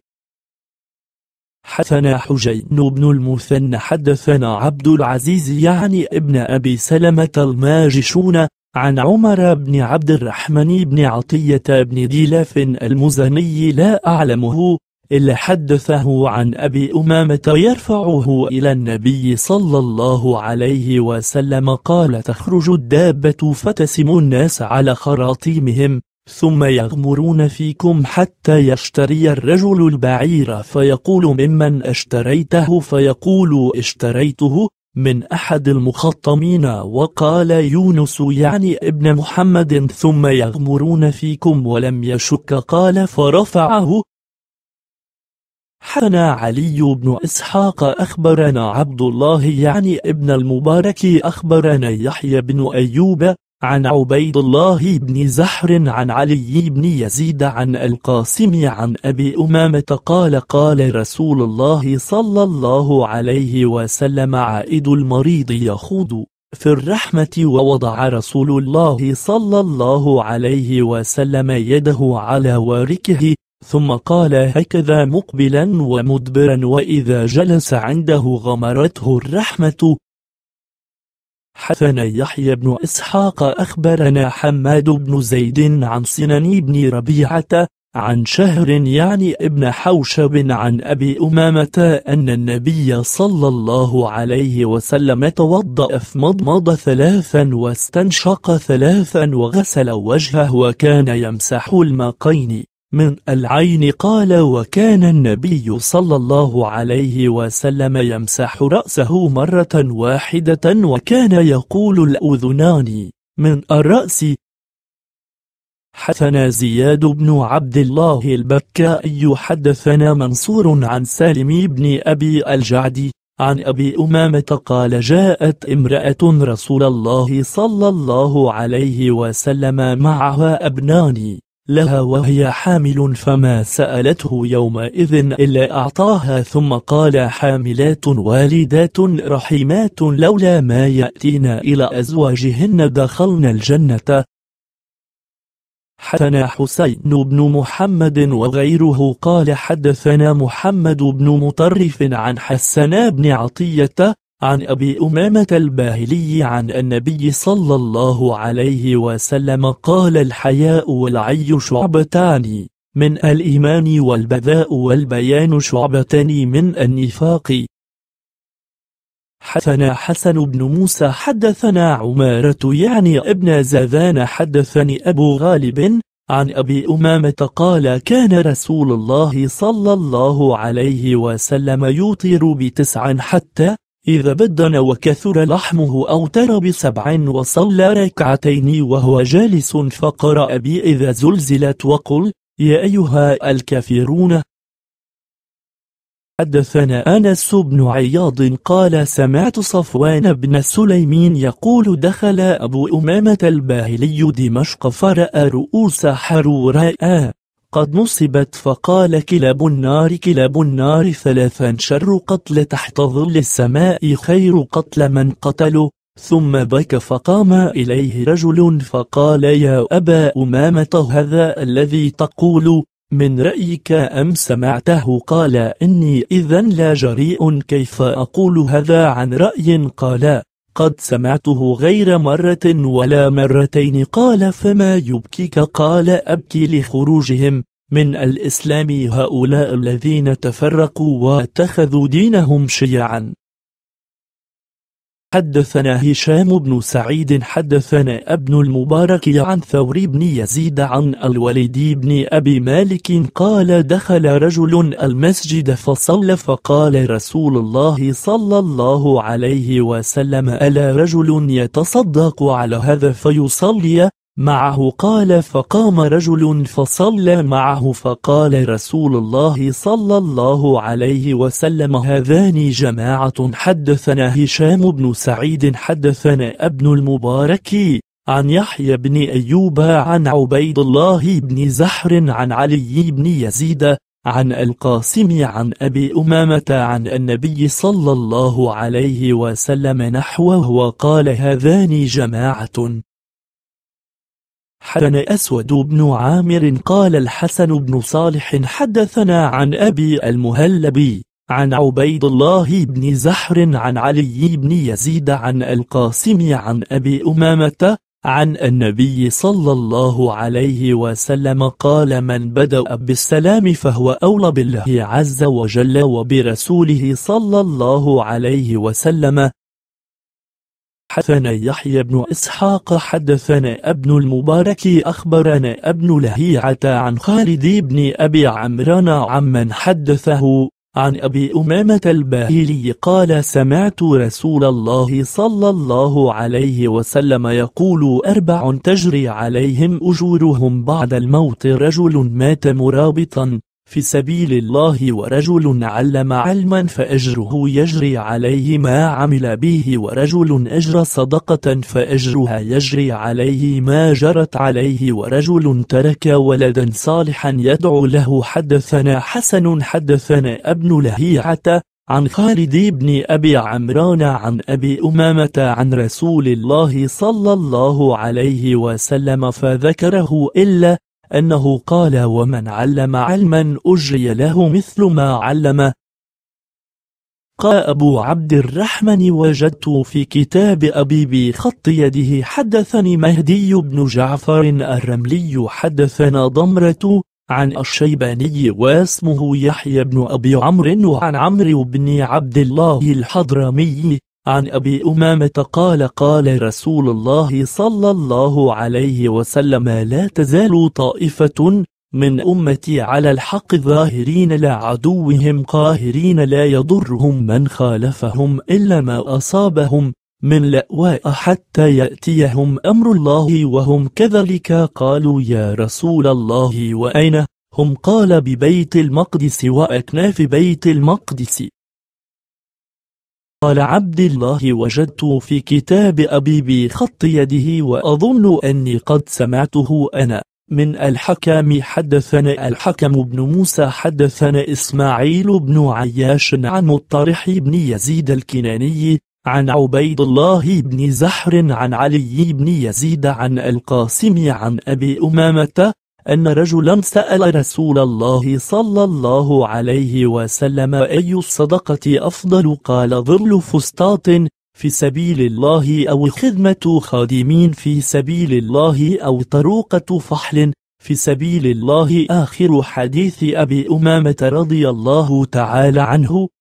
حدثنا حجين بن المثنى حدثنا عبد العزيز يعني ابن أبي سلمة الماجشون عن عمر بن عبد الرحمن بن عطية بن ديلاف المزني لا أعلمه إلا حدثه عن أبي أمامة يرفعه إلى النبي صلى الله عليه وسلم قال تخرج الدابة فتسم الناس على خراطيمهم ثم يغمرون فيكم حتى يشتري الرجل البعير فيقول ممن اشتريته فيقول اشتريته من أحد المخطمين وقال يونس يعني ابن محمد ثم يغمرون فيكم ولم يشك قال فرفعه حنا علي بن إسحاق أخبرنا عبد الله يعني ابن المبارك أخبرنا يحيى بن أيوب عن عبيد الله بن زحر عن علي بن يزيد عن القاسم عن أبي أمامة قال قال رسول الله صلى الله عليه وسلم عائد المريض يخوض في الرحمة ووضع رسول الله صلى الله عليه وسلم يده على واركه ثم قال هكذا مقبلا ومدبرا وإذا جلس عنده غمرته الرحمة حدثنا يحيى بن إسحاق أخبرنا حماد بن زيد عن سنن بن ربيعة عن شهر يعني ابن حوشب عن أبي أمامة أن النبي صلى الله عليه وسلم توضأ فمضمض ثلاثا واستنشق ثلاثا وغسل وجهه وكان يمسح الماقين من العين قال وكان النبي صلى الله عليه وسلم يمسح رأسه مرة واحدة وكان يقول الأذنان من الرأس حدثنا زياد بن عبد الله البكائي حدثنا منصور عن سالم بن أبي الجعد عن أبي أمامة قال جاءت امرأة رسول الله صلى الله عليه وسلم معها أبنان لها وهي حامل فما سألته يومئذ إلا أعطاها ثم قال حاملات والدات رحيمات لولا ما يأتين إلى أزواجهن دخلن الجنة حدثنا حسين بن محمد وغيره قال حدثنا محمد بن مطرف عن حسنا بن عطية عن أبي أمامة الباهلي عن النبي صلى الله عليه وسلم قال الحياء والعي شعبتان من الإيمان والبذاء والبيان شعبتان من النفاق حدثنا حسن بن موسى حدثنا عمارة يعني ابن زذان حدثني أبو غالب عن أبي أمامة قال كان رسول الله صلى الله عليه وسلم يطير بتسع حتى إذا بدن وكثر لحمه أوتر بسبع وصلى ركعتين وهو جالس فقرأ بي إذا زلزلت وقل يا أيها الكافرون حدثنا أنس بن عياض قال سمعت صفوان بن سليمين يقول دخل أبو أمامة الباهلي دمشق فرأى رؤوس حروراء قد نصبت فقال كلاب النار كلاب النار ثلاثا شر قتل تحت ظل السماء خير قتل من قتلوا ثم بكى فقام إليه رجل فقال يا أبا أمامة هذا الذي تقول من رأيك أم سمعته قال إني إذا لا جريء كيف أقول هذا عن رأي قال قد سمعته غير مرة ولا مرتين قال فما يبكيك قال أبكي لخروجهم من الإسلام هؤلاء الذين تفرقوا واتخذوا دينهم شيعا حدثنا هشام بن سعيد حدثنا ابن المبارك عن ثور بن يزيد عن الوليد بن أبي مالك قال دخل رجل المسجد فصلى فقال رسول الله صلى الله عليه وسلم ألا رجل يتصدق على هذا فيصلي معه قال فقام رجل فصلى معه فقال رسول الله صلى الله عليه وسلم هذان جماعة حدثنا هشام بن سعيد حدثنا ابن المبارك عن يحيى بن أيوب عن عبيد الله بن زحر عن علي بن يزيد عن القاسم عن أبي أمامة عن النبي صلى الله عليه وسلم نحوه وقال هذان جماعة حدثنا أسود بن عامر قال الحسن بن صالح حدثنا عن أبي المهلبي عن عبيد الله بن زحر عن علي بن يزيد عن القاسم عن أبي أمامة عن النبي صلى الله عليه وسلم قال من بدأ بالسلام فهو أولى بالله عز وجل وبرسوله صلى الله عليه وسلم حدثنا يحيى بن إسحاق حدثنا ابن المبارك أخبرنا ابن لهيعة عن خالد بن أبي عمران عمن حدثه عن أبي أمامة الباهلي قال سمعت رسول الله صلى الله عليه وسلم يقول أربع تجري عليهم أجورهم بعد الموت رجل مات مرابطا في سبيل الله ورجل علم علما فأجره يجري عليه ما عمل به ورجل أجر صدقة فأجرها يجري عليه ما جرت عليه ورجل ترك ولدا صالحا يدعو له حدثنا حسن حدثنا ابن لهيعة عن خالد بن أبي عمران عن أبي أمامة عن رسول الله صلى الله عليه وسلم فذكره إلا أنه قال ومن علم علما أجري له مثل ما علمه قال أبو عبد الرحمن وجدت في كتاب أبي بخط يده حدثني مهدي بن جعفر الرملي حدثنا ضمرة عن الشيباني واسمه يحيى بن أبي عمرو وعن عمرو بن عبد الله الحضرمي عن أبي أمامة قال قال رسول الله صلى الله عليه وسلم لا تزال طائفة من أمتي على الحق ظاهرين لا عدوهم قاهرين لا يضرهم من خالفهم إلا ما أصابهم من لأواء حتى يأتيهم أمر الله وهم كذلك قالوا يا رسول الله وأين هم قال ببيت المقدس وأكناف بيت المقدس قال عبد الله وجدت في كتاب أبي خط يده وأظن أني قد سمعته أنا من الحكام حدثنا الحكم بن موسى حدثنا إسماعيل بن عياش عن مطرح بن يزيد الكناني عن عبيد الله بن زحر عن علي بن يزيد عن القاسم عن أبي أمامة أن رجلا سأل رسول الله صلى الله عليه وسلم أي الصدقة أفضل قال ظل فسطاط في سبيل الله أو خدمة خادمين في سبيل الله أو طروقة فحل في سبيل الله آخر حديث أبي أمامة رضي الله تعالى عنه